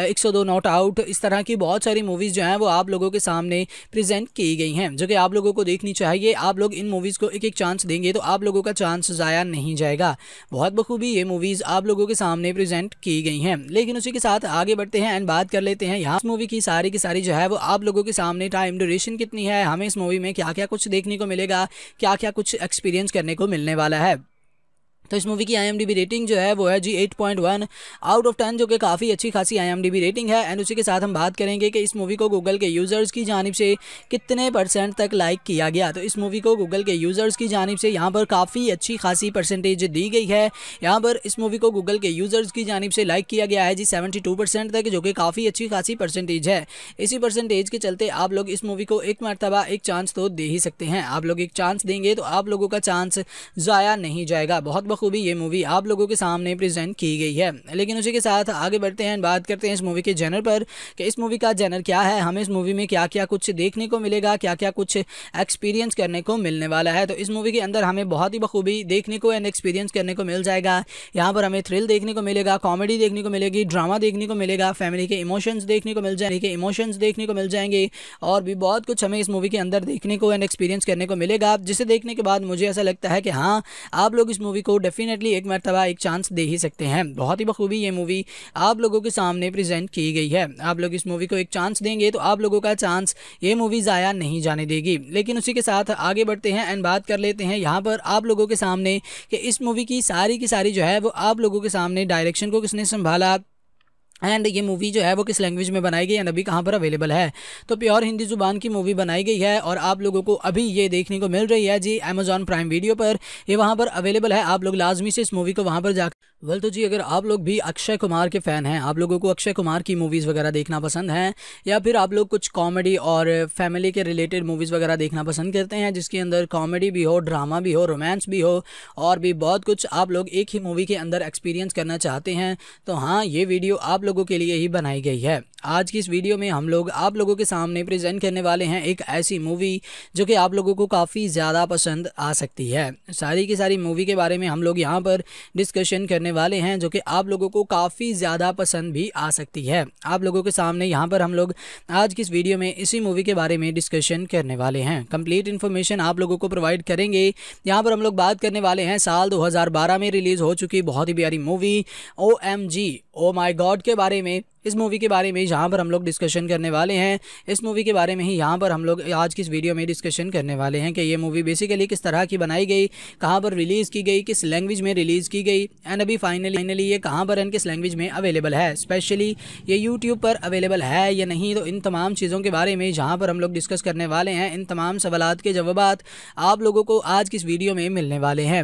एक सौ दो नॉट आउट इस तरह की बहुत सारी मूवीज़ जो हैं वो आप लोगों के सामने प्रेजेंट की गई हैं जो कि आप लोगों को देखनी चाहिए आप लोग इन मूवीज़ को एक एक चांस देंगे तो आप लोगों का चांस ज़ाया नहीं जाएगा बहुत बखूबी ये मूवीज़ आप लोगों के सामने प्रेजेंट की गई हैं लेकिन उसी के साथ आगे बढ़ते हैं एंड बात कर लेते हैं यहाँ मूवी की सारी की सारी जो है वो आप लोगों के सामने टाइम ड्यूरेशन कितनी है हमें इस मूवी में क्या क्या कुछ देखने को मिलेगा क्या क्या कुछ एक्सपीरियंस करने को मिलने वाला है तो इस मूवी की आईएमडीबी रेटिंग जो है वो है जी 8.1 आउट ऑफ 10 जो कि काफ़ी अच्छी खासी आईएमडीबी रेटिंग है एंड उसी के साथ हम बात करेंगे कि इस मूवी को गूगल के यूज़र्स की जानब से कितने परसेंट तक लाइक किया गया तो इस मूवी को गूगल के यूज़र्स की जानब से यहाँ पर काफ़ी अच्छी खासी परसेंटेज दी गई है यहाँ पर इस मूवी को गूगल के यूज़र्स की जानब से लाइक किया गया है जी सेवेंटी तक जो कि काफ़ी अच्छी खासी परसेंटेज है इसी परसेंटेज के चलते आप लोग इस मूवी को एक मरतबा एक चांस तो दे ही सकते हैं आप लोग एक चांस देंगे तो आप लोगों का चांस ज़ाया नहीं जाएगा बहुत बखूबी ये मूवी आप लोगों के सामने प्रेजेंट की गई है लेकिन उसी के साथ आगे बढ़ते हैं बात करते हैं इस मूवी के जेनर पर कि इस मूवी का जेनर क्या है हमें इस मूवी में क्या क्या कुछ देखने को मिलेगा क्या क्या कुछ एक्सपीरियंस करने को मिलने वाला है तो इस मूवी के अंदर हमें बहुत ही बखूबी देखने को एंड एक्सपीरियंस करने को मिल जाएगा यहाँ पर हमें थ्रिल देखने को मिलेगा कॉमेडी देखने को मिलेगी ड्रामा देखने को मिलेगा फैमिली के इमोशंस देखने को मिल जाएंगे इमोशंस देखने को मिल जाएंगे और भी बहुत कुछ हमें इस मूवी के अंदर देखने को एंड एक्सपीरियंस करने को मिलेगा जिसे देखने के बाद मुझे ऐसा लगता है कि हाँ आप लोग इस मूवी को डेफिनेटली एक मरतबा एक चांस दे ही सकते हैं बहुत ही बखूबी ये मूवी आप लोगों के सामने प्रेजेंट की गई है आप लोग इस मूवी को एक चांस देंगे तो आप लोगों का चांस ये मूवी ज़ाया नहीं जाने देगी लेकिन उसी के साथ आगे बढ़ते हैं एंड बात कर लेते हैं यहाँ पर आप लोगों के सामने कि इस मूवी की सारी की सारी जो है वो आप लोगों के सामने डायरेक्शन को किसने संभाला एंड ये मूवी जो है वो किस लैंग्वेज में बनाई गई एंड अभी कहाँ पर अवेलेबल है तो प्योर हिंदी ज़ुबान की मूवी बनाई गई है और आप लोगों को अभी ये देखने को मिल रही है जी अमेजॉन प्राइम वीडियो पर ये वहाँ पर अवेलेबल है आप लोग लाजमी से इस मूवी को वहाँ पर जा वेल तो जी अगर आप लोग भी अक्षय कुमार के फ़ैन हैं आप लोगों को अक्षय कुमार की मूवीज़ वगैरह देखना पसंद हैं या फिर आप लोग कुछ कॉमेडी और फैमिली के रिलेटेड मूवीज़ वगैरह देखना पसंद करते हैं जिसके अंदर कॉमेडी भी हो ड्रामा भी हो रोमांस भी हो और भी बहुत कुछ आप लोग एक ही मूवी के अंदर एक्सपीरियंस करना चाहते हैं तो हाँ ये वीडियो आप लोगों के लिए ही बनाई गई है आज की इस वीडियो में हम लोग आप लोगों के सामने प्रेजेंट करने वाले हैं एक ऐसी मूवी जो कि आप लोगों को काफ़ी ज़्यादा पसंद आ सकती है सारी की सारी मूवी के बारे में हम लोग यहाँ पर डिस्कशन करने करने वाले हैं जो कि आप लोगों को काफ़ी ज़्यादा पसंद भी आ सकती है आप लोगों के सामने यहाँ पर हम लोग आज की इस वीडियो में इसी मूवी के बारे में डिस्कशन करने वाले हैं कंप्लीट इन्फॉर्मेशन आप लोगों को प्रोवाइड करेंगे यहाँ पर हम लोग बात करने वाले हैं साल दो में रिलीज़ हो चुकी बहुत ही प्यारी movie oh oh my God के बारे में इस मूवी के बारे में यहाँ पर हम लोग डिस्कशन करने वाले हैं इस मूवी के बारे में ही यहाँ पर हम लोग आज की इस वीडियो में डिस्कशन करने वाले हैं कि ये मूवी बेसिकली किस तरह की बनाई गई कहाँ पर रिलीज़ की गई किस लैंग्वेज में रिलीज़ की गई एंड अभी फाइनली फाइनली ये कहाँ पर एंड किस लैंग्वेज में अवेलेबल है स्पेशली ये यूट्यूब पर अवेलेबल है या नहीं तो इन तमाम चीज़ों के बारे में जहाँ पर हम लोग डिस्कस करने वाले हैं इन तमाम सवाल के जवाब आप लोगों को आज की इस वीडियो में मिलने वाले हैं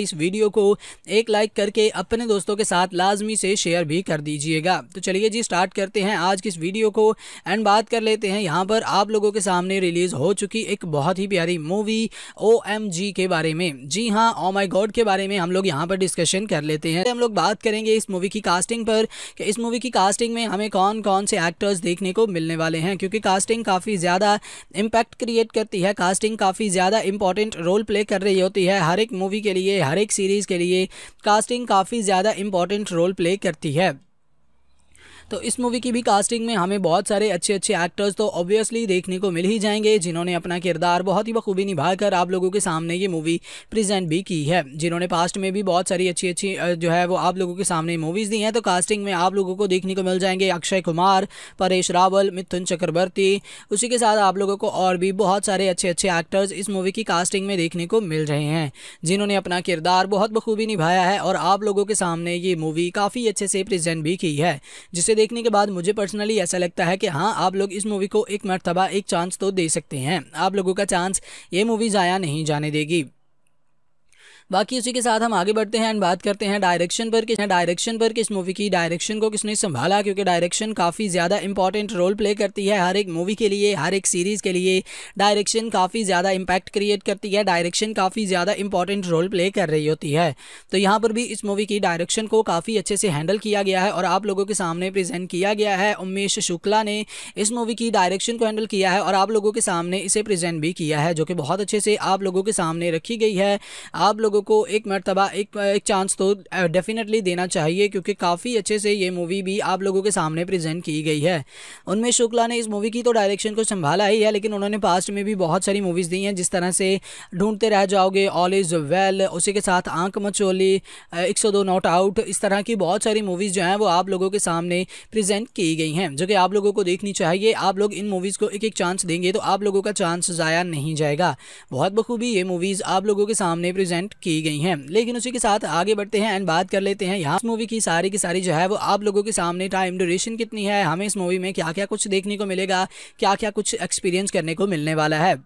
हमारी इस वीडियो को एक लाइक करके अपने दोस्तों के साथ लाजमी से शेयर भी कर दीजिएगा तो चलिए जी स्टार्ट करते हैं आज की इस वीडियो को एंड बात कर लेते हैं यहाँ पर आप लोगों के सामने रिलीज़ हो चुकी एक बहुत ही प्यारी मूवी ओ के बारे में जी हाँ ओ माई गॉड के बारे में हम लोग यहाँ पर डिस्कशन कर लेते हैं हम लोग बात करेंगे इस मूवी की कास्टिंग पर कि इस मूवी की कास्टिंग में हमें कौन कौन से एक्टर्स देखने को मिलने वाले हैं क्योंकि कास्टिंग काफ़ी ज़्यादा इम्पैक्ट क्रिएट करती है कास्टिंग काफ़ी ज़्यादा इंपॉर्टेंट रोल प्ले कर रही होती है हर एक मूवी के लिए हर एक सीरीज़ के लिए कास्टिंग काफ़ी ज़्यादा इम्पॉर्टेंट रोल प्ले करती है तो इस मूवी की भी कास्टिंग में हमें बहुत सारे अच्छे अच्छे एक्टर्स तो ऑब्वियसली देखने को मिल ही जाएंगे जिन्होंने अपना किरदार बहुत ही बखूबी निभाकर आप लोगों के सामने ये मूवी प्रेजेंट भी की है जिन्होंने पास्ट में भी बहुत सारी अच्छी अच्छी जो है वो आप लोगों के सामने मूवीज़ दी हैं तो कास्टिंग में आप लोगों को देखने को मिल जाएंगे अक्षय कुमार परेश रावल मिथुन चक्रवर्ती उसी के साथ आप लोगों को और भी बहुत सारे अच्छे अच्छे एक्टर्स इस मूवी की कास्टिंग में देखने को मिल रहे हैं जिन्होंने अपना किरदार बहुत बखूबी निभाया है और आप लोगों के सामने ये मूवी काफ़ी अच्छे से प्रेजेंट भी की है जिसे देखने के बाद मुझे पर्सनली ऐसा लगता है कि हाँ आप लोग इस मूवी को एक मरतबा एक चांस तो दे सकते हैं आप लोगों का चांस ये मूवी ज़ाया नहीं जाने देगी बाकी उसी के साथ हम आगे बढ़ते हैं एंड बात करते हैं डायरेक्शन पर कि डायरेक्शन पर किस मूवी की डायरेक्शन को किसने संभाला क्योंकि डायरेक्शन काफ़ी ज़्यादा इंपॉर्टेंट रोल प्ले करती है हर एक मूवी के लिए हर एक सीरीज़ के लिए डायरेक्शन काफ़ी ज़्यादा इम्पैक्ट क्रिएट करती है डायरेक्शन काफ़ी ज़्यादा इंपॉर्टेंट रोल प्ले कर रही होती है तो यहाँ पर भी इस मूवी की डायरेक्शन को काफ़ी अच्छे से हैंडल किया गया है और आप लोगों के सामने प्रेजेंट किया गया है उमेश शुक्ला ने इस मूवी की डायरेक्शन को हैंडल किया है और आप लोगों के सामने इसे प्रेजेंट भी किया है जो कि बहुत अच्छे से आप लोगों के सामने रखी गई है आप लोगों लोगों को एक मरतबा एक एक चांस तो डेफिनेटली देना चाहिए क्योंकि काफ़ी अच्छे से ये मूवी भी आप लोगों के सामने प्रेजेंट की गई है उनमें शुक्ला ने इस मूवी की तो डायरेक्शन को संभाला ही है लेकिन उन्होंने पास्ट में भी बहुत सारी मूवीज़ दी हैं जिस तरह से ढूंढते रह जाओगे ऑल इज़ वेल उसी के साथ आंख मचोली एक सौ दो नॉट आउट इस तरह की बहुत सारी मूवीज़ जो हैं वो आप लोगों के सामने प्रेजेंट की गई हैं जो कि आप लोगों को देखनी चाहिए आप लोग इन मूवीज़ को एक एक चांस देंगे तो आप लोगों का चांस ज़ाया नहीं जाएगा बहुत बखूबी ये मूवीज़ आप लोगों के सामने प्रेजेंट की की गई हैं लेकिन उसी के साथ आगे बढ़ते हैं एंड बात कर लेते हैं यहाँ इस मूवी की सारी की सारी जो है वो आप लोगों के सामने टाइम ड्यूरेशन कितनी है हमें इस मूवी में क्या क्या कुछ देखने को मिलेगा क्या क्या कुछ एक्सपीरियंस करने को मिलने वाला है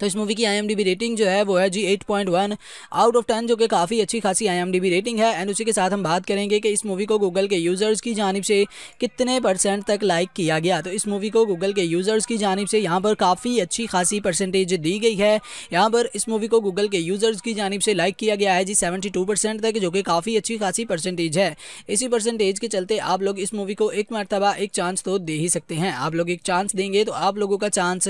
तो इस मूवी की आई रेटिंग जो है वो है जी 8.1 आउट ऑफ 10 जो कि काफ़ी अच्छी खासी आई रेटिंग है एंड उसी के साथ हम बात करेंगे कि इस मूवी को गूगल के यूज़र्स की जानब से कितने परसेंट तक लाइक किया गया तो इस मूवी को गूगल के यूज़र्स की जानब से यहाँ पर काफ़ी अच्छी खासी परसेंटेज दी गई है यहाँ पर इस मूवी को गूगल के यूज़र्स की जानब से लाइक किया गया है जी सेवेंटी तक जो कि काफ़ी अच्छी खासी परसेंटेज है इसी परसेंटेज के चलते आप लोग इस मूवी को एक मरतबा एक चांस तो दे ही सकते हैं आप लोग एक चांस देंगे तो आप लोगों का चांस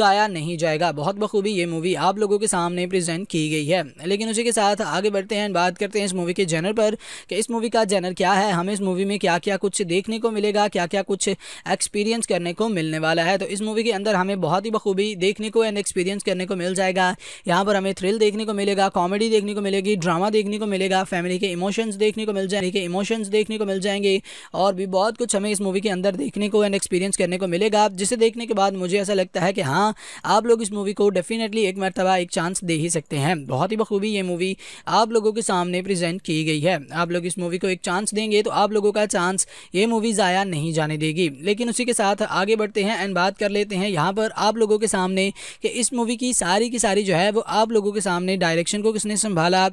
ज़ाया नहीं जाएगा बहुत बहुत बखूबी ये मूवी आप लोगों के सामने प्रेजेंट की गई है लेकिन उसी के साथ आगे बढ़ते हैं बात करते हैं इस मूवी के जनर पर कि इस मूवी का जनर क्या है हमें इस मूवी में क्या क्या कुछ देखने को मिलेगा क्या क्या कुछ एक्सपीरियंस करने को मिलने वाला है तो इस मूवी के अंदर हमें बहुत ही बखूबी देखने को एंड एक्सपीरियंस करने को मिल जाएगा यहाँ पर हमें थ्रिल देखने को मिलेगा कॉमेडी देखने को मिलेगी ड्रामा देखने को मिलेगा फैमिली के इमोशंस देखने को मिल जाएंगे इमोशंस देखने को मिल जाएंगे और भी बहुत कुछ हमें इस मूवी के अंदर देखने को एंड एक्सपीरियंस करने को मिलेगा जिसे देखने के बाद मुझे ऐसा लगता है कि हाँ आप लोग इस मूवी को डेफिनेटली एक मरतबा एक चांस दे ही सकते हैं बहुत ही बखूबी ये मूवी आप लोगों के सामने प्रेजेंट की गई है आप लोग इस मूवी को एक चांस देंगे तो आप लोगों का चांस ये मूवी ज़ाया नहीं जाने देगी लेकिन उसी के साथ आगे बढ़ते हैं एंड बात कर लेते हैं यहाँ पर आप लोगों के सामने कि इस मूवी की सारी की सारी जो है वो आप लोगों के सामने डायरेक्शन को किसने संभाला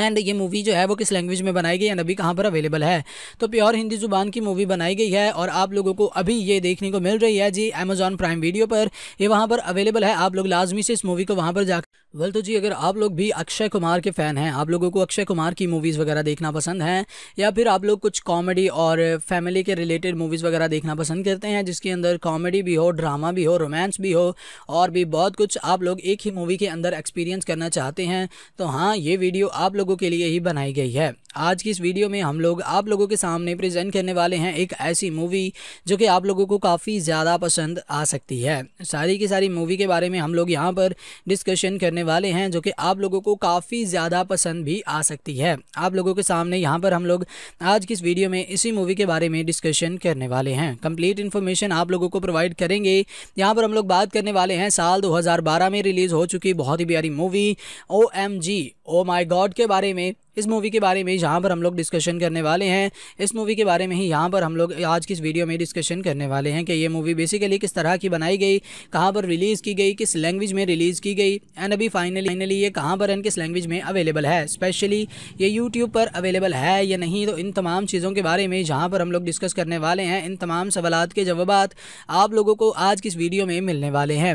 एंड ये मूवी जो है वो किस लैंग्वेज में बनाई गई एंड अभी कहाँ पर अवेलेबल है तो प्योर हिंदी ज़ुबान की मूवी बनाई गई है और आप लोगों को अभी ये देखने को मिल रही है जी अमेजॉन प्राइम वीडियो पर ये वहाँ पर अवेलेबल है आप लोग लाजमी से इस मूवी को वहाँ पर जाकर वेल तो जी अगर आप लोग भी अक्षय कुमार के फ़ैन हैं आप लोगों को अक्षय कुमार की मूवीज़ वगैरह देखना पसंद है या फिर आप लोग कुछ कॉमेडी और फैमिली के रिलेटेड मूवीज़ वगैरह देखना पसंद करते हैं जिसके अंदर कॉमेडी भी हो ड्रामा भी हो रोमांस भी हो और भी बहुत कुछ आप लोग एक ही मूवी के अंदर एक्सपीरियंस करना चाहते हैं तो हाँ ये वीडियो आप लोगों के लिए ही बनाई गई है आज की इस वीडियो में हम लोग आप लोगों के सामने प्रेजेंट करने वाले हैं एक ऐसी मूवी जो कि आप लोगों को काफ़ी ज़्यादा पसंद आ सकती है सारी की सारी मूवी के बारे में हम लोग यहाँ पर डिस्कशन करने वाले हैं जो कि आप लोगों को काफ़ी ज़्यादा पसंद भी आ सकती है आप लोगों के सामने यहाँ पर हम लोग आज की इस वीडियो में इसी मूवी के बारे में डिस्कशन करने वाले हैं कंप्लीट इन्फॉर्मेशन आप लोगों को प्रोवाइड करेंगे यहाँ पर हम लोग बात करने वाले हैं साल दो में रिलीज़ हो चुकी बहुत ही प्यारी movie O M G oh my God के बारे में इस मूवी के बारे में यहाँ पर हम लोग डिस्कशन करने वाले हैं इस मूवी के बारे में ही यहाँ पर हम लोग आज की इस वीडियो में डिस्कशन करने वाले हैं कि ये मूवी बेसिकली किस तरह की बनाई गई कहाँ पर रिलीज़ की गई किस लैंग्वेज में रिलीज़ की गई एंड अभी फाइनली फाइनली ये कहाँ पर एंड किस लैंग्वेज में अवेलेबल है स्पेशली ये यूट्यूब पर अवेलेबल है या नहीं तो इन तमाम चीज़ों के बारे में जहाँ पर हम लोग डिस्कस करने वाले हैं इन तमाम सवालत के जवाब आप लोगों को आज की इस वीडियो में मिलने वाले हैं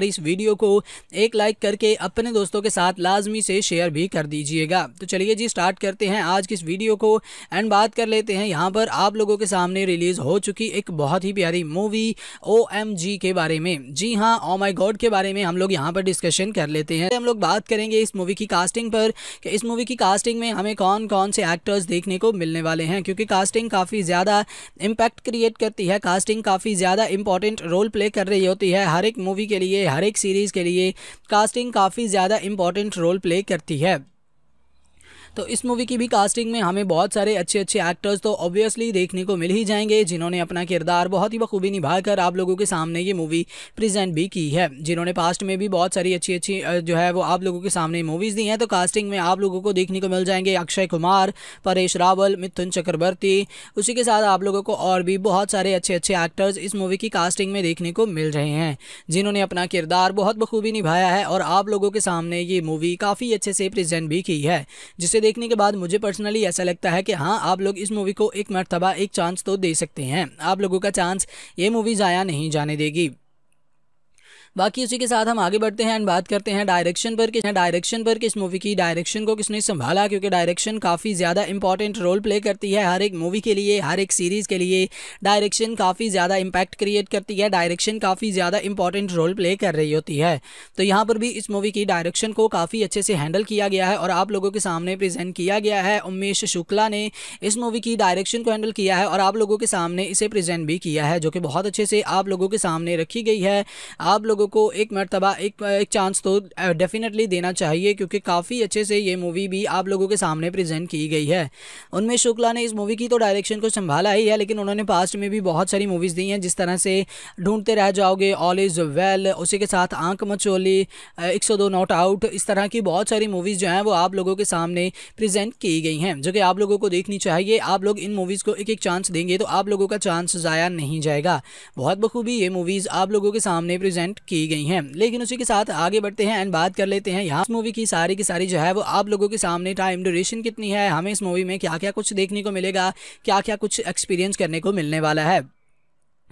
हमारी इस वीडियो को एक लाइक करके अपने दोस्तों के साथ लाजमी से शेयर भी कर दीजिएगा तो चलिए जी स्टार्ट करते हैं आज की इस वीडियो को एंड बात कर लेते हैं यहाँ पर आप लोगों के सामने रिलीज़ हो चुकी एक बहुत ही प्यारी मूवी ओ के बारे में जी हाँ ओ माई गॉड के बारे में हम लोग यहाँ पर डिस्कशन कर लेते हैं हम लोग बात करेंगे इस मूवी की कास्टिंग पर कि इस मूवी की कास्टिंग में हमें कौन कौन से एक्टर्स देखने को मिलने वाले हैं क्योंकि कास्टिंग काफ़ी ज़्यादा इम्पैक्ट क्रिएट करती है कास्टिंग काफ़ी ज़्यादा इंपॉर्टेंट रोल प्ले कर रही होती है हर एक मूवी के लिए हर एक सीरीज़ के लिए कास्टिंग काफ़ी ज़्यादा इंपॉर्टेंट रोल प्ले करती है तो इस मूवी की भी कास्टिंग में हमें बहुत सारे अच्छे अच्छे एक्टर्स तो ऑब्वियसली देखने को मिल ही जाएंगे जिन्होंने अपना किरदार बहुत ही बखूबी निभाकर आप लोगों के सामने ये मूवी प्रेजेंट भी की है जिन्होंने पास्ट में भी बहुत सारी अच्छी अच्छी जो है वो आप लोगों के सामने मूवीज़ दी हैं तो कास्टिंग में आप लोगों को देखने को मिल जाएंगे अक्षय कुमार परेश रावल मिथुन चक्रवर्ती उसी के साथ आप लोगों को और भी बहुत सारे अच्छे अच्छे एक्टर्स इस मूवी की कास्टिंग में देखने को मिल रहे हैं जिन्होंने अपना किरदार बहुत बखूबी निभाया है और आप लोगों के सामने ये मूवी काफ़ी अच्छे से प्रेजेंट भी की है जिसे देखने के बाद मुझे पर्सनली ऐसा लगता है कि हाँ आप लोग इस मूवी को एक मरतबा एक चांस तो दे सकते हैं आप लोगों का चांस ये मूवी ज़ाया नहीं जाने देगी बाकी उसी के साथ हम आगे बढ़ते हैं एंड बात करते हैं डायरेक्शन पर कि डायरेक्शन पर किस मूवी की डायरेक्शन को किसने संभाला क्योंकि डायरेक्शन काफ़ी ज़्यादा इंपॉर्टेंट रोल प्ले करती है हर एक मूवी के लिए हर एक सीरीज़ के लिए डायरेक्शन काफ़ी ज़्यादा इम्पैक्ट क्रिएट करती है डायरेक्शन काफ़ी ज़्यादा इंपॉर्टेंट रोल प्ले कर रही होती है तो यहाँ पर भी इस मूवी की डायरेक्शन को काफ़ी अच्छे से हैंडल किया गया है और आप लोगों के सामने प्रजेंट किया गया है उमेश शुक्ला ने इस मूवी की डायरेक्शन को हैंडल किया है और आप लोगों के सामने इसे प्रजेंट भी किया है जो कि बहुत अच्छे से आप लोगों के सामने रखी गई है आप लोगों लोगों को एक मरतबा एक एक चांस तो डेफिनेटली देना चाहिए क्योंकि काफ़ी अच्छे से ये मूवी भी आप लोगों के सामने प्रेजेंट की गई है उनमें शुक्ला ने इस मूवी की तो डायरेक्शन को संभाला ही है लेकिन उन्होंने पास्ट में भी बहुत सारी मूवीज़ दी हैं जिस तरह से ढूंढते रह जाओगे ऑल इज़ वेल उसी के साथ आंख मचोली एक सौ दो नॉट आउट इस तरह की बहुत सारी मूवीज़ जो हैं वो आप लोगों के सामने प्रेजेंट की गई हैं जो कि आप लोगों को देखनी चाहिए आप लोग इन मूवीज़ को एक एक चांस देंगे तो आप लोगों का चांस ज़ाया नहीं जाएगा बहुत बखूबी ये मूवीज़ आप लोगों के सामने प्रेजेंट की गई हैं लेकिन उसी के साथ आगे बढ़ते हैं एंड बात कर लेते हैं यहाँ मूवी की सारी की सारी जो है वो आप लोगों के सामने टाइम ड्यूरेशन कितनी है हमें इस मूवी में क्या क्या कुछ देखने को मिलेगा क्या क्या कुछ एक्सपीरियंस करने को मिलने वाला है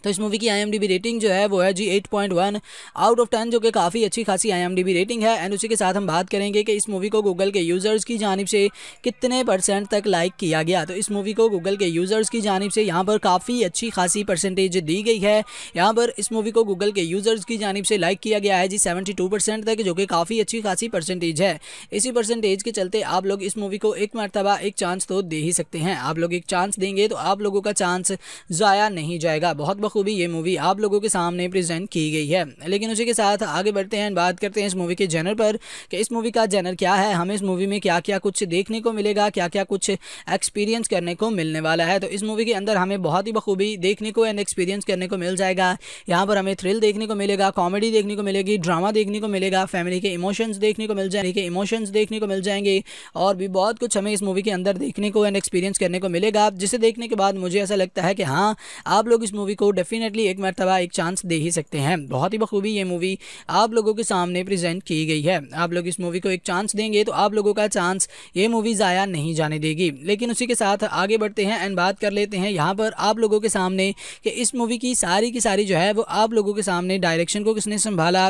तो इस मूवी की आई रेटिंग जो है वो है जी 8.1 आउट ऑफ 10 जो कि काफ़ी अच्छी खासी आई रेटिंग है एंड उसी के साथ हम बात करेंगे कि इस मूवी को गूगल के यूज़र्स की जानब से कितने परसेंट तक लाइक किया गया तो इस मूवी को गूगल के यूज़र्स की जानब से यहाँ पर काफ़ी अच्छी खासी परसेंटेज दी गई है यहाँ पर इस मूवी को गूगल के यूज़र्स की जानब से लाइक किया गया है जी सेवेंटी तक जो कि काफ़ी अच्छी खासी परसेंटेज है इसी परसेंटेज के चलते आप लोग इस मूवी को एक मरतबा एक चांस तो दे ही सकते हैं आप लोग एक चांस देंगे तो आप लोगों का चांस ज़ाया नहीं जाएगा बहुत बहुत बखूबी ये मूवी आप लोगों के सामने प्रेजेंट की गई है लेकिन उसी के साथ आगे बढ़ते हैं बात करते हैं इस मूवी के जेनर पर कि इस मूवी का जेनर क्या है हमें इस मूवी में क्या क्या कुछ देखने को मिलेगा क्या क्या कुछ एक्सपीरियंस करने को मिलने वाला है तो इस मूवी के अंदर हमें बहुत ही बखूबी देखने को एंड एक्सपीरियंस करने को मिल जाएगा यहाँ पर हमें थ्रिल देखने को मिलेगा कॉमेडी देखने को मिलेगी ड्रामा देखने को मिलेगा फैमिली के इमोशंस देखने को मिल जाएंगे इमोशंस देखने को मिल जाएंगे और भी बहुत कुछ हमें इस मूवी के अंदर देखने को एंड एक्सपीरियंस करने को मिलेगा जिसे देखने के बाद मुझे ऐसा लगता है कि हाँ आप लोग इस मूवी को डेफिनेटली एक मरतबा एक चांस दे ही सकते हैं बहुत ही बखूबी ये मूवी आप लोगों के सामने प्रेजेंट की गई है आप लोग इस मूवी को एक चांस देंगे तो आप लोगों का चांस ये मूवी ज़ाया नहीं जाने देगी लेकिन उसी के साथ आगे बढ़ते हैं एंड बात कर लेते हैं यहाँ पर आप लोगों के सामने कि इस मूवी की सारी की सारी जो है वो आप लोगों के सामने डायरेक्शन को किसने संभाला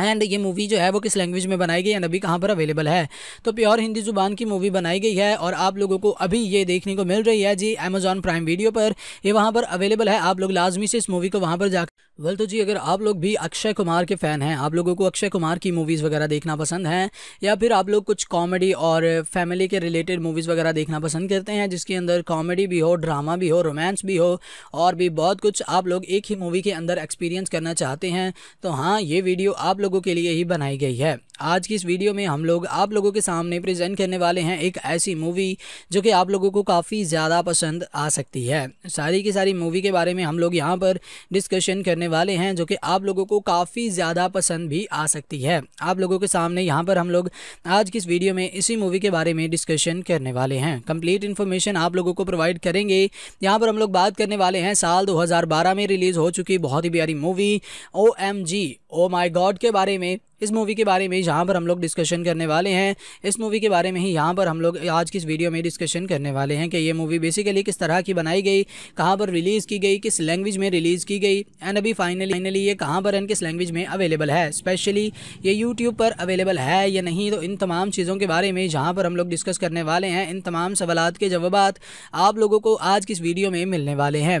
एंड ये मूवी जो है वो किस लैंग्वेज में बनाई गई एंड अभी कहाँ पर अवेलेबल है तो प्योर हिंदी ज़ुबान की मूवी बनाई गई है और आप लोगों को अभी ये देखने को मिल रही है जी अमेजॉन प्राइम वीडियो पर ये वहाँ पर अवेलेबल है आप लोग लाजमी से इस मूवी को वहाँ पर जा वल तो जी अगर आप लोग भी अक्षय कुमार के फ़ैन हैं आप लोगों को अक्षय कुमार की मूवीज़ वगैरह देखना पसंद हैं या फिर आप लोग कुछ कॉमेडी और फैमिली के रिलेटेड मूवीज़ वगैरह देखना पसंद करते हैं जिसके अंदर कॉमेडी भी हो ड्रामा भी हो रोमांस भी हो और भी बहुत कुछ आप लोग एक ही मूवी के अंदर एक्सपीरियंस करना चाहते हैं तो हाँ ये वीडियो आप लोगों के लिए ही बनाई गई है आज की इस वीडियो में हम लोग आप लोगों के सामने प्रेजेंट करने वाले हैं एक ऐसी मूवी जो कि आप लोगों को काफ़ी ज़्यादा पसंद आ सकती है सारी की सारी मूवी के बारे में हम लोग यहाँ पर डिस्कशन करने वाले हैं जो कि आप लोगों को काफ़ी ज़्यादा पसंद भी आ सकती है आप लोगों के सामने यहाँ पर हम लोग आज की इस वीडियो में इसी मूवी के बारे में डिस्कशन करने वाले हैं कंप्लीट इन्फॉर्मेशन आप लोगों को प्रोवाइड करेंगे यहाँ पर हम लोग बात करने वाले हैं साल दो में रिलीज़ हो चुकी बहुत ही प्यारी movie oh oh my God के बारे में इस मूवी के बारे में यहाँ पर हम लोग डिस्कशन करने वाले हैं इस मूवी के बारे में ही यहाँ पर हम लोग आज की इस वीडियो में डिस्कशन करने वाले हैं कि ये मूवी बेसिकली किस तरह की बनाई गई कहाँ पर रिलीज़ की गई किस लैंग्वेज में रिलीज़ की गई एंड अभी फाइनली फाइनली ये कहाँ पर एंड किस लैंग्वेज में अवेलेबल है स्पेशली ये यूट्यूब पर अवेलेबल है या नहीं तो इन तमाम चीज़ों के बारे में जहाँ पर हम लोग डिस्कस करने वाले हैं इन तमाम सवाल के जवाब आप लोगों को आज की इस वीडियो में मिलने वाले हैं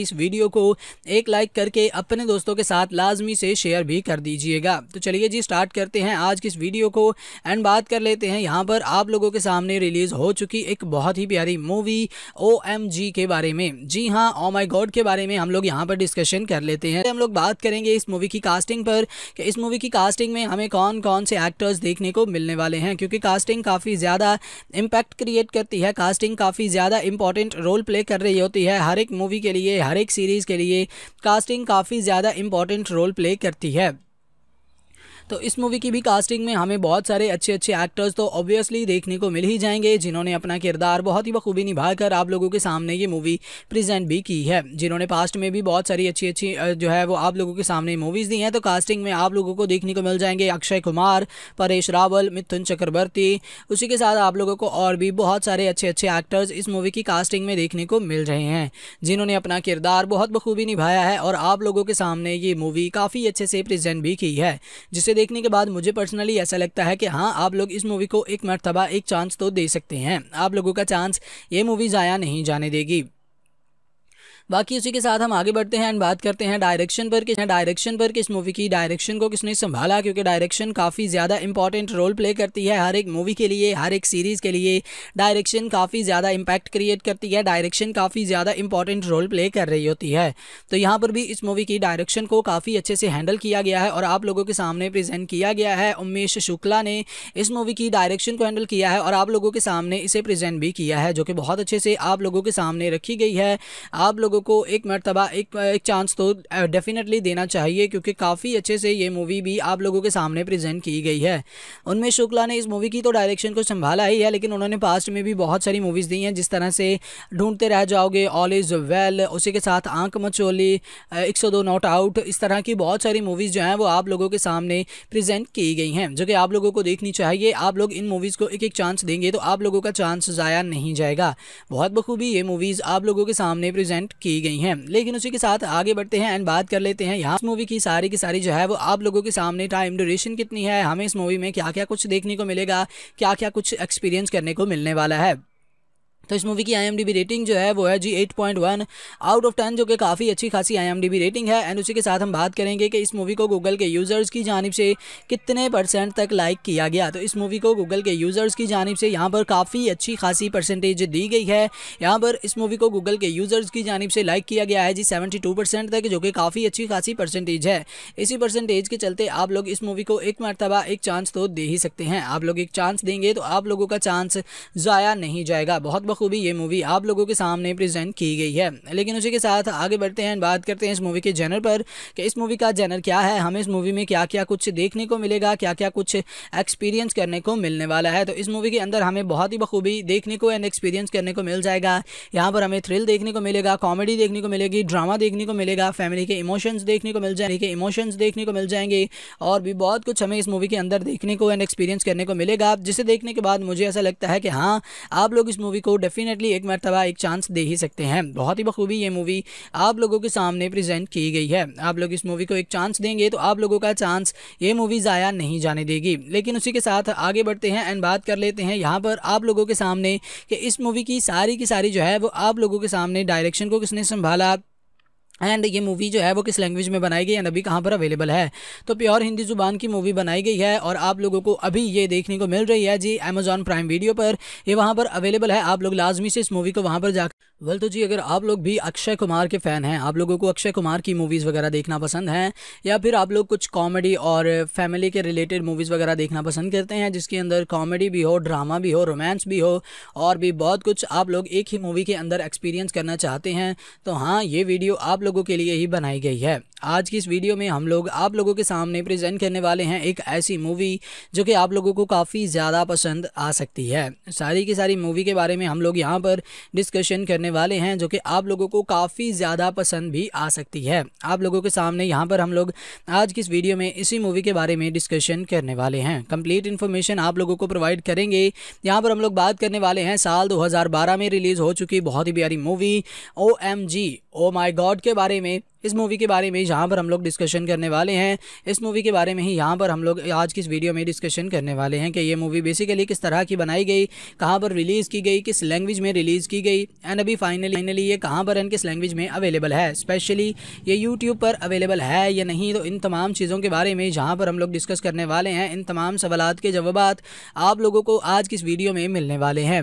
इस वीडियो को एक लाइक करके अपने दोस्तों के साथ लाजमी से शेयर भी कर दीजिएगा तो चलिए जी स्टार्ट करते हैं आज की इस वीडियो को एंड बात कर लेते हैं यहाँ पर आप लोगों के सामने रिलीज़ हो चुकी एक बहुत ही प्यारी मूवी ओ के बारे में जी हाँ ओ माई गॉड के बारे में हम लोग यहाँ पर डिस्कशन कर लेते हैं हम लोग बात करेंगे इस मूवी की कास्टिंग पर कि इस मूवी की कास्टिंग में हमें कौन कौन से एक्टर्स देखने को मिलने वाले हैं क्योंकि कास्टिंग काफ़ी ज़्यादा इम्पैक्ट क्रिएट करती है कास्टिंग काफ़ी ज़्यादा इंपॉर्टेंट रोल प्ले कर रही होती है हर एक मूवी के लिए हर एक सीरीज़ के लिए कास्टिंग काफ़ी ज़्यादा इम्पॉर्टेंट रोल प्ले करती है तो इस मूवी की भी कास्टिंग में हमें बहुत सारे अच्छे अच्छे एक्टर्स तो ऑब्वियसली देखने को मिल ही जाएंगे जिन्होंने अपना किरदार बहुत ही बखूबी निभाकर आप लोगों के सामने ये मूवी प्रेजेंट भी की है जिन्होंने पास्ट में भी बहुत सारी अच्छी अच्छी जो है वो आप लोगों के सामने मूवीज़ दी हैं तो कास्टिंग में आप लोगों को देखने को मिल जाएंगे अक्षय कुमार परेश रावल मिथुन चक्रवर्ती उसी के साथ आप लोगों को और भी बहुत सारे अच्छे अच्छे एक्टर्स इस मूवी की कास्टिंग में देखने को मिल रहे हैं जिन्होंने अपना किरदार बहुत बखूबी निभाया है और आप लोगों के सामने ये मूवी काफ़ी अच्छे से प्रेजेंट भी की है जिसे देखने के बाद मुझे पर्सनली ऐसा लगता है कि हाँ आप लोग इस मूवी को एक मरतबा एक चांस तो दे सकते हैं आप लोगों का चांस ये मूवी ज़ाया नहीं जाने देगी बाकी उसी के साथ हम आगे बढ़ते हैं एंड बात करते हैं डायरेक्शन पर कि डायरेक्शन पर किस मूवी की डायरेक्शन को किसने संभाला क्योंकि डायरेक्शन काफ़ी ज़्यादा इंपॉर्टेंट रोल प्ले करती है हर एक मूवी के लिए हर एक सीरीज़ के लिए डायरेक्शन काफ़ी ज़्यादा इम्पैक्ट क्रिएट करती है डायरेक्शन काफ़ी ज़्यादा इंपॉर्टेंट रोल प्ले कर रही होती है तो यहाँ पर भी इस मूवी की डायरेक्शन को काफ़ी अच्छे से हैंडल किया गया है और आप लोगों के सामने प्रेजेंट किया गया है उमेश शुक्ला ने इस मूवी की डायरेक्शन को हैंडल किया है और आप लोगों के सामने इसे प्रेजेंट भी किया है जो कि बहुत अच्छे से आप लोगों के सामने रखी गई है आप लोगों लोगों को एक मरतबा एक एक चांस तो डेफिनेटली देना चाहिए क्योंकि काफ़ी अच्छे से ये मूवी भी आप लोगों के सामने प्रेजेंट की गई है उनमें शुक्ला ने इस मूवी की तो डायरेक्शन को संभाला ही है लेकिन उन्होंने पास्ट में भी बहुत सारी मूवीज़ दी हैं जिस तरह से ढूंढते रह जाओगे ऑल इज़ वेल उसी के साथ आंख मचोली एक सौ दो नॉट आउट इस तरह की बहुत सारी मूवीज़ जो हैं वो आप लोगों के सामने प्रेजेंट की गई हैं जो कि आप लोगों को देखनी चाहिए आप लोग इन मूवीज़ को एक एक चांस देंगे तो आप लोगों का चांस ज़ाया नहीं जाएगा बहुत बखूबी ये मूवीज़ आप लोगों के सामने प्रेजेंट की की गई हैं लेकिन उसी के साथ आगे बढ़ते हैं एंड बात कर लेते हैं यहाँ इस मूवी की सारी की सारी जो है वो आप लोगों के सामने टाइम ड्यूरेशन कितनी है हमें इस मूवी में क्या क्या कुछ देखने को मिलेगा क्या क्या कुछ एक्सपीरियंस करने को मिलने वाला है तो इस मूवी की आई रेटिंग जो है वो है जी एट आउट ऑफ टेन जो कि काफ़ी अच्छी खासी आई रेटिंग है एंड उसी के साथ हम बात करेंगे कि इस मूवी को गूगल के यूज़र्स की जानब से कितने परसेंट तक लाइक किया गया तो इस मूवी को गूगल के यूज़र्स की जानब से यहाँ पर काफ़ी अच्छी खासी परसेंटेज दी गई है यहाँ पर इस मूवी को गूगल के यूज़र्स की जानब से लाइक किया गया है जी सेवेंटी टू परसेंट तक जो कि काफ़ी अच्छी खासी परसेंटेज है इसी परसेंटेज के चलते आप लोग इस मूवी को एक मरतबा एक चांस तो दे ही सकते हैं आप लोग एक चांस देंगे तो आप लोगों का चांस ज़ाया नहीं जाएगा बहुत बहुत बखूबी ये मूवी आप लोगों के सामने प्रेजेंट की गई है लेकिन उसी के साथ आगे बढ़ते हैं बात करते हैं इस मूवी के जेनर पर कि इस मूवी का जेनर क्या है हमें इस मूवी में क्या क्या कुछ देखने को मिलेगा क्या क्या कुछ एक्सपीरियंस करने को मिलने वाला है तो इस मूवी के अंदर हमें बहुत ही बखूबी देखने को एंड एक्सपीरियंस करने को मिल जाएगा यहाँ पर हमें थ्रिल देखने को मिलेगा कॉमेडी देखने को मिलेगी ड्रामा देखने को मिलेगा फैमिली के इमोशंस देखने को मिल जाएंगे इमोशंस देखने को मिल जाएंगे और भी बहुत कुछ हमें इस मूवी के अंदर देखने को एंड एक्सपीरियंस करने को मिलेगा जिसे देखने के बाद मुझे ऐसा लगता है कि हाँ आप लोग इस मूवी को डेफिनेटली एक मरतबा एक चांस दे ही सकते हैं बहुत ही बखूबी ये मूवी आप लोगों के सामने प्रेजेंट की गई है आप लोग इस मूवी को एक चांस देंगे तो आप लोगों का चांस ये मूवी ज़ाया नहीं जाने देगी लेकिन उसी के साथ आगे बढ़ते हैं एंड बात कर लेते हैं यहाँ पर आप लोगों के सामने कि इस मूवी की सारी की सारी जो है वो आप लोगों के सामने डायरेक्शन को किसने संभाला एंड ये मूवी जो है वो किस लैंग्वेज में बनाई गई एंड अभी कहाँ पर अवेलेबल है तो प्योर हिंदी ज़ुबान की मूवी बनाई गई है और आप लोगों को अभी ये देखने को मिल रही है जी अमेजॉन प्राइम वीडियो पर ये वहाँ पर अवेलेबल है आप लोग लाजमी से इस मूवी को वहाँ पर जाकर वेल तो जी अगर आप लोग भी अक्षय कुमार के फ़ैन हैं आप लोगों को अक्षय कुमार की मूवीज़ वगैरह देखना पसंद हैं या फिर आप लोग कुछ कॉमेडी और फैमिली के रिलेटेड मूवीज़ वगैरह देखना पसंद करते हैं जिसके अंदर कॉमेडी भी हो ड्रामा भी हो रोमांस भी हो और भी बहुत कुछ आप लोग एक ही मूवी के अंदर एक्सपीरियंस करना चाहते हैं तो हाँ ये वीडियो आप लोगों के लिए ही बनाई गई है आज की इस वीडियो में हम लोग आप लोगों के सामने प्रेजेंट करने वाले हैं एक ऐसी मूवी जो कि आप लोगों को काफ़ी ज़्यादा पसंद आ सकती है सारी की सारी मूवी के बारे में हम लोग यहाँ पर डिस्कशन करने वाले हैं जो कि आप लोगों को काफ़ी ज़्यादा पसंद भी आ सकती है आप लोगों के सामने यहाँ पर हम लोग आज की इस वीडियो में इसी मूवी के बारे में डिस्कशन करने वाले हैं कम्प्लीट इन्फॉर्मेशन आप लोगों को प्रोवाइड करेंगे यहाँ पर हम लोग बात करने वाले हैं साल दो में रिलीज़ हो चुकी बहुत ही प्यारी movie O M G oh my God के बारे में इस मूवी के बारे में यहाँ पर हम लोग डिस्कशन करने वाले हैं इस मूवी के बारे में ही यहाँ पर हम लोग आज की इस वीडियो में डिस्कशन करने वाले हैं कि ये मूवी बेसिकली किस तरह की बनाई गई कहाँ पर रिलीज़ की गई किस लैंग्वेज में रिलीज़ की गई एंड अभी फाइनली फाइनली ये कहाँ पर एंड किस लैंग्वेज में अवेलेबल है स्पेशली ये यूट्यूब पर अवेलेबल है या नहीं तो इन तमाम चीज़ों के बारे में जहाँ पर हम लोग डिस्कस करने वाले हैं इन तमाम सवालत के जवाब आप लोगों को आज की इस वीडियो में मिलने वाले हैं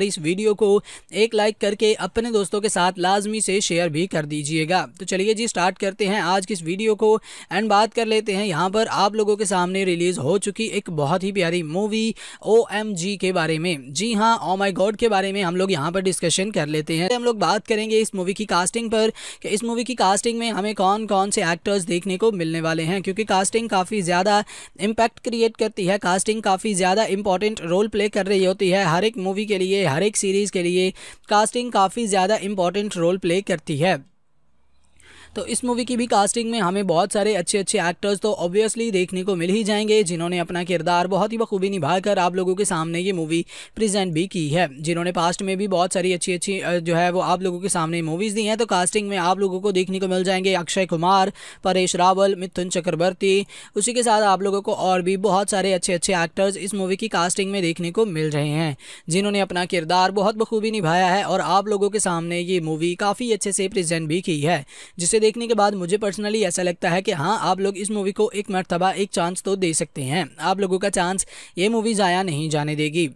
हमारी इस वीडियो को एक लाइक करके अपने दोस्तों के साथ लाजमी से शेयर भी कर दीजिएगा तो चलिए जी स्टार्ट करते हैं आज की इस वीडियो को एंड बात कर लेते हैं यहाँ पर आप लोगों के सामने रिलीज़ हो चुकी एक बहुत ही प्यारी मूवी ओ के बारे में जी हाँ ओ माई गॉड के बारे में हम लोग यहाँ पर डिस्कशन कर लेते हैं हम लोग बात करेंगे इस मूवी की कास्टिंग पर कि इस मूवी की कास्टिंग में हमें कौन कौन से एक्टर्स देखने को मिलने वाले हैं क्योंकि कास्टिंग काफ़ी ज़्यादा इम्पैक्ट क्रिएट करती है कास्टिंग काफ़ी ज़्यादा इंपॉर्टेंट रोल प्ले कर रही होती है हर एक मूवी के लिए हर एक सीरीज़ के लिए कास्टिंग काफ़ी ज़्यादा इंपॉर्टेंट रोल प्ले करती है तो इस मूवी की भी कास्टिंग में हमें बहुत सारे अच्छे अच्छे एक्टर्स तो ऑब्वियसली देखने को मिल ही जाएंगे जिन्होंने अपना किरदार बहुत ही बखूबी निभाकर आप लोगों के सामने ये मूवी प्रेजेंट भी की है जिन्होंने पास्ट में भी बहुत सारी अच्छी अच्छी जो है वो आप लोगों के सामने मूवीज़ दी हैं तो कास्टिंग में आप लोगों को देखने को मिल जाएंगे अक्षय कुमार परेश रावल मिथुन चक्रवर्ती उसी के साथ आप लोगों को और भी बहुत सारे अच्छे अच्छे एक्टर्स इस मूवी की कास्टिंग में देखने को मिल रहे हैं जिन्होंने अपना किरदार बहुत बखूबी निभाया है और आप लोगों के सामने ये मूवी काफ़ी अच्छे से प्रेजेंट भी की है जिसे देखने के बाद मुझे पर्सनली ऐसा लगता है कि हाँ आप लोग इस मूवी को एक मरतबा एक चांस तो दे सकते हैं आप लोगों का चांस ये मूवी ज़ाया नहीं जाने देगी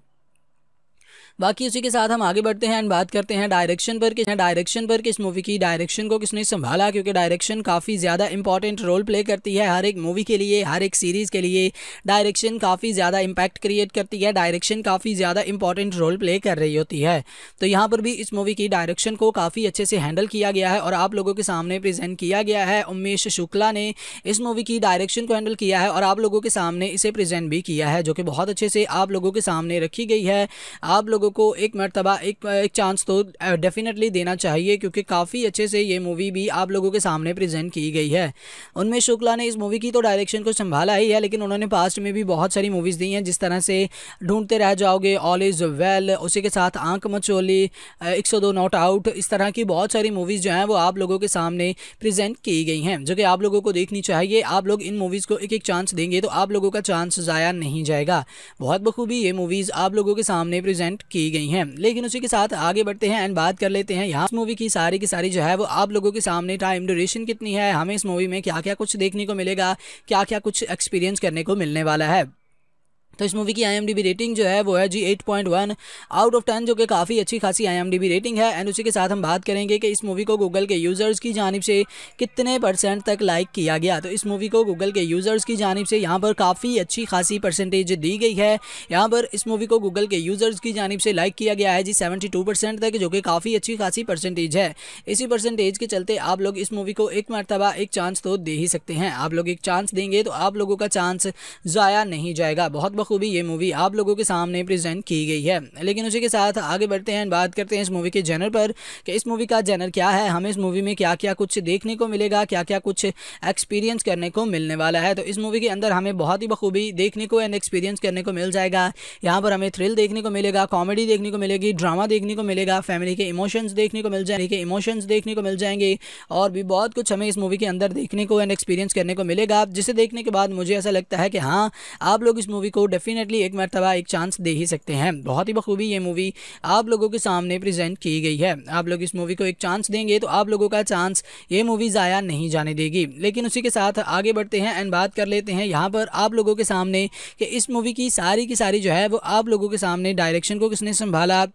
बाकी उसी के साथ हम आगे बढ़ते हैं एंड बात करते हैं डायरेक्शन पर किस डायरेक्शन पर किस मूवी की डायरेक्शन को किसने संभाला क्योंकि डायरेक्शन काफ़ी ज़्यादा इंपॉर्टेंट रोल प्ले करती है हर एक मूवी के लिए हर एक सीरीज़ के लिए डायरेक्शन काफ़ी ज़्यादा इम्पैक्ट क्रिएट करती है डायरेक्शन काफ़ी ज़्यादा इंपॉर्टेंट रोल प्ले कर रही होती है तो यहाँ पर भी इस मूवी की डायरेक्शन को काफ़ी अच्छे से हैंडल किया गया है और आप लोगों के सामने प्रेजेंट किया गया है उमेश शुक्ला ने इस मूवी की डायरेक्शन को हैंडल किया है और आप लोगों के सामने इसे प्रेजेंट भी किया है जो कि बहुत अच्छे से आप लोगों के सामने रखी गई है आप लोगों लोगों को एक मरतबा एक एक चांस तो डेफिनेटली देना चाहिए क्योंकि काफ़ी अच्छे से ये मूवी भी आप लोगों के सामने प्रेजेंट की गई है उनमें शुक्ला ने इस मूवी की तो डायरेक्शन को संभाला ही है लेकिन उन्होंने पास्ट में भी बहुत सारी मूवीज़ दी हैं जिस तरह से ढूंढते रह जाओगे ऑल इज़ वेल उसी के साथ आंख मचोली एक सौ दो नॉट आउट इस तरह की बहुत सारी मूवीज़ जो हैं वो आप लोगों के सामने प्रेजेंट की गई हैं जो कि आप लोगों को देखनी चाहिए आप लोग इन मूवीज़ को एक एक चांस देंगे तो आप लोगों का चांस ज़ाया नहीं जाएगा बहुत बखूबी ये मूवीज़ आप लोगों के सामने प्रेजेंट की गई हैं लेकिन उसी के साथ आगे बढ़ते हैं एंड बात कर लेते हैं यहाँ मूवी की सारी की सारी जो है वो आप लोगों के सामने टाइम ड्यूरेशन कितनी है हमें इस मूवी में क्या क्या कुछ देखने को मिलेगा क्या क्या कुछ एक्सपीरियंस करने को मिलने वाला है तो इस मूवी की आई रेटिंग जो है वो है जी 8.1 आउट ऑफ टेन जो कि काफ़ी अच्छी खासी आई रेटिंग है एंड उसी के साथ हम बात करेंगे कि इस मूवी को गूगल के यूज़र्स की जानब से कितने परसेंट तक लाइक किया गया तो इस मूवी को गूगल के यूज़र्स की जानब से यहाँ पर काफ़ी अच्छी खासी परसेंटेज दी गई है यहाँ पर इस मूवी को गूगल के यूज़र्स की जानब से लाइक किया गया है जी सेवेंटी तक जो कि काफ़ी अच्छी खासी परसेंटेज है इसी परसेंटेज के चलते आप लोग इस मूवी को एक मरतबा एक चांस तो दे ही सकते हैं आप लोग एक चांस देंगे तो आप लोगों का चांस ज़ाया नहीं जाएगा बहुत बहुत बखूबी ये मूवी आप लोगों के सामने प्रेजेंट की गई है लेकिन उसी के साथ आगे बढ़ते हैं बात करते हैं इस मूवी के जेनर पर कि इस मूवी का जेनर क्या है हमें इस मूवी में क्या क्या कुछ देखने को मिलेगा क्या क्या कुछ एक्सपीरियंस करने को मिलने वाला है तो इस मूवी के अंदर हमें बहुत ही बखूबी देखने को एंड एक्सपीरियंस करने को मिल जाएगा यहाँ पर हमें थ्रिल देखने को मिलेगा कॉमेडी देखने को मिलेगी ड्रामा देखने को मिलेगा फैमिली के इमोशंस देखने को मिल जाएंगे इमोशंस देखने को मिल जाएंगे और भी बहुत कुछ हमें इस मूवी के अंदर देखने को एंड एक्सपीरियंस करने को मिलेगा जिसे देखने के बाद मुझे ऐसा लगता है कि हाँ आप लोग इस मूवी को डेफिनेटली एक मरतबा एक चांस दे ही सकते हैं बहुत ही बखूबी ये मूवी आप लोगों के सामने प्रेजेंट की गई है आप लोग इस मूवी को एक चांस देंगे तो आप लोगों का चांस ये मूवी ज़ाया नहीं जाने देगी लेकिन उसी के साथ आगे बढ़ते हैं एंड बात कर लेते हैं यहाँ पर आप लोगों के सामने कि इस मूवी की सारी की सारी जो है वो आप लोगों के सामने डायरेक्शन को किसने संभाला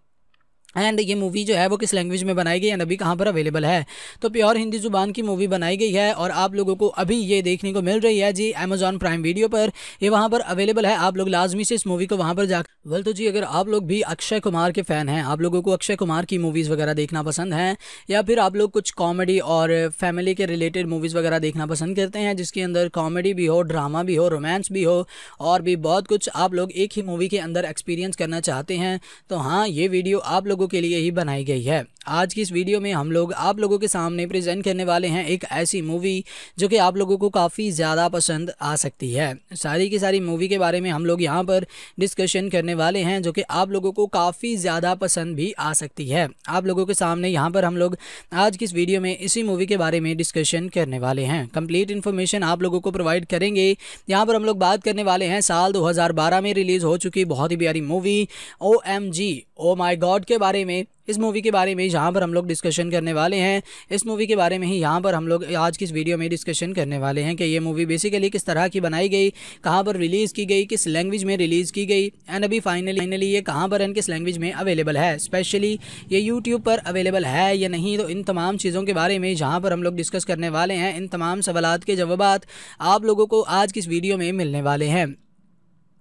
एंड ये मूवी जो है वो किस लैंग्वेज में बनाई गई एंड अभी कहाँ पर अवेलेबल है तो प्योर हिंदी ज़ुबान की मूवी बनाई गई है और आप लोगों को अभी ये देखने को मिल रही है जी अमेजॉन प्राइम वीडियो पर ये वहाँ पर अवेलेबल है आप लोग लाजमी से इस मूवी को वहाँ पर जा वेल तो जी अगर आप लोग भी अक्षय कुमार के फ़ैन हैं आप लोगों को अक्षय कुमार की मूवीज़ वगैरह देखना पसंद है या फिर आप लोग कुछ कॉमेडी और फैमिली के रिलेटेड मूवीज़ वगैरह देखना पसंद करते हैं जिसके अंदर कॉमेडी भी हो ड्रामा भी हो रोमांस भी हो और भी बहुत कुछ आप लोग एक ही मूवी के अंदर एक्सपीरियंस करना चाहते हैं तो हाँ ये वीडियो आप लोग लोगों के लिए ही बनाई गई है आज की इस वीडियो में हम लोग आप लोगों के सामने प्रेजेंट करने वाले हैं एक ऐसी मूवी जो कि आप लोगों को काफ़ी ज़्यादा पसंद आ सकती है सारी की सारी मूवी के बारे में हम लोग यहाँ पर डिस्कशन करने वाले हैं जो कि आप लोगों को काफ़ी ज़्यादा पसंद भी आ सकती है आप लोगों के सामने यहाँ पर हम लोग आज की इस वीडियो में इसी मूवी के बारे में डिस्कशन करने वाले हैं कंप्लीट इन्फॉर्मेशन आप लोगों को प्रोवाइड करेंगे यहाँ पर हम लोग बात करने वाले हैं साल दो में रिलीज़ हो चुकी बहुत ही प्यारी movie oh O my God के बारे में इस मूवी के बारे में यहाँ पर हम लोग डिस्कशन करने वाले हैं इस मूवी के बारे में ही यहाँ पर हम लोग आज की इस वीडियो में डिस्कशन करने वाले हैं कि ये मूवी बेसिकली किस तरह की बनाई गई कहाँ पर रिलीज़ की गई किस लैंग्वेज में रिलीज़ की गई एंड अभी फाइनली फाइनली ये कहाँ पर एंड किस लैंग्वेज में अवेलेबल है स्पेशली ये यूट्यूब पर अवेलेबल है या नहीं तो इन तमाम चीज़ों के बारे में जहाँ पर हम लोग डिस्कस करने वाले हैं इन तमाम सवाल के जवाब आप लोगों को आज की इस वीडियो में मिलने वाले हैं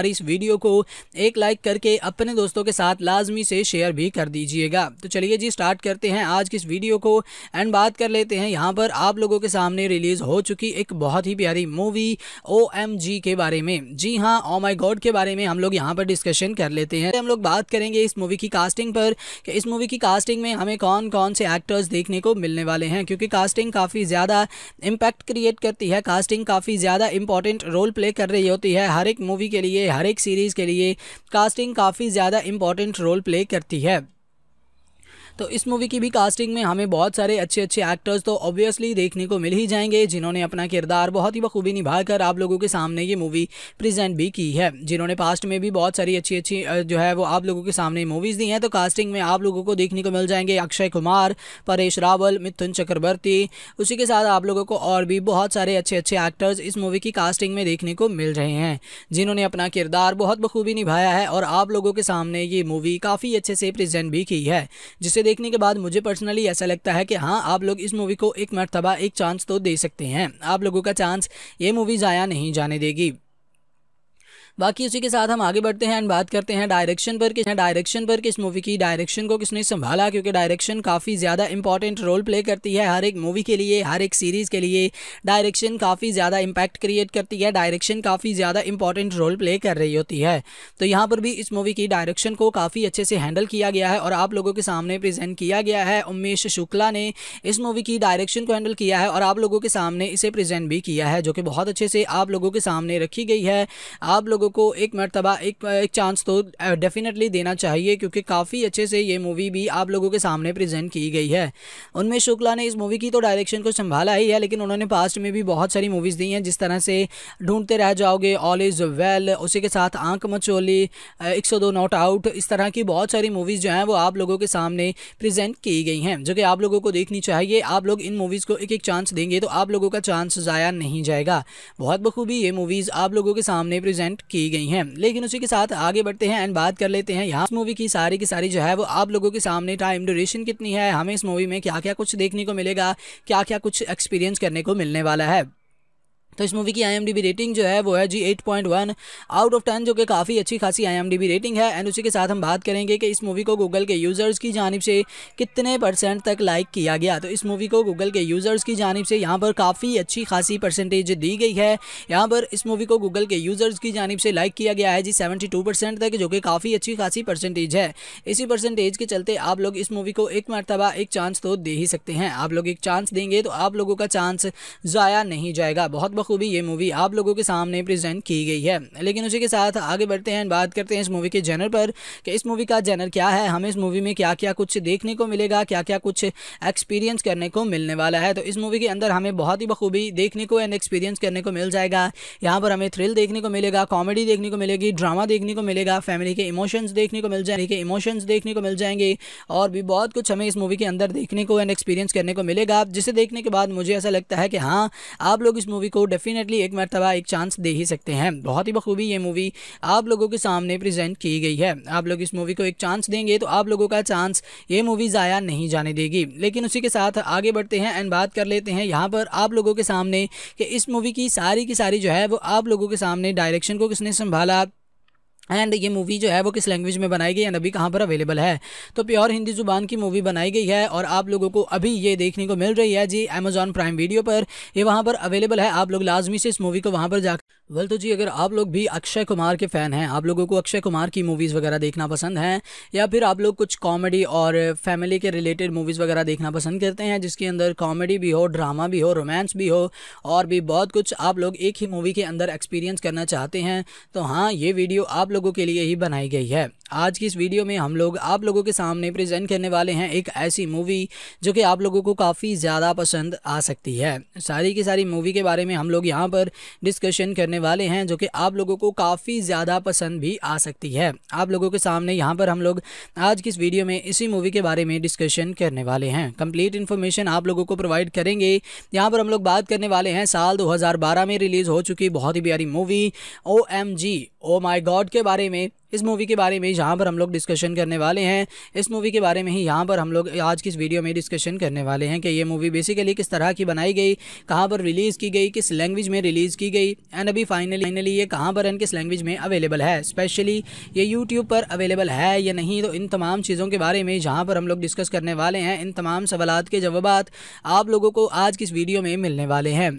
हमारी इस वीडियो को एक लाइक करके अपने दोस्तों के साथ लाजमी से शेयर भी कर दीजिएगा तो चलिए जी स्टार्ट करते हैं आज की इस वीडियो को एंड बात कर लेते हैं यहाँ पर आप लोगों के सामने रिलीज़ हो चुकी एक बहुत ही प्यारी मूवी ओ के बारे में जी हाँ ओ माई गॉड के बारे में हम लोग यहाँ पर डिस्कशन कर लेते हैं हम लोग बात करेंगे इस मूवी की कास्टिंग पर कि इस मूवी की कास्टिंग में हमें कौन कौन से एक्टर्स देखने को मिलने वाले हैं क्योंकि कास्टिंग काफ़ी ज़्यादा इम्पैक्ट क्रिएट करती है कास्टिंग काफ़ी ज़्यादा इंपॉर्टेंट रोल प्ले कर रही होती है हर एक मूवी के लिए हर एक सीरीज़ के लिए कास्टिंग काफ़ी ज़्यादा इम्पॉर्टेंट रोल प्ले करती है तो इस मूवी की भी कास्टिंग में हमें बहुत सारे अच्छे अच्छे एक्टर्स तो ऑब्वियसली देखने को मिल ही जाएंगे जिन्होंने अपना किरदार बहुत ही बखूबी निभाकर आप लोगों के सामने ये मूवी प्रेजेंट भी की है जिन्होंने पास्ट में भी बहुत सारी अच्छी अच्छी जो है वो आप लोगों के सामने मूवीज़ दी हैं तो कास्टिंग में आप लोगों को देखने को मिल जाएंगे अक्षय कुमार परेश रावल मिथुन चक्रवर्ती उसी के साथ आप लोगों को और भी बहुत सारे अच्छे अच्छे एक्टर्स इस मूवी की कास्टिंग में देखने को मिल रहे हैं जिन्होंने अपना किरदार बहुत बखूबी निभाया है और आप लोगों के सामने ये मूवी काफ़ी अच्छे से प्रेजेंट भी की है जिसे देखने के बाद मुझे पर्सनली ऐसा लगता है कि हाँ आप लोग इस मूवी को एक मरतबा एक चांस तो दे सकते हैं आप लोगों का चांस ये मूवी ज़ाया नहीं जाने देगी बाकी उसी के साथ हम आगे बढ़ते हैं एंड बात करते हैं डायरेक्शन पर कि डायरेक्शन पर किस मूवी की डायरेक्शन को किसने संभाला क्योंकि डायरेक्शन काफ़ी ज़्यादा इंपॉर्टेंट रोल प्ले करती है हर एक मूवी के लिए हर एक सीरीज़ के लिए डायरेक्शन काफ़ी ज़्यादा इम्पैक्ट क्रिएट करती है डायरेक्शन काफ़ी ज़्यादा इंपॉर्टेंट रोल प्ले कर रही होती है तो यहाँ पर भी इस मूवी की डायरेक्शन को काफ़ी अच्छे से हैंडल किया गया है और आप लोगों के सामने प्रजेंट किया गया है उमेश शुक्ला ने इस मूवी की डायरेक्शन को हैंडल किया है और आप लोगों के सामने इसे प्रजेंट भी किया है जो कि बहुत अच्छे से आप लोगों के सामने रखी गई है आप लोगों को एक मरतबा एक एक चांस तो डेफिनेटली देना चाहिए क्योंकि काफ़ी अच्छे से ये मूवी भी आप लोगों के सामने प्रेजेंट की गई है उनमें शुक्ला ने इस मूवी की तो डायरेक्शन को संभाला ही है लेकिन उन्होंने पास्ट में भी बहुत सारी मूवीज़ दी हैं जिस तरह से ढूंढते रह जाओगे ऑल इज़ वेल उसी के साथ आंख मचोली एक सौ दो नॉट आउट इस तरह की बहुत सारी मूवीज़ जो हैं वो आप लोगों के सामने प्रेजेंट की गई हैं जो कि आप लोगों को देखनी चाहिए आप लोग इन मूवीज़ को एक एक चांस देंगे तो आप लोगों का चांस ज़ाया नहीं जाएगा बहुत बखूबी ये मूवीज़ आप लोगों के सामने प्रेजेंट की की गई हैं लेकिन उसी के साथ आगे बढ़ते हैं एंड बात कर लेते हैं यहाँ मूवी की सारी की सारी जो है वो आप लोगों के सामने टाइम ड्यूरेशन कितनी है हमें इस मूवी में क्या क्या कुछ देखने को मिलेगा क्या क्या कुछ एक्सपीरियंस करने को मिलने वाला है तो इस मूवी की आई रेटिंग जो है वो है जी 8.1 आउट ऑफ टेन जो कि काफ़ी अच्छी खासी आई रेटिंग है एंड उसी के साथ हम बात करेंगे कि इस मूवी को गूगल के यूज़र्स की जानब से कितने परसेंट तक लाइक किया गया तो इस मूवी को गूगल के यूज़र्स की जानब से यहाँ पर काफ़ी अच्छी खासी परसेंटेज दी गई है यहाँ पर इस मूवी को गूगल के यूज़र्स की जानब से लाइक किया गया है जी सेवेंटी तक जो कि काफ़ी अच्छी खासी परसेंटेज है इसी परसेंटेज के चलते आप लोग इस मूवी को एक मरतबा एक चांस तो दे ही सकते हैं आप लोग एक चांस देंगे तो आप लोगों का चांस ज़ाया नहीं जाएगा बहुत बखूबी ये मूवी आप लोगों के सामने प्रेजेंट की गई है लेकिन उसी के साथ आगे बढ़ते हैं बात करते हैं इस मूवी के जेनर पर कि इस मूवी का जेनर क्या है हमें इस मूवी में क्या क्या कुछ देखने को मिलेगा क्या क्या कुछ एक्सपीरियंस करने को मिलने वाला है तो इस मूवी के अंदर हमें बहुत ही बखूबी देखने को एंड एक्सपीरियंस करने को मिल जाएगा यहाँ पर हमें थ्रिल देखने को मिलेगा कॉमेडी देखने को मिलेगी ड्रामा देखने को मिलेगा फैमिली के इमोशंस देखने को मिल जाएंगे इमोशंस देखने को मिल जाएंगे और भी बहुत कुछ हमें इस मूवी के अंदर देखने को एंड एक्सपीरियंस करने को मिलेगा जिसे देखने के बाद मुझे ऐसा लगता है कि हाँ आप लोग इस मूवी को डेफिनेटली एक मरतबा एक चांस दे ही सकते हैं बहुत ही बखूबी ये मूवी आप लोगों के सामने प्रेजेंट की गई है आप लोग इस मूवी को एक चांस देंगे तो आप लोगों का चांस ये मूवी ज़ाया नहीं जाने देगी लेकिन उसी के साथ आगे बढ़ते हैं एंड बात कर लेते हैं यहाँ पर आप लोगों के सामने कि इस मूवी की सारी की सारी जो है वो आप लोगों के सामने डायरेक्शन को किसने संभाला एंड ये मूवी जो है वो किस लैंग्वेज में बनाई गई है अभी कहाँ पर अवेलेबल है तो प्योर हिंदी ज़ुबान की मूवी बनाई गई है और आप लोगों को अभी ये देखने को मिल रही है जी अमेजॉन प्राइम वीडियो पर ये वहाँ पर अवेलेबल है आप लोग लाजमी से इस मूवी को वहाँ पर जाकर वल तो जी अगर आप लोग भी अक्षय कुमार के फ़ैन हैं आप लोगों को अक्षय कुमार की मूवीज़ वगैरह देखना पसंद हैं या फिर आप लोग कुछ कॉमेडी और फैमिली के रिलेटेड मूवीज़ वगैरह देखना पसंद करते हैं जिसके अंदर कॉमेडी भी हो ड्रामा भी हो रोमांस भी हो और भी बहुत कुछ आप लोग एक ही मूवी के अंदर एक्सपीरियंस करना चाहते हैं तो हाँ ये वीडियो आप लोग लोगों के लिए ही बनाई गई है आज की इस वीडियो में हम लोग आप लोगों के सामने प्रेजेंट करने वाले हैं एक ऐसी मूवी जो कि आप लोगों को काफ़ी ज़्यादा पसंद आ सकती है सारी की सारी मूवी के बारे में हम लोग यहाँ पर डिस्कशन करने वाले हैं जो कि आप लोगों को काफ़ी ज़्यादा पसंद भी आ सकती है आप लोगों के सामने यहाँ पर हम लोग आज की इस वीडियो में इसी मूवी के बारे में डिस्कशन करने वाले हैं कंप्लीट इन्फॉर्मेशन आप लोगों को प्रोवाइड करेंगे यहाँ पर हम लोग बात करने वाले हैं साल दो में रिलीज़ हो चुकी बहुत ही प्यारी movie oh O my God के बारे में इस मूवी के बारे में जहाँ पर हम लोग डिस्कशन करने वाले हैं इस मूवी के बारे में ही यहाँ पर हम लोग आज की इस वीडियो में डिस्कशन करने वाले हैं कि ये मूवी बेसिकली किस तरह की बनाई गई कहाँ पर रिलीज़ की गई किस लैंग्वेज में रिलीज़ की गई एंड अभी फाइनली फाइनली ये कहाँ पर एंड किस लैंग्वेज में अवेलेबल है स्पेशली ये यूट्यूब पर अवेलेबल है या नहीं तो इन तमाम चीज़ों के बारे में जहाँ पर हम लोग डिस्कस करने वाले हैं इन तमाम सवाल के जवाब आप लोगों को आज की इस वीडियो में मिलने वाले हैं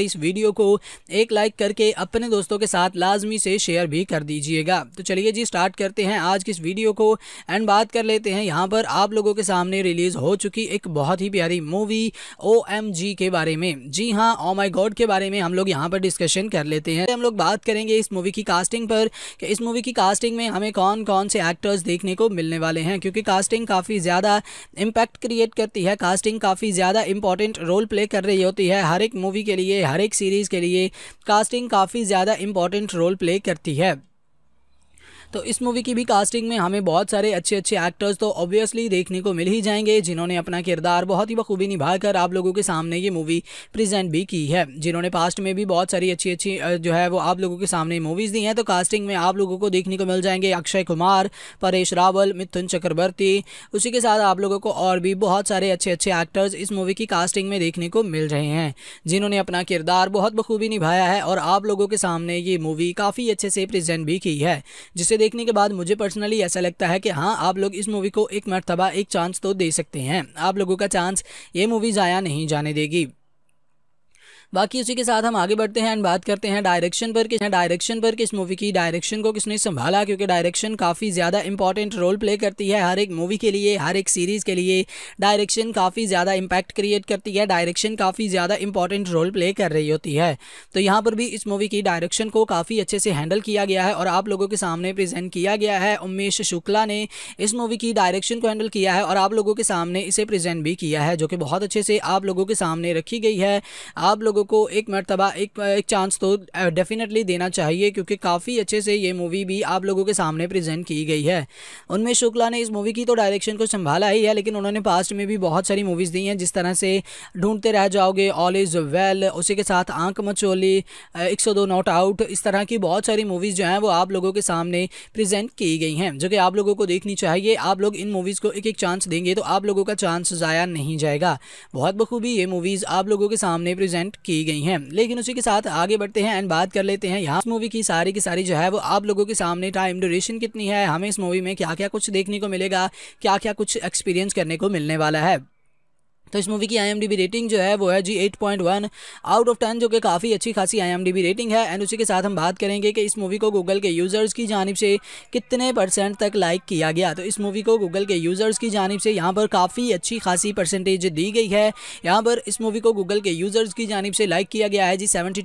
हमारी इस वीडियो को एक लाइक करके अपने दोस्तों के साथ लाजमी से शेयर भी कर दीजिएगा तो चलिए जी स्टार्ट करते हैं आज की इस वीडियो को एंड बात कर लेते हैं यहाँ पर आप लोगों के सामने रिलीज़ हो चुकी एक बहुत ही प्यारी मूवी ओ के बारे में जी हाँ ओ माई गॉड के बारे में हम लोग यहाँ पर डिस्कशन कर लेते हैं हम लोग बात करेंगे इस मूवी की कास्टिंग पर कि इस मूवी की कास्टिंग में हमें कौन कौन से एक्टर्स देखने को मिलने वाले हैं क्योंकि कास्टिंग काफ़ी ज़्यादा इम्पैक्ट क्रिएट करती है कास्टिंग काफ़ी ज़्यादा इंपॉर्टेंट रोल प्ले कर रही होती है हर एक मूवी के लिए हर एक सीरीज़ के लिए कास्टिंग काफ़ी ज़्यादा इंपॉर्टेंट रोल प्ले करती है तो इस मूवी की भी कास्टिंग में हमें बहुत सारे अच्छे अच्छे एक्टर्स तो ऑब्वियसली देखने को मिल ही जाएंगे जिन्होंने अपना किरदार बहुत ही बखूबी निभाकर आप लोगों के सामने ये मूवी प्रेजेंट भी की है जिन्होंने पास्ट में भी बहुत सारी अच्छी अच्छी जो है वो आप लोगों के सामने मूवीज़ दी हैं तो कास्टिंग में आप लोगों को देखने को मिल जाएंगे अक्षय कुमार परेश रावल मिथुन चक्रवर्ती उसी के साथ आप लोगों को और भी बहुत सारे अच्छे अच्छे एक्टर्स इस मूवी की कास्टिंग में देखने को मिल रहे हैं जिन्होंने अपना किरदार बहुत बखूबी निभाया है और आप लोगों के सामने ये मूवी काफ़ी अच्छे से प्रेजेंट भी की है जिसे देखने के बाद मुझे पर्सनली ऐसा लगता है कि हाँ आप लोग इस मूवी को एक मरतबा एक चांस तो दे सकते हैं आप लोगों का चांस ये मूवी ज़ाया नहीं जाने देगी बाकी उसी के साथ हम आगे बढ़ते हैं एंड बात करते हैं डायरेक्शन पर किस डायरेक्शन पर किस मूवी की डायरेक्शन को किसने संभाला क्योंकि डायरेक्शन काफ़ी ज़्यादा इंपॉर्टेंट रोल प्ले करती है हर एक मूवी के लिए हर एक सीरीज़ के लिए डायरेक्शन काफ़ी ज़्यादा इम्पैक्ट क्रिएट करती है डायरेक्शन काफ़ी ज़्यादा इंपॉर्टेंट रोल प्ले कर रही होती है तो यहाँ पर भी इस मूवी की डायरेक्शन को काफ़ी अच्छे से हैंडल किया गया है और आप लोगों के सामने प्रेजेंट किया गया है उमेश शुक्ला ने इस मूवी की डायरेक्शन को हैंडल किया है और आप लोगों के सामने इसे प्रेजेंट भी किया है जो कि बहुत अच्छे से आप लोगों के सामने रखी गई है आप लोगों लोगों को एक मरतबा एक एक चांस तो डेफिनेटली देना चाहिए क्योंकि काफ़ी अच्छे से ये मूवी भी आप लोगों के सामने प्रेजेंट की गई है उनमें शुक्ला ने इस मूवी की तो डायरेक्शन को संभाला ही है लेकिन उन्होंने पास्ट में भी बहुत सारी मूवीज़ दी हैं जिस तरह से ढूंढते रह जाओगे ऑल इज़ वेल उसी के साथ आंख मचोली एक सौ दो नॉट आउट इस तरह की बहुत सारी मूवीज़ जो हैं वो आप लोगों के सामने प्रेजेंट की गई हैं जो कि आप लोगों को देखनी चाहिए आप लोग इन मूवीज़ को एक एक चांस देंगे तो आप लोगों का चांस ज़ाया नहीं जाएगा बहुत बखूबी ये मूवीज़ आप लोगों के सामने प्रेजेंट की की गई हैं लेकिन उसी के साथ आगे बढ़ते हैं एंड बात कर लेते हैं यहाँ मूवी की सारी की सारी जो है वो आप लोगों के सामने टाइम ड्यूरेशन कितनी है हमें इस मूवी में क्या क्या कुछ देखने को मिलेगा क्या क्या कुछ एक्सपीरियंस करने को मिलने वाला है तो इस मूवी की आई रेटिंग जो है वो है जी 8.1 आउट ऑफ टेन जो कि काफ़ी अच्छी खासी आई रेटिंग है एंड उसी के साथ हम बात करेंगे कि इस मूवी को गूगल के यूज़र्स की जानब से कितने परसेंट तक लाइक किया गया तो इस मूवी को गूगल के यूज़र्स की जानब से यहाँ पर काफ़ी अच्छी खासी परसेंटेज दी गई है यहाँ पर इस मूवी को गूगल के यूज़र्स की जानब से लाइक किया गया है जी सेवेंटी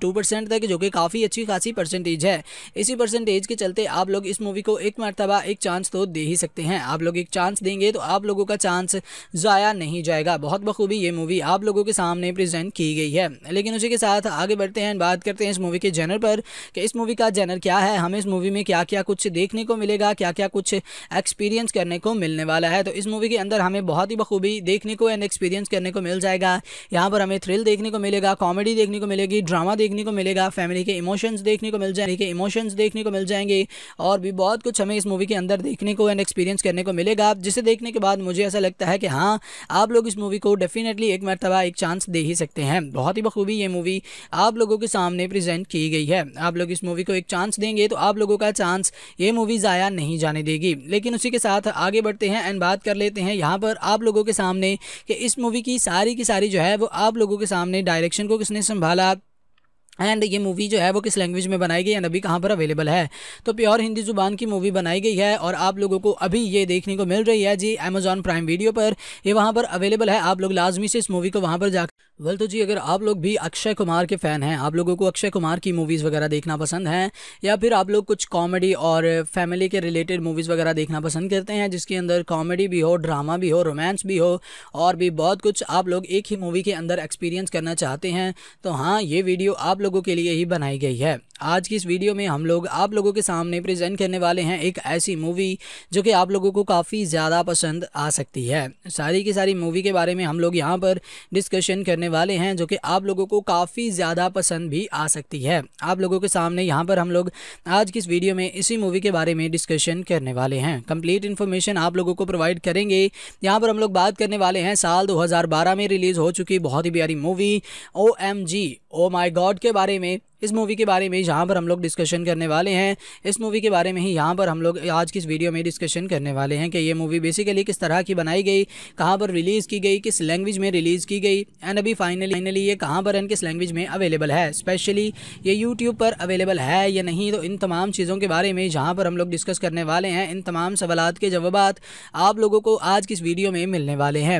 तक जो कि काफ़ी अच्छी खासी परसेंटेज है इसी परसेंटेज के चलते आप लोग इस मूवी को एक मरतबा एक चांस तो दे ही सकते हैं आप लोग एक चांस देंगे तो आप लोगों का चांस ज़ाया नहीं जाएगा बहुत बहुत बखूबी ये मूवी आप लोगों के सामने प्रेजेंट की गई है लेकिन उसी के साथ आगे बढ़ते हैं बात करते हैं इस मूवी के जेनर पर कि इस मूवी का जेनर क्या है हमें इस मूवी में क्या क्या कुछ देखने को मिलेगा क्या क्या कुछ एक्सपीरियंस करने को मिलने वाला है तो इस मूवी के अंदर हमें बहुत ही बखूबी देखने को एंड एक्सपीरियंस करने को मिल जाएगा यहाँ पर हमें थ्रिल देखने को मिलेगा कॉमेडी देखने को मिलेगी ड्रामा देखने को मिलेगा फैमिली के इमोशंस देखने को मिल जाएंगे इमोशंस देखने को मिल जाएंगे और भी बहुत कुछ हमें इस मूवी के अंदर देखने को एंड एक्सपीरियंस करने को मिलेगा जिसे देखने के बाद मुझे ऐसा लगता है कि हाँ आप लोग इस मूवी को डेफिनेटली एक मरतबा एक चांस दे ही सकते हैं बहुत ही बखूबी ये मूवी आप लोगों के सामने प्रेजेंट की गई है आप लोग इस मूवी को एक चांस देंगे तो आप लोगों का चांस ये मूवी ज़ाया नहीं जाने देगी लेकिन उसी के साथ आगे बढ़ते हैं एंड बात कर लेते हैं यहाँ पर आप लोगों के सामने कि इस मूवी की सारी की सारी जो है वो आप लोगों के सामने डायरेक्शन को किसने संभाला एंड ये मूवी जो है वो किस लैंग्वेज में बनाई गई एंड अभी कहाँ पर अवेलेबल है तो प्योर हिंदी ज़ुबान की मूवी बनाई गई है और आप लोगों को अभी ये देखने को मिल रही है जी अमेजॉन प्राइम वीडियो पर ये वहाँ पर अवेलेबल है आप लोग लाजमी से इस मूवी को वहाँ पर जाकर वल तो जी अगर आप लोग भी अक्षय कुमार के फ़ैन हैं आप लोगों को अक्षय कुमार की मूवीज़ वगैरह देखना पसंद है या फिर आप लोग कुछ कॉमेडी और फैमिली के रिलेटेड मूवीज़ वगैरह देखना पसंद करते हैं जिसके अंदर कॉमेडी भी हो ड्रामा भी हो रोमांस भी हो और भी बहुत कुछ आप लोग एक ही मूवी के अंदर एक्सपीरियंस करना चाहते हैं तो हाँ ये वीडियो आप लोगों के लिए ही बनाई गई है आज की इस वीडियो में हम लोग आप लोगों के सामने प्रेजेंट करने वाले हैं एक ऐसी मूवी जो कि आप लोगों को काफ़ी ज़्यादा पसंद आ सकती है सारी की सारी मूवी के बारे में हम लोग यहाँ पर डिस्कशन करने वाले हैं जो कि आप लोगों को काफ़ी ज़्यादा पसंद भी आ सकती है आप लोगों के सामने यहाँ पर हम लोग आज की इस वीडियो में इसी मूवी के बारे में डिस्कशन करने वाले हैं कंप्लीट इन्फॉर्मेशन आप लोगों को प्रोवाइड करेंगे यहाँ पर हम लोग बात करने वाले हैं साल दो में रिलीज़ हो चुकी बहुत ही प्यारी movie oh O my God के बारे में इस मूवी के बारे में यहाँ पर हम लोग डिस्कशन करने वाले हैं इस मूवी के बारे में ही यहाँ पर हम लोग आज की इस वीडियो में डिस्कशन करने वाले हैं कि ये मूवी बेसिकली किस तरह की बनाई गई कहाँ पर रिलीज़ की गई किस लैंग्वेज में रिलीज़ की गई एंड अभी फाइनली फाइनली ये कहाँ पर एंड किस लैंग्वेज में अवेलेबल है स्पेशली ये यूट्यूब पर अवेलेबल है या नहीं तो इन तमाम चीज़ों के बारे में जहाँ पर हम लोग डिस्कस करने वाले हैं इन तमाम सवाल के जवाब आप लोगों को आज की इस वीडियो में मिलने वाले हैं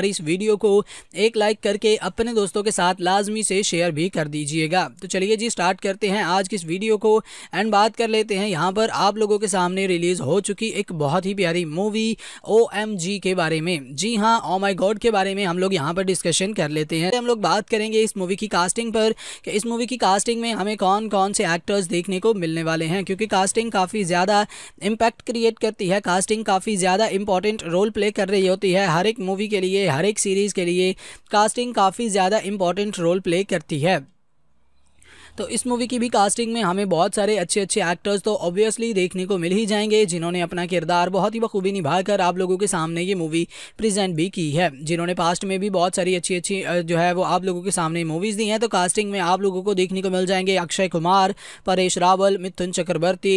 हमारी इस वीडियो को एक लाइक करके अपने दोस्तों के साथ लाजमी से शेयर भी कर दीजिएगा तो चलिए जी स्टार्ट करते हैं आज की इस वीडियो को एंड बात कर लेते हैं यहाँ पर आप लोगों के सामने रिलीज़ हो चुकी एक बहुत ही प्यारी मूवी ओ के बारे में जी हाँ ओ माई गॉड के बारे में हम लोग यहाँ पर डिस्कशन कर लेते हैं हम लोग बात करेंगे इस मूवी की कास्टिंग पर कि इस मूवी की कास्टिंग में हमें कौन कौन से एक्टर्स देखने को मिलने वाले हैं क्योंकि कास्टिंग काफ़ी ज़्यादा इम्पैक्ट क्रिएट करती है कास्टिंग काफ़ी ज़्यादा इंपॉर्टेंट रोल प्ले कर रही होती है हर एक मूवी के लिए हर एक सीरीज़ के लिए कास्टिंग काफ़ी ज़्यादा इंपॉर्टेंट रोल प्ले करती है तो इस मूवी की भी कास्टिंग में हमें बहुत सारे अच्छे अच्छे एक्टर्स तो ऑब्वियसली देखने को मिल ही जाएंगे जिन्होंने अपना किरदार बहुत ही बखूबी निभाकर आप लोगों के सामने ये मूवी प्रेजेंट भी की है जिन्होंने पास्ट में भी बहुत सारी अच्छी अच्छी जो है वो आप लोगों के सामने मूवीज़ दी हैं तो कास्टिंग में आप लोगों को देखने को मिल जाएंगे अक्षय कुमार परेश रावल मिथुन चक्रवर्ती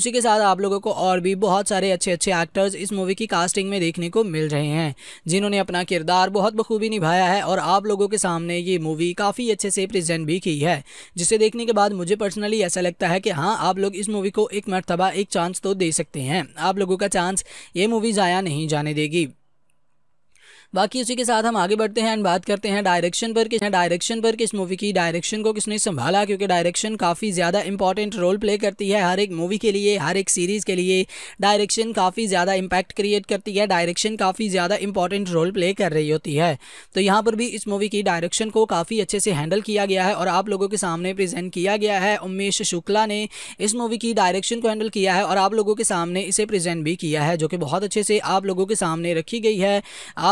उसी के साथ आप लोगों को और भी बहुत सारे अच्छे अच्छे एक्टर्स इस मूवी की कास्टिंग में देखने को मिल रहे हैं जिन्होंने अपना किरदार बहुत बखूबी निभाया है और आप लोगों के सामने ये मूवी काफ़ी अच्छे से प्रेजेंट भी की है जिसे देखने के बाद मुझे पर्सनली ऐसा लगता है कि हाँ आप लोग इस मूवी को एक मरतबा एक चांस तो दे सकते हैं आप लोगों का चांस ये मूवी ज़ाया नहीं जाने देगी बाकी उसी के साथ हम आगे बढ़ते हैं एंड बात करते हैं डायरेक्शन पर कि डायरेक्शन पर किस मूवी की डायरेक्शन को किसने संभाला क्योंकि डायरेक्शन काफ़ी ज़्यादा इंपॉर्टेंट रोल प्ले करती है हर एक मूवी के लिए हर एक सीरीज़ के लिए डायरेक्शन काफ़ी ज़्यादा इम्पैक्ट क्रिएट करती है डायरेक्शन काफ़ी ज़्यादा इंपॉर्टेंट रोल प्ले कर रही होती है तो यहाँ पर भी इस मूवी की डायरेक्शन को काफ़ी अच्छे से हैंडल किया गया है और आप लोगों के सामने प्रजेंट किया गया है उमेश शुक्ला ने इस मूवी की डायरेक्शन को हैंडल किया है और आप लोगों के सामने इसे प्रजेंट भी किया है जो कि बहुत अच्छे से आप लोगों के सामने रखी गई है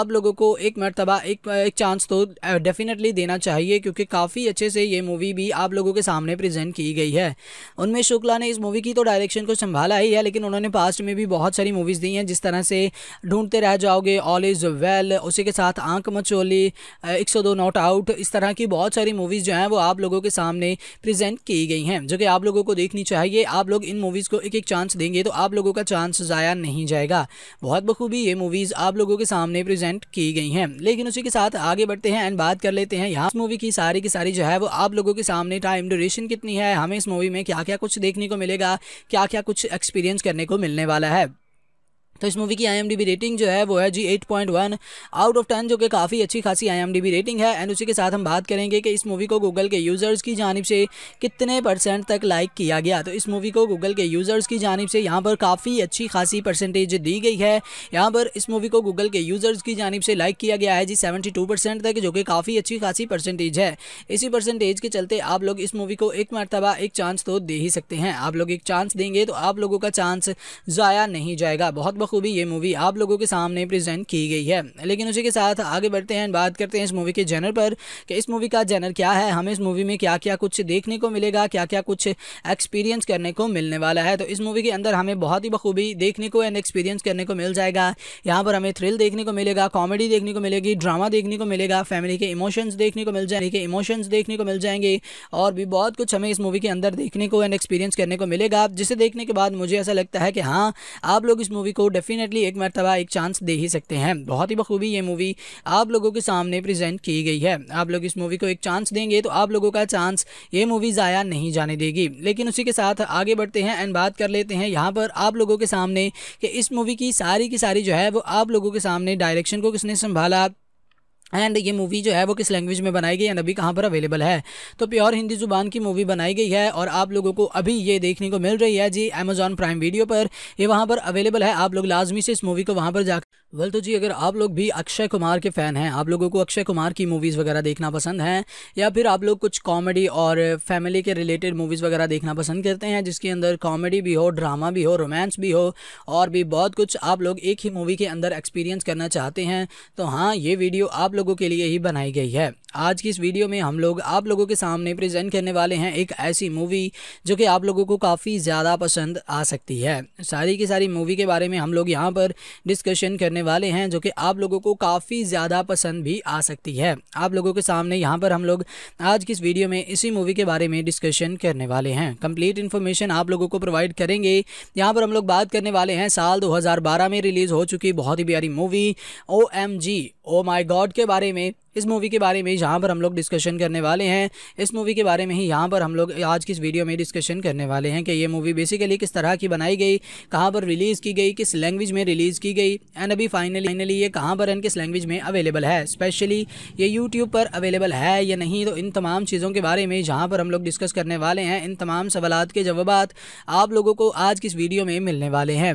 आप लोगों को एक मरतबा एक एक चांस तो डेफिनेटली देना चाहिए क्योंकि काफ़ी अच्छे से ये मूवी भी आप लोगों के सामने प्रेजेंट की गई है उनमें शुक्ला ने इस मूवी की तो डायरेक्शन को संभाला ही है लेकिन उन्होंने पास्ट में भी बहुत सारी मूवीज़ दी हैं जिस तरह से ढूंढते रह जाओगे ऑल इज़ वेल उसी के साथ आंख मचोली एक सौ दो नॉट आउट इस तरह की बहुत सारी मूवीज़ जो हैं वो आप लोगों के सामने प्रेजेंट की गई हैं जो कि आप लोगों को देखनी चाहिए आप लोग इन मूवीज़ को एक एक चांस देंगे तो आप लोगों का चांस ज़ाया नहीं जाएगा बहुत बखूबी ये मूवीज़ आप लोगों के सामने प्रेजेंट की की गई हैं लेकिन उसी के साथ आगे बढ़ते हैं एंड बात कर लेते हैं यहाँ मूवी की सारी की सारी जो है वो आप लोगों के सामने टाइम ड्यूरेशन कितनी है हमें इस मूवी में क्या क्या कुछ देखने को मिलेगा क्या क्या कुछ एक्सपीरियंस करने को मिलने वाला है तो इस मूवी की आई रेटिंग जो है वो है जी 8.1 आउट ऑफ टेन जो कि काफ़ी अच्छी खासी आई रेटिंग है एंड उसी के साथ हम बात करेंगे कि इस मूवी को गूगल के यूज़र्स की जानब से कितने परसेंट तक लाइक किया गया तो इस मूवी को गूगल के यूज़र्स की जानब से यहाँ पर काफ़ी अच्छी खासी परसेंटेज दी गई है यहाँ पर इस मूवी को गूगल के यूज़र्स की जानब से लाइक किया गया है जी सेवेंटी तक जो कि काफ़ी अच्छी खासी परसेंटेज है इसी परसेंटेज के चलते आप लोग इस मूवी को एक मरतबा एक चांस तो दे ही सकते हैं आप लोग एक चांस देंगे तो आप लोगों का चांस ज़ाया नहीं जाएगा बहुत बखूबी ये मूवी आप लोगों के सामने प्रेजेंट की गई है लेकिन उसी के साथ आगे बढ़ते हैं बात करते हैं इस मूवी के जेनर पर कि इस मूवी का जेनर क्या है हमें इस मूवी में क्या क्या कुछ देखने को मिलेगा क्या क्या कुछ एक्सपीरियंस करने को मिलने वाला है तो इस मूवी के अंदर हमें बहुत ही बखूबी देखने को एंड एक्सपीरियंस करने को मिल जाएगा यहाँ पर हमें थ्रिल देखने को मिलेगा कॉमेडी देखने को मिलेगी ड्रामा देखने को मिलेगा फैमिली के इमोशंस देखने को मिल जाएंगे इमोशंस देखने को मिल जाएंगे और भी बहुत कुछ हमें इस मूवी के अंदर देखने को एंड एक्सपीरियंस करने को मिलेगा जिसे देखने के बाद मुझे ऐसा लगता है कि हाँ आप लोग इस मूवी को डेफिनेटली एक मरतबा एक चांस दे ही सकते हैं बहुत ही बखूबी ये मूवी आप लोगों के सामने प्रेजेंट की गई है आप लोग इस मूवी को एक चांस देंगे तो आप लोगों का चांस ये मूवी ज़ाया नहीं जाने देगी लेकिन उसी के साथ आगे बढ़ते हैं एंड बात कर लेते हैं यहाँ पर आप लोगों के सामने कि इस मूवी की सारी की सारी जो है वो आप लोगों के सामने डायरेक्शन को किसने संभाला एंड ये मूवी जो है वो किस लैंग्वेज में बनाई गई एंड अभी कहाँ पर अवेलेबल है तो प्योर हिंदी जुबान की मूवी बनाई गई है और आप लोगों को अभी ये देखने को मिल रही है जी अमेजॉन प्राइम वीडियो पर ये वहाँ पर अवेलेबल है आप लोग लाजमी से इस मूवी को वहाँ पर जाकर वल तो जी अगर आप लोग भी अक्षय कुमार के फ़ैन हैं आप लोगों को अक्षय कुमार की मूवीज़ वगैरह देखना पसंद हैं या फिर आप लोग कुछ कॉमेडी और फैमिली के रिलेटेड मूवीज़ वगैरह देखना पसंद करते हैं जिसके अंदर कॉमेडी भी हो ड्रामा भी हो रोमांस भी हो और भी बहुत कुछ आप लोग एक ही मूवी के अंदर एक्सपीरियंस करना चाहते हैं तो हाँ ये वीडियो आप आप लोगों के लिए ही बनाई गई है आज की इस वीडियो में हम लोग आप लोगों के सामने प्रेजेंट करने वाले हैं एक ऐसी मूवी जो कि आप लोगों को काफ़ी ज़्यादा पसंद आ सकती है सारी की सारी मूवी के बारे में हम लोग यहाँ पर डिस्कशन करने वाले हैं जो कि आप लोगों को काफ़ी ज़्यादा पसंद भी आ सकती है आप लोगों के सामने यहाँ पर हम लोग आज की इस वीडियो में इसी मूवी के बारे में डिस्कशन करने वाले हैं कंप्लीट इन्फॉर्मेशन आप लोगों को प्रोवाइड करेंगे यहाँ पर हम लोग बात करने वाले हैं साल दो में रिलीज़ हो चुकी बहुत ही प्यारी movie oh oh my God के बारे में इस मूवी के बारे में यहाँ पर हम लोग डिस्कशन करने वाले हैं इस मूवी के बारे में ही यहाँ पर हम लोग आज की इस वीडियो में डिस्कशन करने वाले हैं कि ये मूवी बेसिकली किस तरह की बनाई गई कहाँ पर रिलीज़ की गई किस लैंग्वेज में रिलीज़ की गई एंड अभी फाइनली फाइनली ये कहाँ पर एंड किस लैंग्वेज में अवेलेबल है स्पेशली ये यूट्यूब पर अवेलेबल है या नहीं तो इन तमाम चीज़ों के बारे में जहाँ पर हम लोग डिस्कस करने वाले हैं इन तमाम सवाल के जवाब आप लोगों को आज की इस वीडियो में मिलने वाले हैं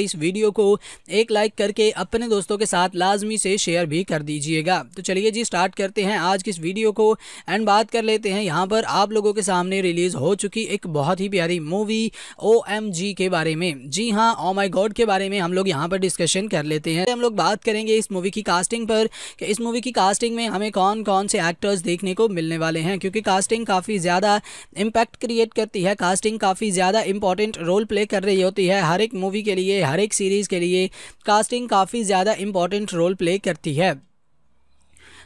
हमारी इस वीडियो को एक लाइक करके अपने दोस्तों के साथ लाजमी से शेयर भी कर दीजिएगा तो चलिए जी स्टार्ट करते हैं आज की इस वीडियो को एंड बात कर लेते हैं यहाँ पर आप लोगों के सामने रिलीज़ हो चुकी एक बहुत ही प्यारी मूवी ओ के बारे में जी हाँ ओ माई गॉड के बारे में हम लोग यहाँ पर डिस्कशन कर लेते हैं हम लोग बात करेंगे इस मूवी की कास्टिंग पर कि इस मूवी की कास्टिंग में हमें कौन कौन से एक्टर्स देखने को मिलने वाले हैं क्योंकि कास्टिंग काफ़ी ज़्यादा इम्पैक्ट क्रिएट करती है कास्टिंग काफ़ी ज़्यादा इंपॉर्टेंट रोल प्ले कर रही होती है हर एक मूवी के लिए हर एक सीरीज़ के लिए कास्टिंग काफ़ी ज़्यादा इंपॉर्टेंट रोल प्ले करती है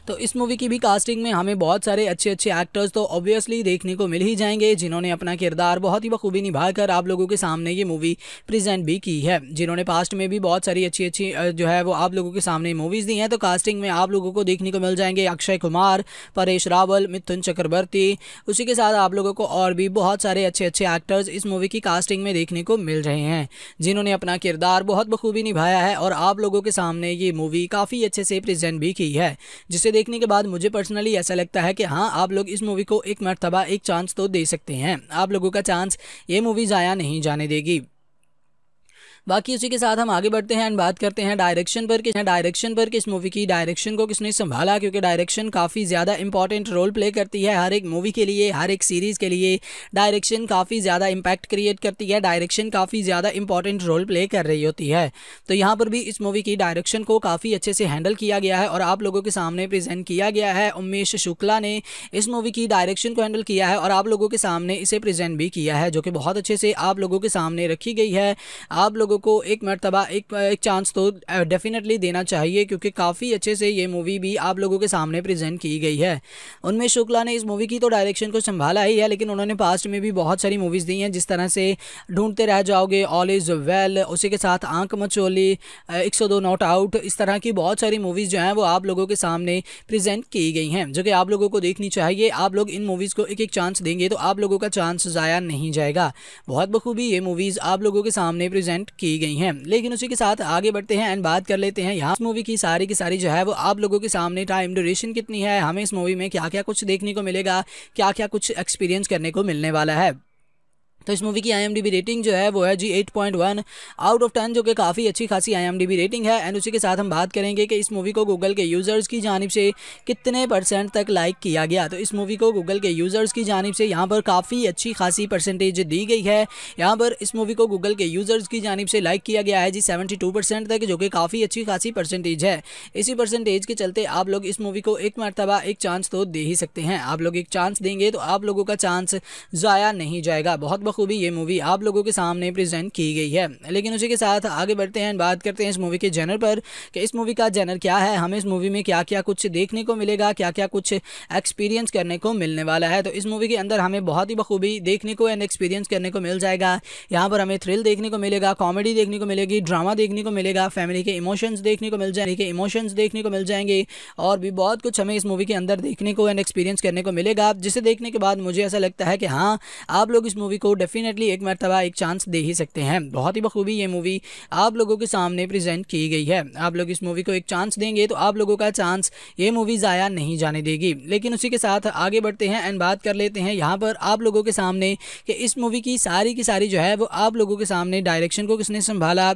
तो इस मूवी की भी कास्टिंग में हमें बहुत सारे अच्छे अच्छे एक्टर्स तो ऑब्वियसली देखने को मिल ही जाएंगे जिन्होंने अपना किरदार बहुत ही बखूबी निभाकर आप लोगों के सामने ये मूवी प्रेजेंट भी की है जिन्होंने पास्ट में भी बहुत सारी अच्छी अच्छी जो है वो आप लोगों के सामने मूवीज़ दी हैं तो कास्टिंग में आप लोगों को देखने को मिल जाएंगे अक्षय कुमार परेश रावल मिथुन चक्रवर्ती उसी के साथ आप लोगों को और भी बहुत सारे अच्छे अच्छे एक्टर्स इस मूवी की कास्टिंग में देखने को मिल रहे हैं जिन्होंने अपना किरदार बहुत बखूबी निभाया है और आप लोगों के सामने ये मूवी काफ़ी अच्छे से प्रेजेंट भी की है जिसे देखने के बाद मुझे पर्सनली ऐसा लगता है कि हाँ आप लोग इस मूवी को एक मरतबा एक चांस तो दे सकते हैं आप लोगों का चांस ये मूवी ज़ाया नहीं जाने देगी बाकी उसी के साथ हम आगे बढ़ते हैं एंड बात करते हैं डायरेक्शन पर किस डायरेक्शन पर किस मूवी की डायरेक्शन को किसने संभाला क्योंकि डायरेक्शन काफ़ी ज़्यादा इंपॉर्टेंट रोल प्ले करती है हर एक मूवी के लिए हर एक सीरीज़ के लिए डायरेक्शन काफ़ी ज़्यादा इंपैक्ट क्रिएट करती है डायरेक्शन काफ़ी ज़्यादा इंपॉर्टेंट रोल प्ले कर रही होती है तो यहाँ पर भी इस मूवी की डायरेक्शन को काफ़ी अच्छे से हैंडल किया गया है और आप लोगों के सामने प्रेजेंट किया गया है उमेश शुक्ला ने इस मूवी की डायरेक्शन को हैंडल किया है और आप लोगों के सामने इसे प्रेजेंट भी किया है जो कि बहुत अच्छे से आप लोगों के सामने रखी गई है आप लोगों लोगों को एक मरतबा एक एक चांस तो डेफिनेटली देना चाहिए क्योंकि काफ़ी अच्छे से ये मूवी भी आप लोगों के सामने प्रेजेंट की गई है उनमें शुक्ला ने इस मूवी की तो डायरेक्शन को संभाला ही है लेकिन उन्होंने पास्ट में भी बहुत सारी मूवीज़ दी हैं जिस तरह से ढूंढते रह जाओगे ऑल इज़ वेल उसी के साथ आंख मचोली एक सौ दो नॉट आउट इस तरह की बहुत सारी मूवीज़ जो हैं वो आप लोगों के सामने प्रेजेंट की गई हैं जो कि आप लोगों को देखनी चाहिए आप लोग इन मूवीज़ को एक एक चांस देंगे तो आप लोगों का चांस ज़ाया नहीं जाएगा बहुत बखूबी ये मूवीज़ आप लोगों के सामने प्रेजेंट की की गई हैं लेकिन उसी के साथ आगे बढ़ते हैं एंड बात कर लेते हैं यहाँ मूवी की सारी की सारी जो है वो आप लोगों के सामने टाइम ड्यूरेशन कितनी है हमें इस मूवी में क्या क्या कुछ देखने को मिलेगा क्या क्या कुछ एक्सपीरियंस करने को मिलने वाला है तो इस मूवी की आई रेटिंग जो है वो है जी 8.1 आउट ऑफ टेन जो कि काफ़ी अच्छी खासी आई रेटिंग है एंड उसी के साथ हम बात करेंगे कि इस मूवी को गूगल के यूज़र्स की जानब से कितने परसेंट तक लाइक किया गया तो इस मूवी को गूगल के यूज़र्स की जानब से यहाँ पर काफ़ी अच्छी खासी परसेंटेज दी गई है यहाँ पर इस मूवी को गूगल के यूज़र्स की जानब से लाइक किया गया है जी सेवेंटी तक जो कि काफ़ी अच्छी खासी परसेंटेज है इसी परसेंटेज के चलते आप लोग इस मूवी को एक मरतबा एक चांस तो दे ही सकते हैं आप लोग एक चांस देंगे तो आप लोगों का चांस ज़ाया नहीं जाएगा बहुत बहुत बखूबी ये मूवी आप लोगों के सामने प्रेजेंट की गई है लेकिन उसी के साथ आगे बढ़ते हैं बात करते हैं इस मूवी के जेनर पर कि इस मूवी का जेनर क्या है हमें इस मूवी में क्या क्या कुछ देखने को मिलेगा क्या क्या कुछ एक्सपीरियंस करने को मिलने वाला है तो इस मूवी के अंदर हमें बहुत ही बखूबी देखने को एंड एक्सपीरियंस करने को मिल जाएगा यहाँ पर हमें थ्रिल देखने को मिलेगा कॉमेडी देखने को मिलेगी ड्रामा देखने को मिलेगा फैमिली के इमोशंस देखने को मिल जाएंगे इमोशंस देखने को मिल जाएंगे और भी बहुत कुछ हमें इस मूवी के अंदर देखने को एंड एक्सपीरियंस करने को मिलेगा जिसे देखने के बाद मुझे ऐसा लगता है कि हाँ आप लोग इस मूवी को डेफिनेटली एक मरतबा एक चांस दे ही सकते हैं बहुत ही बखूबी ये मूवी आप लोगों के सामने प्रेजेंट की गई है आप लोग इस मूवी को एक चांस देंगे तो आप लोगों का चांस ये मूवी ज़ाया नहीं जाने देगी लेकिन उसी के साथ आगे बढ़ते हैं एंड बात कर लेते हैं यहाँ पर आप लोगों के सामने कि इस मूवी की सारी की सारी जो है वो आप लोगों के सामने डायरेक्शन को किसने संभाला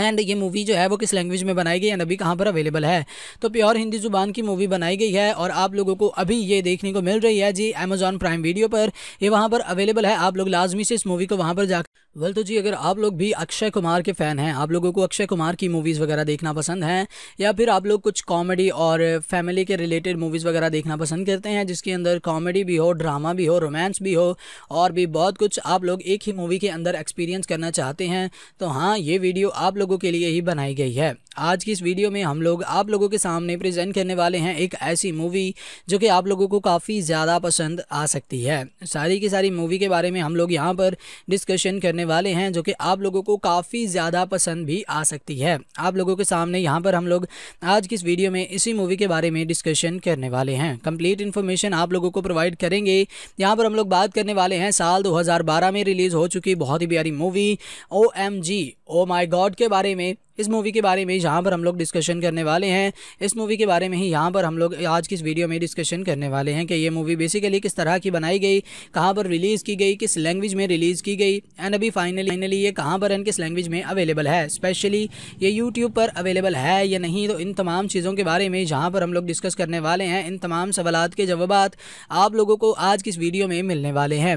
एंड ये मूवी जो है वो किस लैंग्वेज में बनाई गई एंड अभी कहाँ पर अवेलेबल है तो प्योर हिंदी ज़ुबान की मूवी बनाई गई है और आप लोगों को अभी ये देखने को मिल रही है जी अमेजॉन प्राइम वीडियो पर ये वहाँ पर अवेलेबल है आप लोग लाजमी से इस मूवी को वहाँ पर जा वल तो जी अगर आप लोग भी अक्षय कुमार के फ़ैन हैं आप लोगों को अक्षय कुमार की मूवीज़ वगैरह देखना पसंद हैं या फिर आप लोग कुछ कॉमेडी और फैमिली के रिलेटेड मूवीज़ वगैरह देखना पसंद करते हैं जिसके अंदर कॉमेडी भी हो ड्रामा भी हो रोमांस भी हो और भी बहुत कुछ आप लोग एक ही मूवी के अंदर एक्सपीरियंस करना चाहते हैं तो हाँ ये वीडियो आप लोगों के लिए ही बनाई गई है आज की इस वीडियो में हम लोग आप लोगों के सामने प्रेजेंट करने वाले हैं एक ऐसी मूवी जो कि आप लोगों को काफ़ी ज़्यादा पसंद आ सकती है सारी की सारी मूवी के बारे में हम लोग यहाँ पर डिस्कशन करने वाले हैं जो कि आप लोगों को काफ़ी ज़्यादा पसंद भी आ सकती है आप लोगों के सामने यहाँ पर हम लोग आज की इस वीडियो में इसी मूवी के बारे में डिस्कशन करने वाले हैं कम्प्लीट इन्फॉर्मेशन आप लोगों को प्रोवाइड करेंगे यहाँ पर हम लोग बात करने वाले हैं साल दो में रिलीज़ हो चुकी बहुत ही प्यारी movie O M G oh my God के बारे में इस मूवी के बारे में यहाँ पर हम लोग डिस्कशन करने वाले हैं इस मूवी के बारे में ही यहाँ पर हम लोग आज की इस वीडियो में डिस्कशन करने वाले हैं कि ये मूवी बेसिकली किस तरह की बनाई गई कहाँ पर रिलीज़ की गई किस लैंग्वेज में रिलीज़ की गई एंड अभी फाइनली फाइनली ये कहाँ पर एंड किस लैंग्वेज में अवेलेबल है स्पेशली ये यूट्यूब पर अवेलेबल है या नहीं तो इन तमाम चीज़ों के बारे में जहाँ पर हम लोग डिस्कस करने वाले हैं इन तमाम सवाल के जवाब आप लोगों को आज की इस वीडियो में मिलने वाले हैं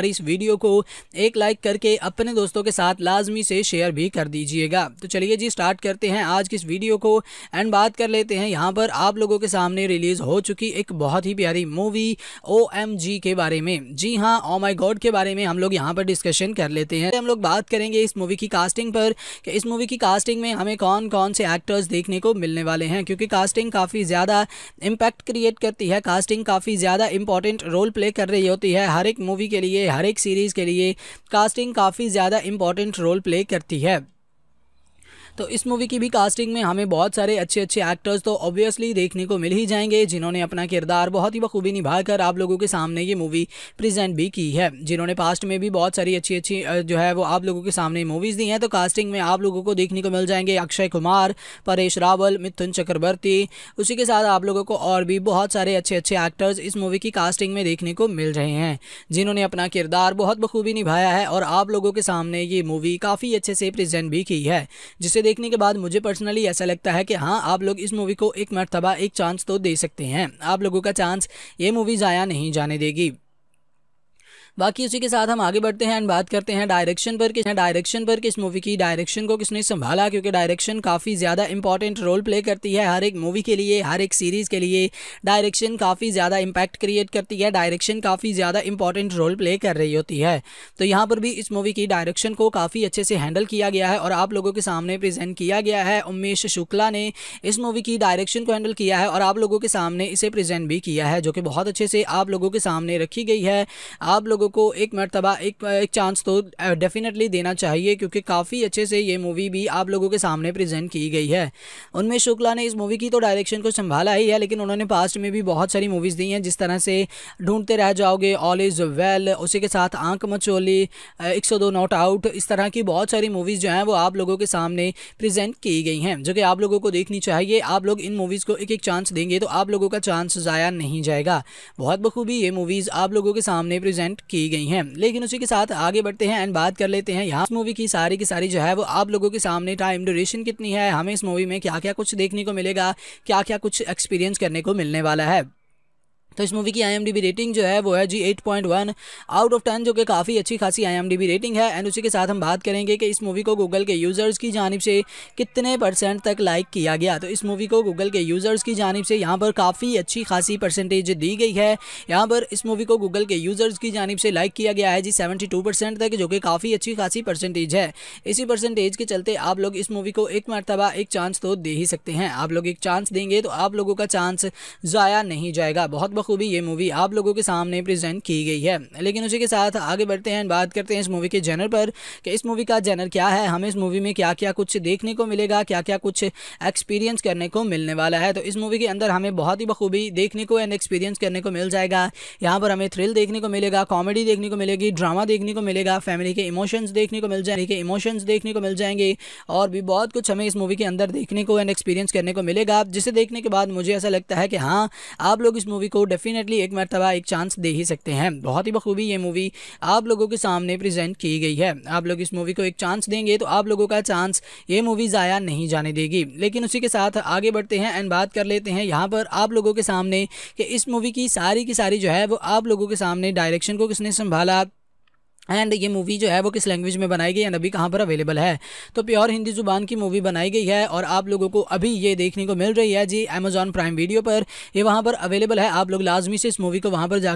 हमारी इस वीडियो को एक लाइक करके अपने दोस्तों के साथ लाजमी से शेयर भी कर दीजिएगा तो चलिए जी स्टार्ट करते हैं आज की इस वीडियो को एंड बात कर लेते हैं यहाँ पर आप लोगों के सामने रिलीज़ हो चुकी एक बहुत ही प्यारी मूवी ओ के बारे में जी हाँ ओ माई गॉड के बारे में हम लोग यहाँ पर डिस्कशन कर लेते हैं हम लोग बात करेंगे इस मूवी की कास्टिंग पर कि इस मूवी की कास्टिंग में हमें कौन कौन से एक्टर्स देखने को मिलने वाले हैं क्योंकि कास्टिंग काफ़ी ज़्यादा इम्पैक्ट क्रिएट करती है कास्टिंग काफ़ी ज़्यादा इंपॉर्टेंट रोल प्ले कर रही होती है हर एक मूवी के लिए हर एक सीरीज़ के लिए कास्टिंग काफ़ी ज़्यादा इम्पॉर्टेंट रोल प्ले करती है तो इस मूवी की भी कास्टिंग में हमें बहुत सारे अच्छे अच्छे एक्टर्स तो ऑब्वियसली देखने को मिल ही जाएंगे जिन्होंने अपना किरदार बहुत ही बखूबी निभाकर आप लोगों के सामने ये मूवी प्रेजेंट भी की है जिन्होंने पास्ट में भी बहुत सारी अच्छी अच्छी जो है वो आप लोगों के सामने मूवीज़ दी हैं तो कास्टिंग में आप लोगों को देखने को मिल जाएंगे अक्षय कुमार परेश रावल मिथुन चक्रवर्ती उसी के साथ आप लोगों को और भी बहुत सारे अच्छे अच्छे एक्टर्स इस मूवी की कास्टिंग में देखने को मिल रहे हैं जिन्होंने अपना किरदार बहुत बखूबी निभाया है और आप लोगों के सामने ये मूवी काफ़ी अच्छे से प्रेजेंट भी की है जिसे इसे देखने के बाद मुझे पर्सनली ऐसा लगता है कि हाँ आप लोग इस मूवी को एक मरतबा एक चांस तो दे सकते हैं आप लोगों का चांस ये मूवी ज़ाया नहीं जाने देगी बाकी उसी के साथ हम आगे बढ़ते हैं एंड बात करते हैं डायरेक्शन पर किस डायरेक्शन पर किस मूवी की डायरेक्शन को किसने संभाला क्योंकि डायरेक्शन काफ़ी ज़्यादा इंपॉर्टेंट रोल प्ले करती है हर एक मूवी के लिए हर एक सीरीज़ के लिए डायरेक्शन काफ़ी ज़्यादा इम्पैक्ट क्रिएट करती है डायरेक्शन काफ़ी ज़्यादा इंपॉर्टेंट रोल प्ले कर रही होती है तो यहाँ पर भी इस मूवी की डायरेक्शन को काफ़ी अच्छे से हैंडल किया गया है और आप लोगों के सामने प्रजेंट किया गया है उमेश शुक्ला ने इस मूवी की डायरेक्शन को हैंडल किया है और आप लोगों के सामने इसे प्रजेंट भी किया है जो कि बहुत अच्छे से आप लोगों के सामने रखी गई है आप लोग लोगों को एक मरतबा एक एक चांस तो डेफिनेटली देना चाहिए क्योंकि काफ़ी अच्छे से ये मूवी भी आप लोगों के सामने प्रेजेंट की गई है उनमें शुक्ला ने इस मूवी की तो डायरेक्शन को संभाला ही है लेकिन उन्होंने पास्ट में भी बहुत सारी मूवीज़ दी हैं जिस तरह से ढूंढते रह जाओगे ऑल इज़ वेल उसी के साथ आंख मचोली एक सौ दो नॉट आउट इस तरह की बहुत सारी मूवीज़ जो हैं वो आप लोगों के सामने प्रेजेंट की गई हैं जो कि आप लोगों को देखनी चाहिए आप लोग इन मूवीज़ को एक एक चांस देंगे तो आप लोगों का चांस ज़ाया नहीं जाएगा बहुत बखूबी ये मूवीज़ आप लोगों के सामने प्रेजेंट की गई हैं लेकिन उसी के साथ आगे बढ़ते हैं एंड बात कर लेते हैं यहाँ मूवी की सारी की सारी जो है वो आप लोगों के सामने टाइम ड्यूरेशन कितनी है हमें इस मूवी में क्या क्या कुछ देखने को मिलेगा क्या क्या कुछ एक्सपीरियंस करने को मिलने वाला है तो इस मूवी की आई रेटिंग जो है वो है जी 8.1 आउट ऑफ 10 जो कि काफ़ी अच्छी खासी आई रेटिंग है एंड उसी के साथ हम बात करेंगे कि इस मूवी को गूगल के यूज़र्स की जानब से कितने परसेंट तक लाइक किया गया तो इस मूवी को गूगल के यूज़र्स की जानब से यहाँ पर काफ़ी अच्छी खासी परसेंटेज दी गई है यहाँ पर इस मूवी को गूगल के यूज़र्स की जानब से लाइक किया गया है जी सेवेंटी तक जो कि काफ़ी अच्छी खासी परसेंटेज है इसी परसेंटेज के चलते आप लोग इस मूवी को एक मरतबा एक चांस तो दे ही सकते हैं आप लोग एक चांस देंगे तो आप लोगों का चांस ज़ाया नहीं जाएगा बहुत बहुत बखूबी ये मूवी आप लोगों के सामने प्रेजेंट की गई है लेकिन उसी के साथ आगे बढ़ते हैं बात करते हैं इस मूवी के जनर पर कि इस मूवी का जनर क्या है हमें इस मूवी में क्या क्या कुछ देखने को मिलेगा क्या क्या कुछ एक्सपीरियंस करने को मिलने वाला है तो इस मूवी के अंदर हमें बहुत ही बखूबी देखने को एंड एक्सपीरियंस करने को मिल जाएगा यहाँ पर हमें थ्रिल देखने को मिलेगा कॉमेडी देखने को मिलेगी ड्रामा देखने को मिलेगा फैमिली के इमोशंस देखने को मिल जाएंगे इमोशंस देखने को मिल जाएंगे और भी बहुत कुछ हमें इस मूवी के अंदर देखने को एंड एक्सपीरियंस करने को मिलेगा जिसे देखने के बाद मुझे ऐसा लगता है कि हाँ आप लोग इस मूवी को डेफिनेटली एक मरतबा एक चांस दे ही सकते हैं बहुत ही बखूबी ये मूवी आप लोगों के सामने प्रेजेंट की गई है आप लोग इस मूवी को एक चांस देंगे तो आप लोगों का चांस ये मूवी ज़ाया नहीं जाने देगी लेकिन उसी के साथ आगे बढ़ते हैं एंड बात कर लेते हैं यहाँ पर आप लोगों के सामने कि इस मूवी की सारी की सारी जो है वो आप लोगों के सामने डायरेक्शन को किसने संभाला एंड ये मूवी जो है वो किस लैंग्वेज में बनाई गई एंड अभी कहाँ पर अवेलेबल है तो प्योर हिंदी ज़ुबान की मूवी बनाई गई है और आप लोगों को अभी ये देखने को मिल रही है जी अमेजॉन प्राइम वीडियो पर ये वहाँ पर अवेलेबल है आप लोग लाजमी से इस मूवी को वहाँ पर जाकर